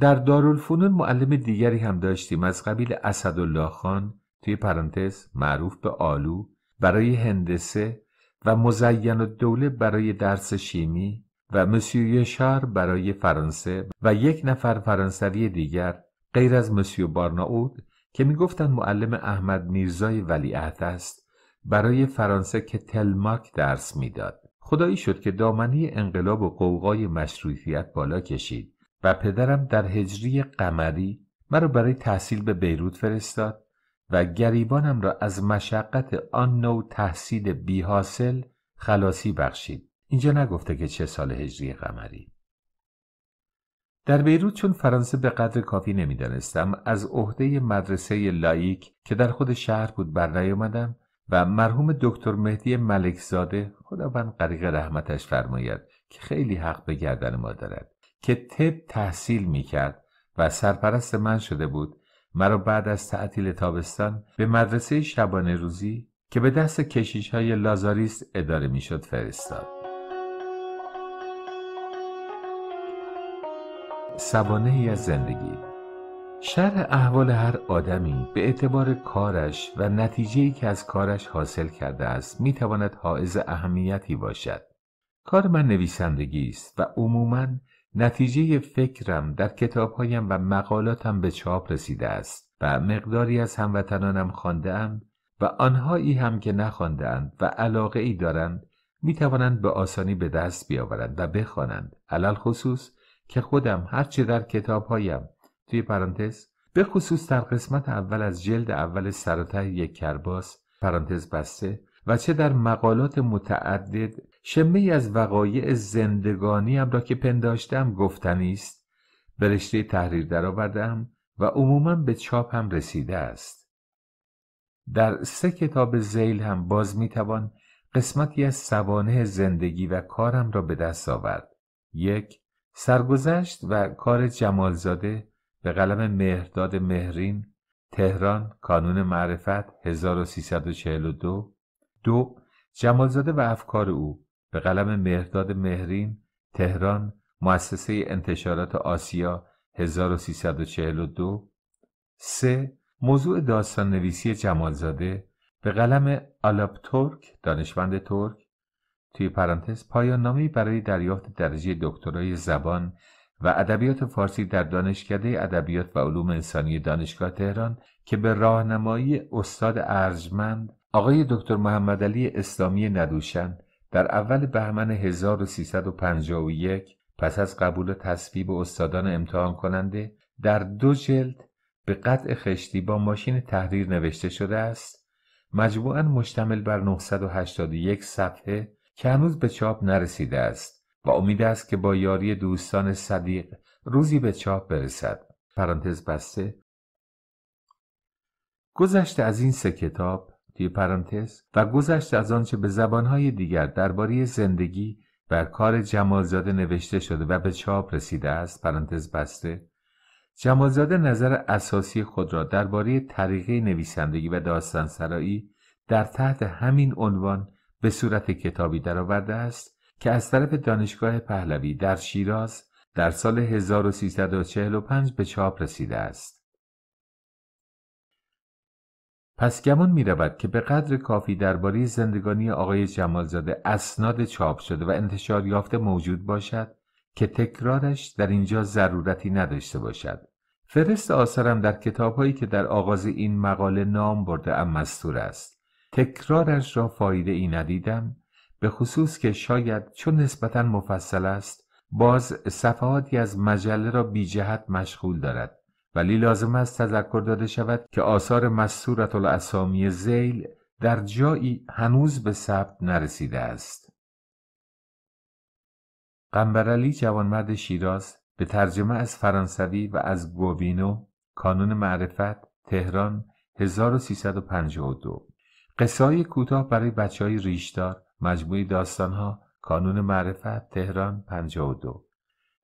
در دارالفنون معلم دیگری هم داشتیم از قبیل اسدالله خان توی پرانتز معروف به آلو برای هندسه و مزین الدوله برای درس شیمی و مسیو شار برای فرانسه و یک نفر فرانسوی دیگر غیر از مسیو بارناود که میگفتند معلم احمد میرزای ولیعهد است برای فرانسه که تلماک درس میداد خدایی شد که دامنی انقلاب و قوقای مشروطیت بالا کشید و پدرم در هجری قمری مرا برای تحصیل به بیروت فرستاد و گریبانم را از مشقت آن نوع تحصیل حاصل خلاصی بخشید اینجا نگفته که چه سال هجری قمری در بیروت چون فرانسه به قدر کافی نمیدانستم از عهده مدرسه لایک که در خود شهر بود برنیامدم و مرحوم دکتر مهدی ملکزاده خداوند غریق رحمتش فرماید که خیلی حق به گردن ما دارد که طب تحصیل می کرد و سرپرست من شده بود مرا بعد از تعطیل تابستان به مدرسه شبانه روزی که به دست کشیش های لازاریست اداره میشد فرستاد سبانه ای زندگی شرح احوال هر آدمی به اعتبار کارش و نتیجه که از کارش حاصل کرده است می تواند حائز اهمیتی باشد کار من نویسندگی است و عموماً نتیجه فکرم در کتابهایم و مقالاتم به چاپ رسیده است و مقداری از هموطنانم خواندهام و آنهایی هم که نخواندهاند و علاقه ای دارند می توانند به آسانی به دست بیاورند و بخوانند علال خصوص که خودم هرچه در کتابهایم توی پرانتز به خصوص در قسمت اول از جلد اول سراته یک کرباس پرانتز بسته و چه در مقالات متعدد شمه از وقایع زندگانیم را که پنداشتم گفتنی است به رشته تحریر درآوردم و عموما به چاپ هم رسیده است در سه کتاب زیل هم باز میتوان قسمتی از سوانه زندگی و کارم را به دست آورد یک سرگذشت و کار جمالزاده به قلم مهرداد مهرین تهران کانون معرفت 1342 دو جمالزاده و افکار او به قلم مهرداد مهرین تهران مؤسسه انتشارات آسیا 1342 سه موضوع داستان نویسی جمالزاده به قلم آلاب ترک دانشمند ترک توی پرانتز پایان نامی برای دریافت درجه دکترای زبان و ادبیات فارسی در دانشکده ادبیات و علوم انسانی دانشگاه تهران که به راهنمایی استاد ارجمند آقای دکتر محمد علی اسلامی ندوشن در اول بهمن 1351 پس از قبول تصویب استادان امتحان کننده در دو جلد به قطع خشتی با ماشین تحریر نوشته شده است مجموعا مشتمل بر 981 صفحه که هنوز به چاپ نرسیده است و امید است که با یاری دوستان صدیق روزی به چاپ برسد پرانتز بسته گذشته از این سه کتاب توی پرانتز و گذشت از آنچه به زبانهای دیگر درباره زندگی و کار جمالزاده نوشته شده و به چاپ رسیده است پرانتز بسته جمالزاده نظر اساسی خود را درباره طریقه نویسندگی و داستانسرایی در تحت همین عنوان به صورت کتابی درآورده است که از طرف دانشگاه پهلوی در شیراز در سال 1345 به چاپ رسیده است. پس گمان می رود که به قدر کافی درباره زندگانی آقای جمالزاده اسناد چاپ شده و انتشار یافته موجود باشد که تکرارش در اینجا ضرورتی نداشته باشد. فرست آثارم در هایی که در آغاز این مقاله نام برده ام مستور است. تکرارش را فایده ای ندیدم به خصوص که شاید چون نسبتا مفصل است باز صفحاتی از مجله را بی جهت مشغول دارد ولی لازم است تذکر داده شود که آثار مسورت الاسامی زیل در جایی هنوز به ثبت نرسیده است. قنبرالی جوانمرد شیراز به ترجمه از فرانسوی و از گووینو کانون معرفت تهران 1352 قصای کوتاه برای بچه های ریشدار داستان ها کانون معرفت تهران 52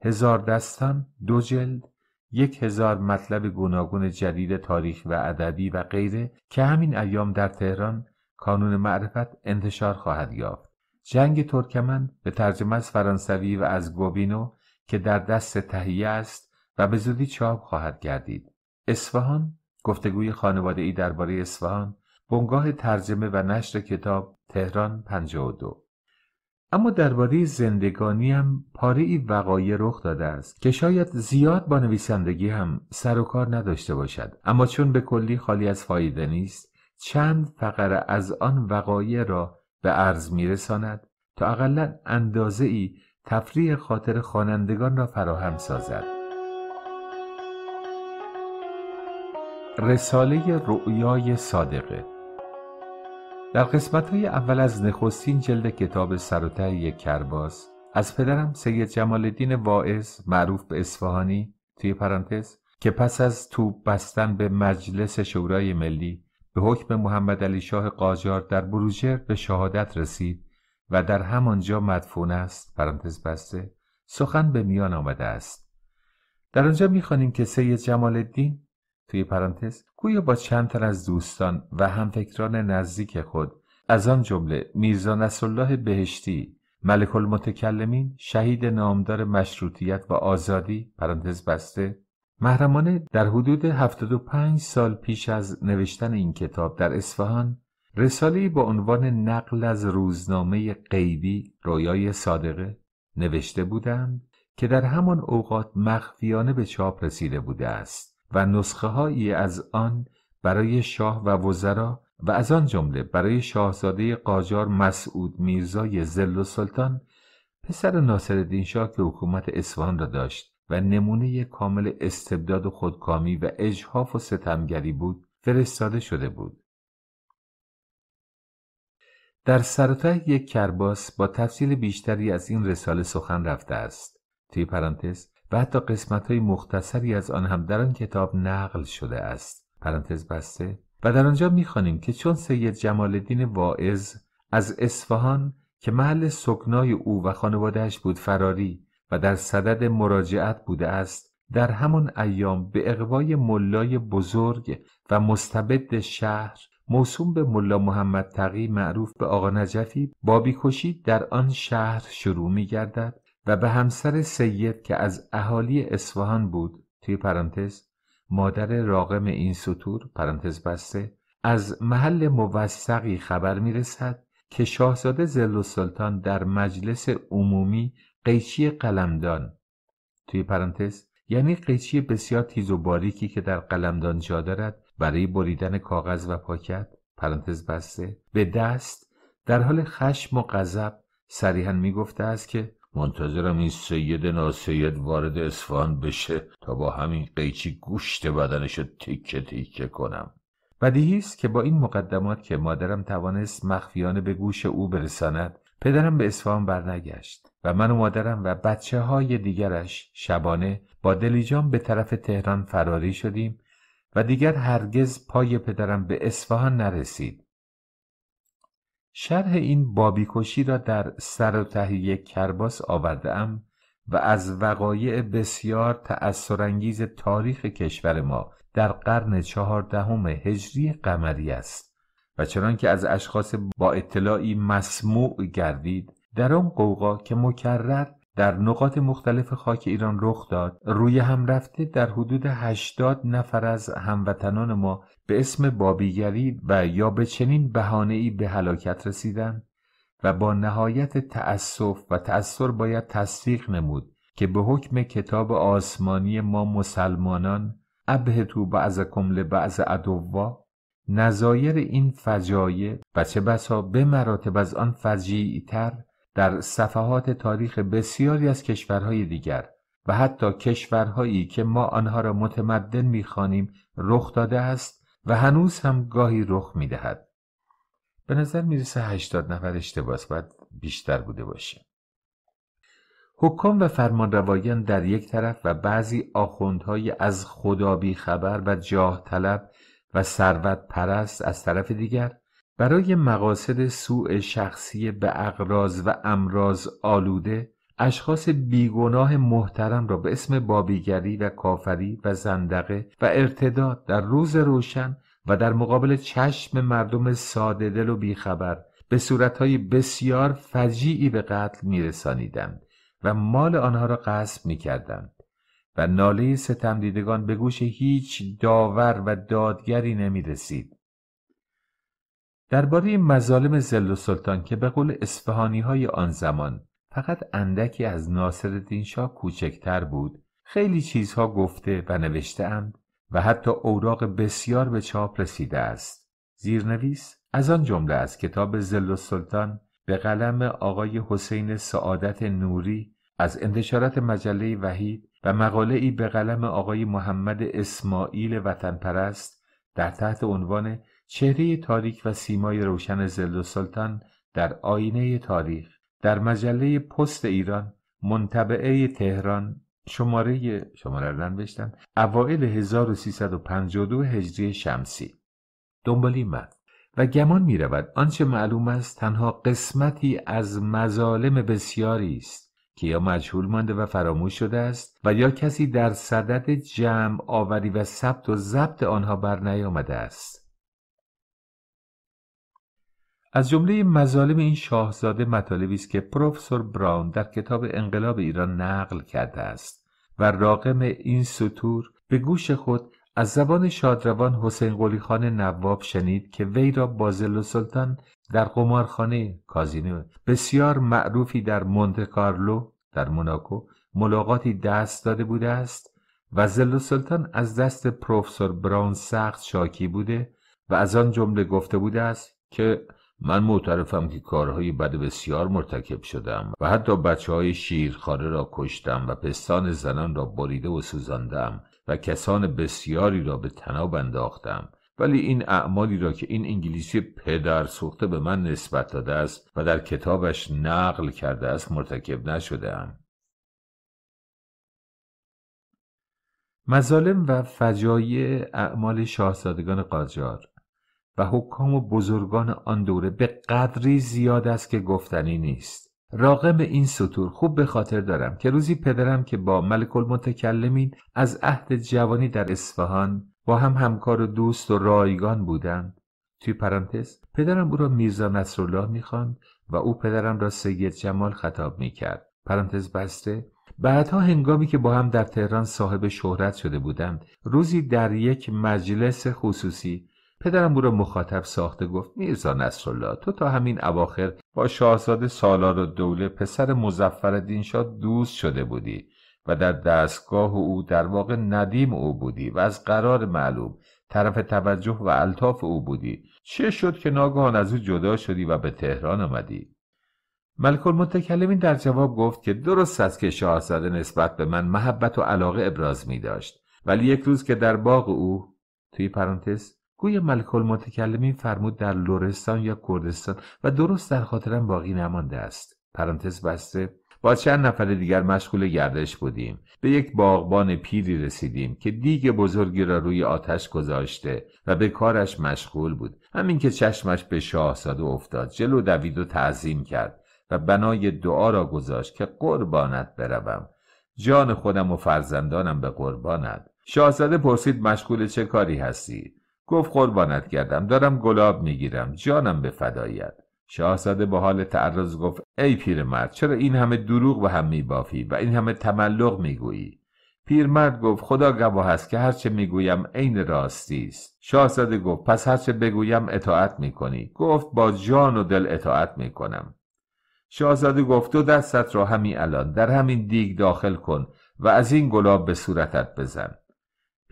هزار دستان دو جلد یک هزار مطلب گوناگون جدید تاریخ و ادبی و غیره که همین ایام در تهران کانون معرفت انتشار خواهد یافت جنگ ترکمن به ترجمه از فرانسوی و از گوبینو که در دست تهیه است و به زودی چاپ خواهد گردید اصفهان گفتگوی خانواده ای درباره اصفهان بنگاه ترجمه و نشر کتاب تهران 52 اما درباره زندگانیم پاره ای وقایع رخ داده است که شاید زیاد با نویسندگی هم سر و کار نداشته باشد اما چون به کلی خالی از فایده نیست چند فقره از آن وقایع را به عرض رساند تا اقلا اندازه ای تفریح خاطر خوانندگان را فراهم سازد رساله رؤیای صادقه در قسمت های اول از نخستین جلد کتاب سر یک کرباس از پدرم سید جمال الدین واعظ معروف به اصفهانی توی پرانتز که پس از تو بستن به مجلس شورای ملی به حکم محمد علی شاه قاجار در بروژر به شهادت رسید و در همانجا مدفون است پرانتز بسته سخن به میان آمده است در آنجا میخوانیم که سید جمال توی پرانتز گویا با چند تن از دوستان و همفکران نزدیک خود از آن جمله میرزا الله بهشتی ملک المتکلمین شهید نامدار مشروطیت و آزادی پرانتز بسته محرمانه در حدود 75 سال پیش از نوشتن این کتاب در اصفهان رسالی با عنوان نقل از روزنامه غیبی رویای صادقه نوشته بودند که در همان اوقات مخفیانه به چاپ رسیده بوده است و نسخه هایی از آن برای شاه و وزرا و از آن جمله برای شاهزاده قاجار مسعود میرزای زل و سلطان پسر ناصرالدین شاه که حکومت اصفهان را داشت و نمونه کامل استبداد و خودکامی و اجحاف و ستمگری بود فرستاده شده بود در سرطه یک کرباس با تفصیل بیشتری از این رساله سخن رفته است. توی پرانتز و حتی قسمت های مختصری از آن هم در آن کتاب نقل شده است پرانتز بسته و در آنجا میخوانیم که چون سید جمال الدین واعظ از اصفهان که محل سکنای او و خانوادهش بود فراری و در صدد مراجعت بوده است در همان ایام به اقوای ملای بزرگ و مستبد شهر موسوم به ملا محمد تقی معروف به آقا نجفی بابی کشید در آن شهر شروع می گردد و به همسر سید که از اهالی اصفهان بود توی پرانتز مادر راقم این سطور پرانتز بسته از محل موثقی خبر میرسد که شاهزاده زل و سلطان در مجلس عمومی قیچی قلمدان توی پرانتز یعنی قیچی بسیار تیز و باریکی که در قلمدان جا دارد برای بریدن کاغذ و پاکت پرانتز بسته به دست در حال خشم و غضب صریحا میگفته است که منتظرم این سید ناسید وارد اصفهان بشه تا با همین قیچی گوشت بدنش رو تیکه تیکه کنم بدیهی است که با این مقدمات که مادرم توانست مخفیانه به گوش او برساند پدرم به اصفهان برنگشت و من و مادرم و بچه های دیگرش شبانه با دلیجان به طرف تهران فراری شدیم و دیگر هرگز پای پدرم به اصفهان نرسید شرح این بابیکشی را در سر و کرباس آورده و از وقایع بسیار تأثرانگیز تاریخ کشور ما در قرن چهاردهم هجری قمری است و چنان که از اشخاص با اطلاعی مسموع گردید در آن قوقا که مکرر در نقاط مختلف خاک ایران رخ داد روی هم رفته در حدود 80 نفر از هموطنان ما به اسم بابیگری و یا به چنین ای به هلاکت رسیدن و با نهایت تأسف و تأثر باید تصدیق نمود که به حکم کتاب آسمانی ما مسلمانان ابهتو بعضکم بعض ادوا نظایر این فجایع و چه بسا به مراتب از آن تر در صفحات تاریخ بسیاری از کشورهای دیگر و حتی کشورهایی که ما آنها را متمدن میخوانیم رخ داده است و هنوز هم گاهی رخ دهد به نظر میرسه هشتاد نفر اشتباه باید بیشتر بوده باشه حکام و فرمان روایان در یک طرف و بعضی آخوندهای از خدا خبر و جاه طلب و ثروت پرست از طرف دیگر برای مقاصد سوء شخصی به اقراض و امراض آلوده اشخاص بیگناه محترم را به اسم بابیگری و کافری و زندقه و ارتداد در روز روشن و در مقابل چشم مردم ساده دل و بیخبر به صورتهای بسیار فجیعی به قتل میرسانیدند و مال آنها را قصب میکردند و ناله ستمدیدگان به گوش هیچ داور و دادگری نمیرسید درباره مظالم زل و سلطان که به قول اسفهانی های آن زمان فقط اندکی از ناصر شاه کوچکتر بود خیلی چیزها گفته و نوشته اند و حتی اوراق بسیار به چاپ رسیده است زیرنویس از آن جمله از کتاب زل و سلطان به قلم آقای حسین سعادت نوری از انتشارات مجله وحید و مقاله ای به قلم آقای محمد اسماعیل وطن در تحت عنوان چهره تاریک و سیمای روشن زل و سلطان در آینه تاریخ در مجله پست ایران منطبعه تهران شماره شماره را نوشتن اوائل 1352 هجری شمسی دنبالی این و گمان می رود آنچه معلوم است تنها قسمتی از مظالم بسیاری است که یا مجهول مانده و فراموش شده است و یا کسی در صدد جمع آوری و ثبت و ضبط آنها بر نیامده است از جمله مظالم این شاهزاده مطالبی است که پروفسور براون در کتاب انقلاب ایران نقل کرده است و راقم این سطور به گوش خود از زبان شادروان حسین قلی خان نواب شنید که وی را بازل و سلطان در قمارخانه کازینو بسیار معروفی در مونت کارلو در موناکو ملاقاتی دست داده بوده است و زل و سلطان از دست پروفسور براون سخت شاکی بوده و از آن جمله گفته بوده است که من معترفم که کارهای بد بسیار مرتکب شدم و حتی بچه های شیرخاره را کشتم و پستان زنان را بریده و سوزاندم و کسان بسیاری را به تناب انداختم ولی این اعمالی را که این انگلیسی پدر سوخته به من نسبت داده است و در کتابش نقل کرده است مرتکب نشدم. مظالم و فجایع اعمال شاهزادگان قاجار و حکام و بزرگان آن دوره به قدری زیاد است که گفتنی نیست راقم این سطور خوب به خاطر دارم که روزی پدرم که با ملک المتکلمین از عهد جوانی در اصفهان با هم همکار و دوست و رایگان بودند توی پرانتز پدرم او را میرزا نصرالله میخواند و او پدرم را سید جمال خطاب میکرد پرانتز بسته بعدها هنگامی که با هم در تهران صاحب شهرت شده بودند روزی در یک مجلس خصوصی پدرم او را مخاطب ساخته گفت میرزا نصرالله تو تا همین اواخر با شاهزاده سالار و دوله پسر مزفر شاه دوست شده بودی و در دستگاه او در واقع ندیم او بودی و از قرار معلوم طرف توجه و الطاف او بودی چه شد که ناگهان از او جدا شدی و به تهران آمدی ملک المتکلمین در جواب گفت که درست است که شاهزاده نسبت به من محبت و علاقه ابراز می داشت ولی یک روز که در باغ او توی پرانتز گویا ملک المتکلمین فرمود در لورستان یا کردستان و درست در خاطرم باقی نمانده است پرانتز بسته با چند نفر دیگر مشغول گردش بودیم به یک باغبان پیری رسیدیم که دیگ بزرگی را روی آتش گذاشته و به کارش مشغول بود همین که چشمش به شاهزاده افتاد جلو دوید و تعظیم کرد و بنای دعا را گذاشت که قربانت بروم جان خودم و فرزندانم به قربانت شاهزاده پرسید مشغول چه کاری هستید؟ گفت قربانت کردم دارم گلاب میگیرم جانم به فدایت شاهزاده با حال تعرض گفت ای پیرمرد چرا این همه دروغ به هم میبافی و این همه تملق میگویی پیرمرد گفت خدا گواه است که هرچه میگویم عین راستی است شاهزاده گفت پس هرچه بگویم اطاعت میکنی گفت با جان و دل اطاعت میکنم شاهزاده گفت دو دستت را همین الان در همین دیگ داخل کن و از این گلاب به صورتت بزن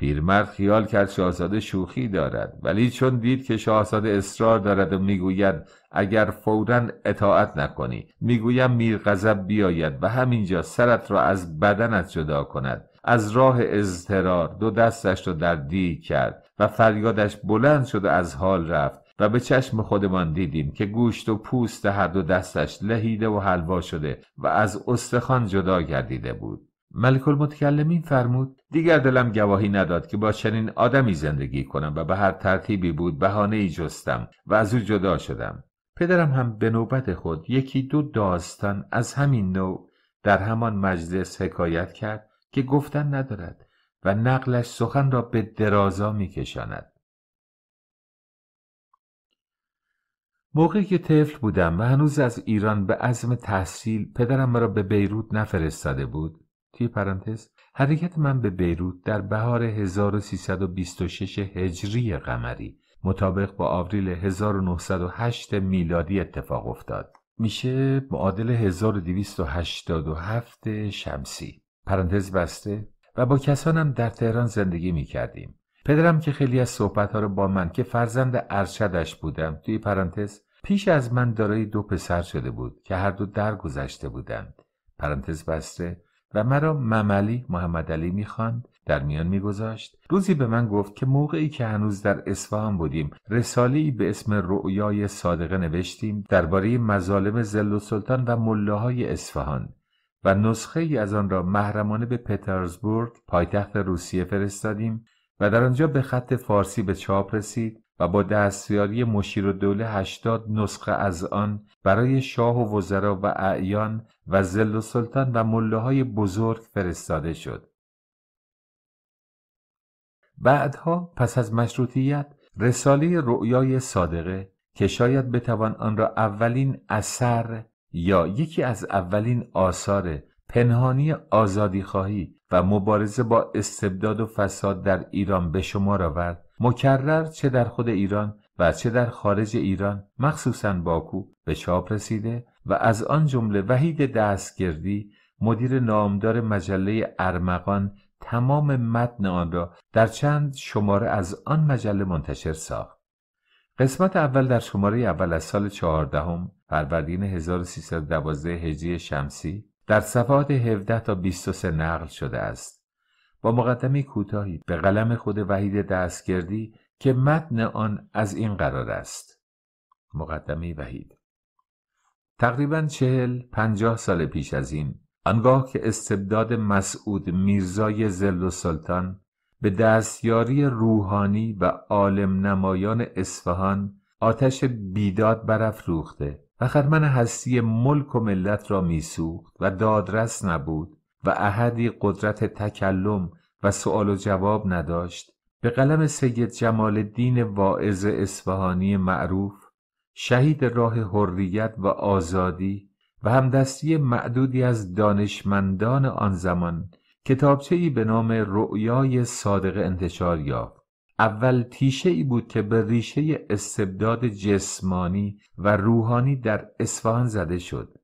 پیرمرد خیال کرد شاهزاده شوخی دارد ولی چون دید که شاهزاده اصرار دارد و میگوید اگر فورا اطاعت نکنی میگویم میر غضب بیاید و همینجا سرت را از بدنت جدا کند از راه اضطرار دو دستش را در دی کرد و فریادش بلند شد و از حال رفت و به چشم خودمان دیدیم که گوشت و پوست هر دو دستش لهیده و حلوا شده و از استخوان جدا گردیده بود ملک المتکلمین فرمود دیگر دلم گواهی نداد که با چنین آدمی زندگی کنم و به هر ترتیبی بود بهانه ای جستم و از او جدا شدم پدرم هم به نوبت خود یکی دو داستان از همین نوع در همان مجلس حکایت کرد که گفتن ندارد و نقلش سخن را به درازا میکشاند موقعی که طفل بودم و هنوز از ایران به عزم تحصیل پدرم مرا به بیروت نفرستاده بود توی پرانتز حرکت من به بیروت در بهار 1326 هجری قمری مطابق با آوریل 1908 میلادی اتفاق افتاد میشه معادل 1287 شمسی پرانتز بسته و با کسانم در تهران زندگی میکردیم پدرم که خیلی از صحبت رو با من که فرزند ارشدش بودم توی پرانتز پیش از من دارای دو پسر شده بود که هر دو درگذشته بودند پرانتز بسته و مرا مملی محمد علی میخواند در میان میگذاشت روزی به من گفت که موقعی که هنوز در اصفهان بودیم رسالی به اسم رؤیای صادقه نوشتیم درباره مظالم زل و سلطان و ملاهای اصفهان و نسخه ای از آن را محرمانه به پترزبورگ پایتخت روسیه فرستادیم و در آنجا به خط فارسی به چاپ رسید و با دستیاری مشیر و دوله هشتاد نسخه از آن برای شاه و وزرا و اعیان و زل و سلطان و مله های بزرگ فرستاده شد. بعدها پس از مشروطیت رساله رؤیای صادقه که شاید بتوان آن را اولین اثر یا یکی از اولین آثار پنهانی آزادی خواهی و مبارزه با استبداد و فساد در ایران به شمار آورد مکرر چه در خود ایران و چه در خارج ایران مخصوصا باکو به چاپ رسیده و از آن جمله وحید دستگردی مدیر نامدار مجله ارمغان تمام متن آن را در چند شماره از آن مجله منتشر ساخت قسمت اول در شماره اول از سال چهاردهم فروردین 1312 هجری شمسی در صفحات 17 تا 23 نقل شده است با مقدمه کوتاهی به قلم خود وحید دستگردی که متن آن از این قرار است مقدمه وحید تقریبا چهل پنجاه سال پیش از این آنگاه که استبداد مسعود میرزای زل و سلطان به دستیاری روحانی و عالم نمایان اصفهان آتش بیداد برافروخته و خرمن هستی ملک و ملت را میسوخت و دادرس نبود و احدی قدرت تکلم و سوال و جواب نداشت به قلم سید جمال الدین واعظ اصفهانی معروف شهید راه حریت و آزادی و همدستی معدودی از دانشمندان آن زمان ای به نام رؤیای صادق انتشار یافت اول تیشه ای بود که به ریشه استبداد جسمانی و روحانی در اصفهان زده شد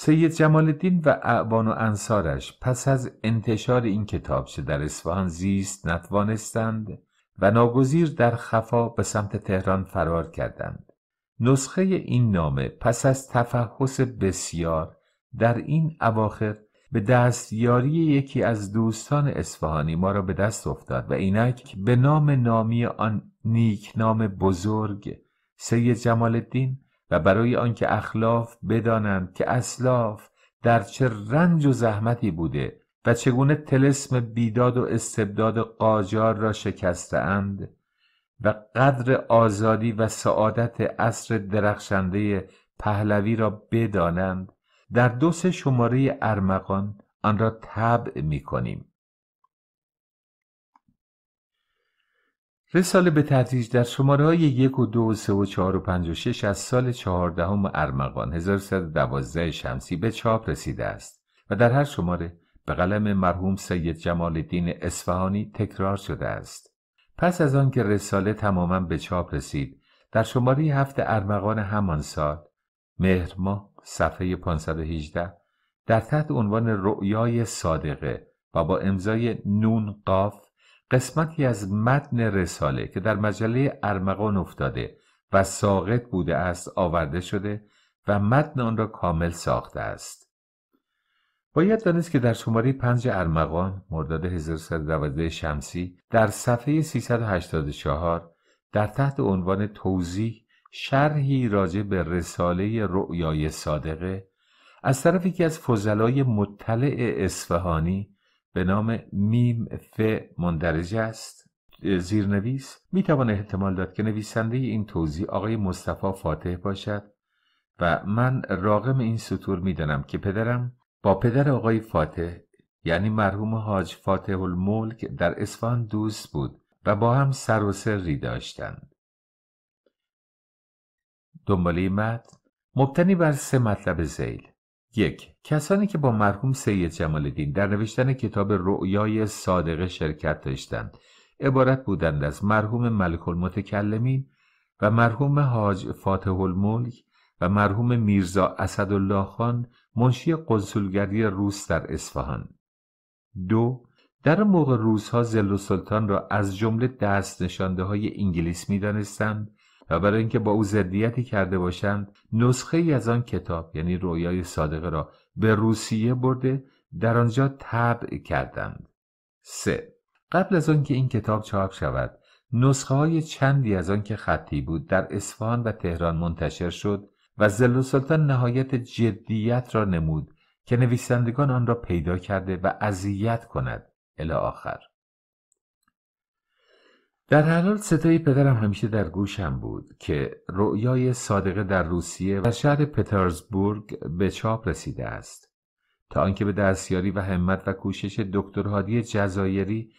سید جمال الدین و اعوان و انصارش پس از انتشار این کتابچه در اصفهان زیست نتوانستند و ناگزیر در خفا به سمت تهران فرار کردند نسخه این نامه پس از تفحص بسیار در این اواخر به دستیاری یکی از دوستان اسفهانی ما را به دست افتاد و اینک به نام نامی آن نیک نام بزرگ سید جمال الدین و برای آنکه اخلاف بدانند که اسلاف در چه رنج و زحمتی بوده و چگونه تلسم بیداد و استبداد قاجار را شکستهاند و قدر آزادی و سعادت عصر درخشنده پهلوی را بدانند در دو سه شماره ارمغان آن را طبع می کنیم رساله به تدریج در شماره های یک و دو و سه و چهار و پنج و شش از سال چهاردهم ارمغان 1312 شمسی به چاپ رسیده است و در هر شماره به قلم مرحوم سید جمال الدین اصفهانی تکرار شده است. پس از آنکه رساله تماما به چاپ رسید در شماره هفت ارمغان همان سال مهر ماه صفحه 518 در تحت عنوان رؤیای صادقه و با امضای نون قاف قسمتی از متن رساله که در مجله ارمغان افتاده و ساقط بوده است آورده شده و متن آن را کامل ساخته است باید دانست که در شماره پنج ارمغان مرداد 1312 شمسی در صفحه 384 در تحت عنوان توضیح شرحی راجع به رساله رؤیای صادقه از طرف یکی از فضلای مطلع اصفهانی به نام میم ف مندرج است زیرنویس می توان احتمال داد که نویسنده این توضیح آقای مصطفی فاتح باشد و من راغم این سطور میدانم که پدرم با پدر آقای فاتح یعنی مرحوم حاج فاتح الملک در اصفهان دوست بود و با هم سر و سری داشتند دنباله مد مبتنی بر سه مطلب زیل یک کسانی که با مرحوم سید جمال دین در نوشتن کتاب رؤیای صادقه شرکت داشتند عبارت بودند از مرحوم ملک المتکلمین و مرحوم حاج فاتح الملک و مرحوم میرزا اسدالله خان منشی قنسولگری روس در اصفهان دو در موقع روزها زل و سلطان را از جمله دست نشانده های انگلیس می دانستند و برای اینکه با او ضدیتی کرده باشند نسخه ای از آن کتاب یعنی رویای صادقه را به روسیه برده در آنجا طبع کردند سه قبل از آنکه این کتاب چاپ شود نسخه های چندی از آن که خطی بود در اصفهان و تهران منتشر شد و زل سلطان نهایت جدیت را نمود که نویسندگان آن را پیدا کرده و اذیت کند الی آخر در هر حال پدرم همیشه در گوشم بود که رؤیای صادقه در روسیه و شهر پترزبورگ به چاپ رسیده است تا آنکه به دستیاری و همت و کوشش دکتر هادی جزایری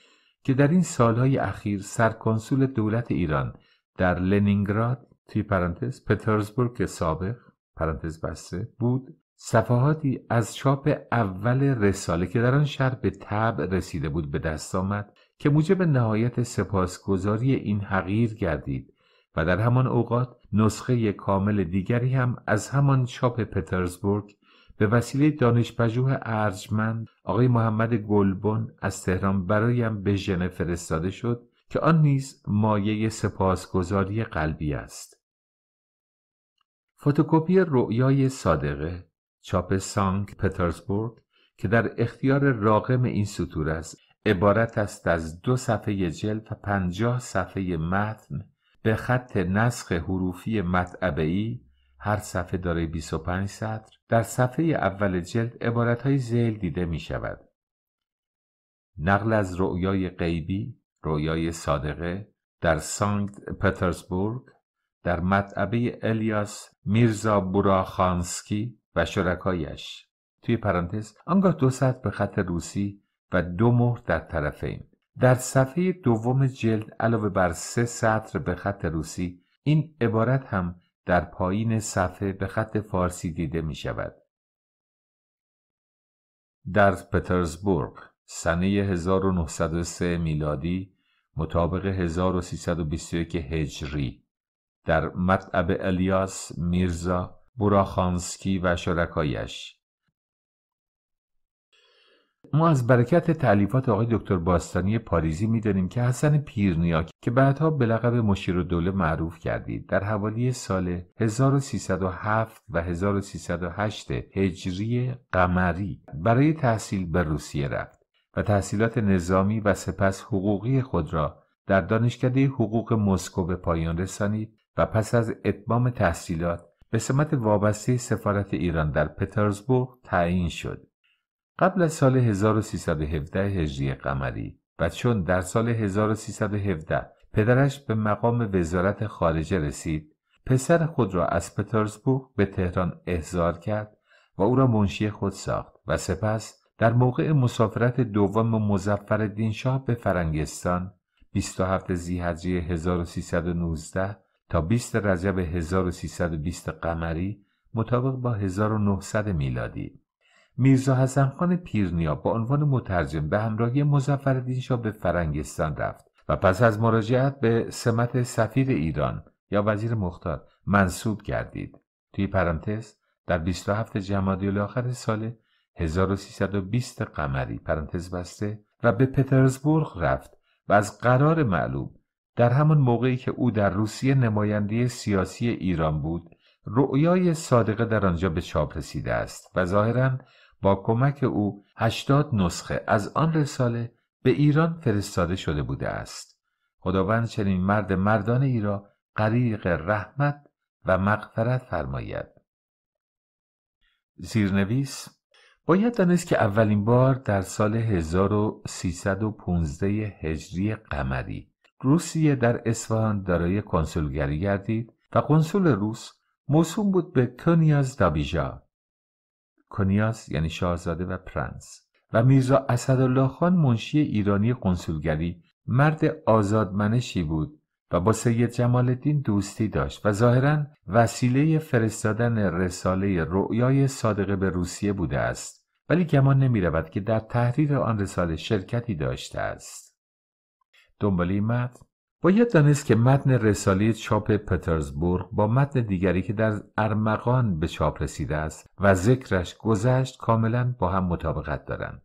که در این سالهای اخیر سرکنسول دولت ایران در لنینگراد توی پرانتز پترزبورگ سابق پرانتز بسته بود صفحاتی از چاپ اول رساله که در آن شهر به تب رسیده بود به دست آمد که موجب نهایت سپاسگزاری این حقیر گردید و در همان اوقات نسخه کامل دیگری هم از همان چاپ پترزبورگ به وسیله دانشپژوه ارجمند آقای محمد گلبن از تهران برایم به ژنو فرستاده شد که آن نیز مایه سپاسگزاری قلبی است فتوکپی رؤیای صادقه چاپ سانک پترزبورگ که در اختیار راقم این سطور است عبارت است از دو صفحه جلد و پنجاه صفحه متن به خط نسخ حروفی ای هر صفحه دارای 25 سطر در صفحه اول جلد عبارت های زیل دیده می شود نقل از رؤیای غیبی رویای صادقه در سانکت پترزبورگ در مطعبه الیاس میرزا خانسکی و شرکایش توی پرانتز آنگاه دو سطر به خط روسی و دو مهر در طرفین در صفحه دوم جلد علاوه بر سه سطر به خط روسی این عبارت هم در پایین صفحه به خط فارسی دیده می شود. در پترزبورگ سنه 1903 میلادی مطابق 1321 هجری در مطعب الیاس میرزا براخانسکی و شرکایش ما از برکت تعلیفات آقای دکتر باستانی پاریزی میدانیم که حسن پیرنیا که بعدها به لقب دوله معروف کردید در حوالی سال 1307 و 1308 هجری قمری برای تحصیل به روسیه رفت و تحصیلات نظامی و سپس حقوقی خود را در دانشکده حقوق مسکو به پایان رسانید و پس از اتمام تحصیلات به سمت وابسته سفارت ایران در پترزبورگ تعیین شد قبل از سال 1317 هجری قمری و چون در سال 1317 پدرش به مقام وزارت خارجه رسید پسر خود را از پترزبورگ به تهران احضار کرد و او را منشی خود ساخت و سپس در موقع مسافرت دوم مزفر شاه به فرنگستان 27 زیهجی 1319 تا 20 رجب 1320 قمری مطابق با 1900 میلادی میرزا حسن خان پیرنیا با عنوان مترجم به همراهی مزفردین شاه به فرنگستان رفت و پس از مراجعت به سمت سفیر ایران یا وزیر مختار منصوب گردید. توی پرانتز در 27 جمادی آخر سال 1320 قمری پرانتز بسته و به پترزبورگ رفت و از قرار معلوم در همان موقعی که او در روسیه نماینده سیاسی ایران بود رؤیای صادقه در آنجا به چاپ رسیده است و ظاهرا با کمک او 80 نسخه از آن رساله به ایران فرستاده شده بوده است خداوند چنین مرد مردان ای را غریق رحمت و مغفرت فرماید زیرنویس باید دانست که اولین بار در سال 1315 هجری قمری روسیه در اصفهان دارای کنسولگری گردید و کنسول روس موسوم بود به کنیاز دابیجا کنیاس یعنی شاهزاده و پرنس و میرزا اسدالله خان منشی ایرانی کنسولگری مرد آزادمنشی بود و با سید جمال الدین دوستی داشت و ظاهرا وسیله فرستادن رساله رؤیای صادقه به روسیه بوده است ولی گمان نمی که در تحریر آن رساله شرکتی داشته است دنبالی متن باید دانست که متن رسالی چاپ پترزبورگ با متن دیگری که در ارمغان به چاپ رسیده است و ذکرش گذشت کاملا با هم مطابقت دارند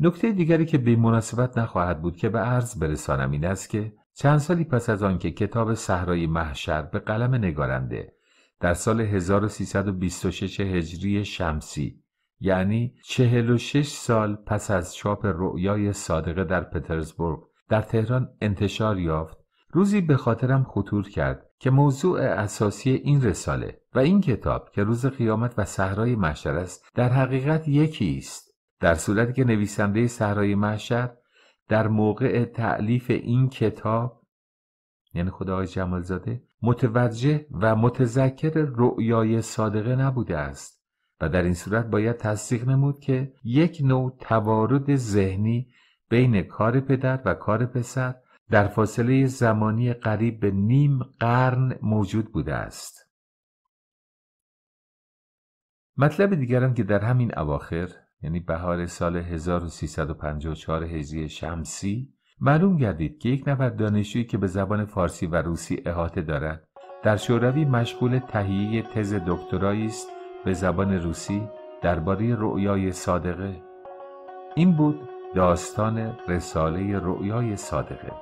نکته دیگری که به مناسبت نخواهد بود که به عرض برسانم این است که چند سالی پس از آنکه کتاب صحرای محشر به قلم نگارنده در سال 1326 هجری شمسی یعنی 46 سال پس از چاپ رؤیای صادقه در پترزبورگ در تهران انتشار یافت روزی به خاطرم خطور کرد که موضوع اساسی این رساله و این کتاب که روز قیامت و صحرای محشر است در حقیقت یکی است در صورتی که نویسنده صحرای محشر در موقع تعلیف این کتاب یعنی خدا جمالزاده متوجه و متذکر رؤیای صادقه نبوده است و در این صورت باید تصدیق نمود که یک نوع توارد ذهنی بین کار پدر و کار پسر در فاصله زمانی قریب به نیم قرن موجود بوده است مطلب دیگرم که در همین اواخر یعنی بهار سال 1354 هجری شمسی معلوم گردید که یک نفر دانشجویی که به زبان فارسی و روسی احاطه دارد در شوروی مشغول تهیه تز دکترایی است به زبان روسی درباره رؤیای صادقه این بود داستان رساله رؤیای صادقه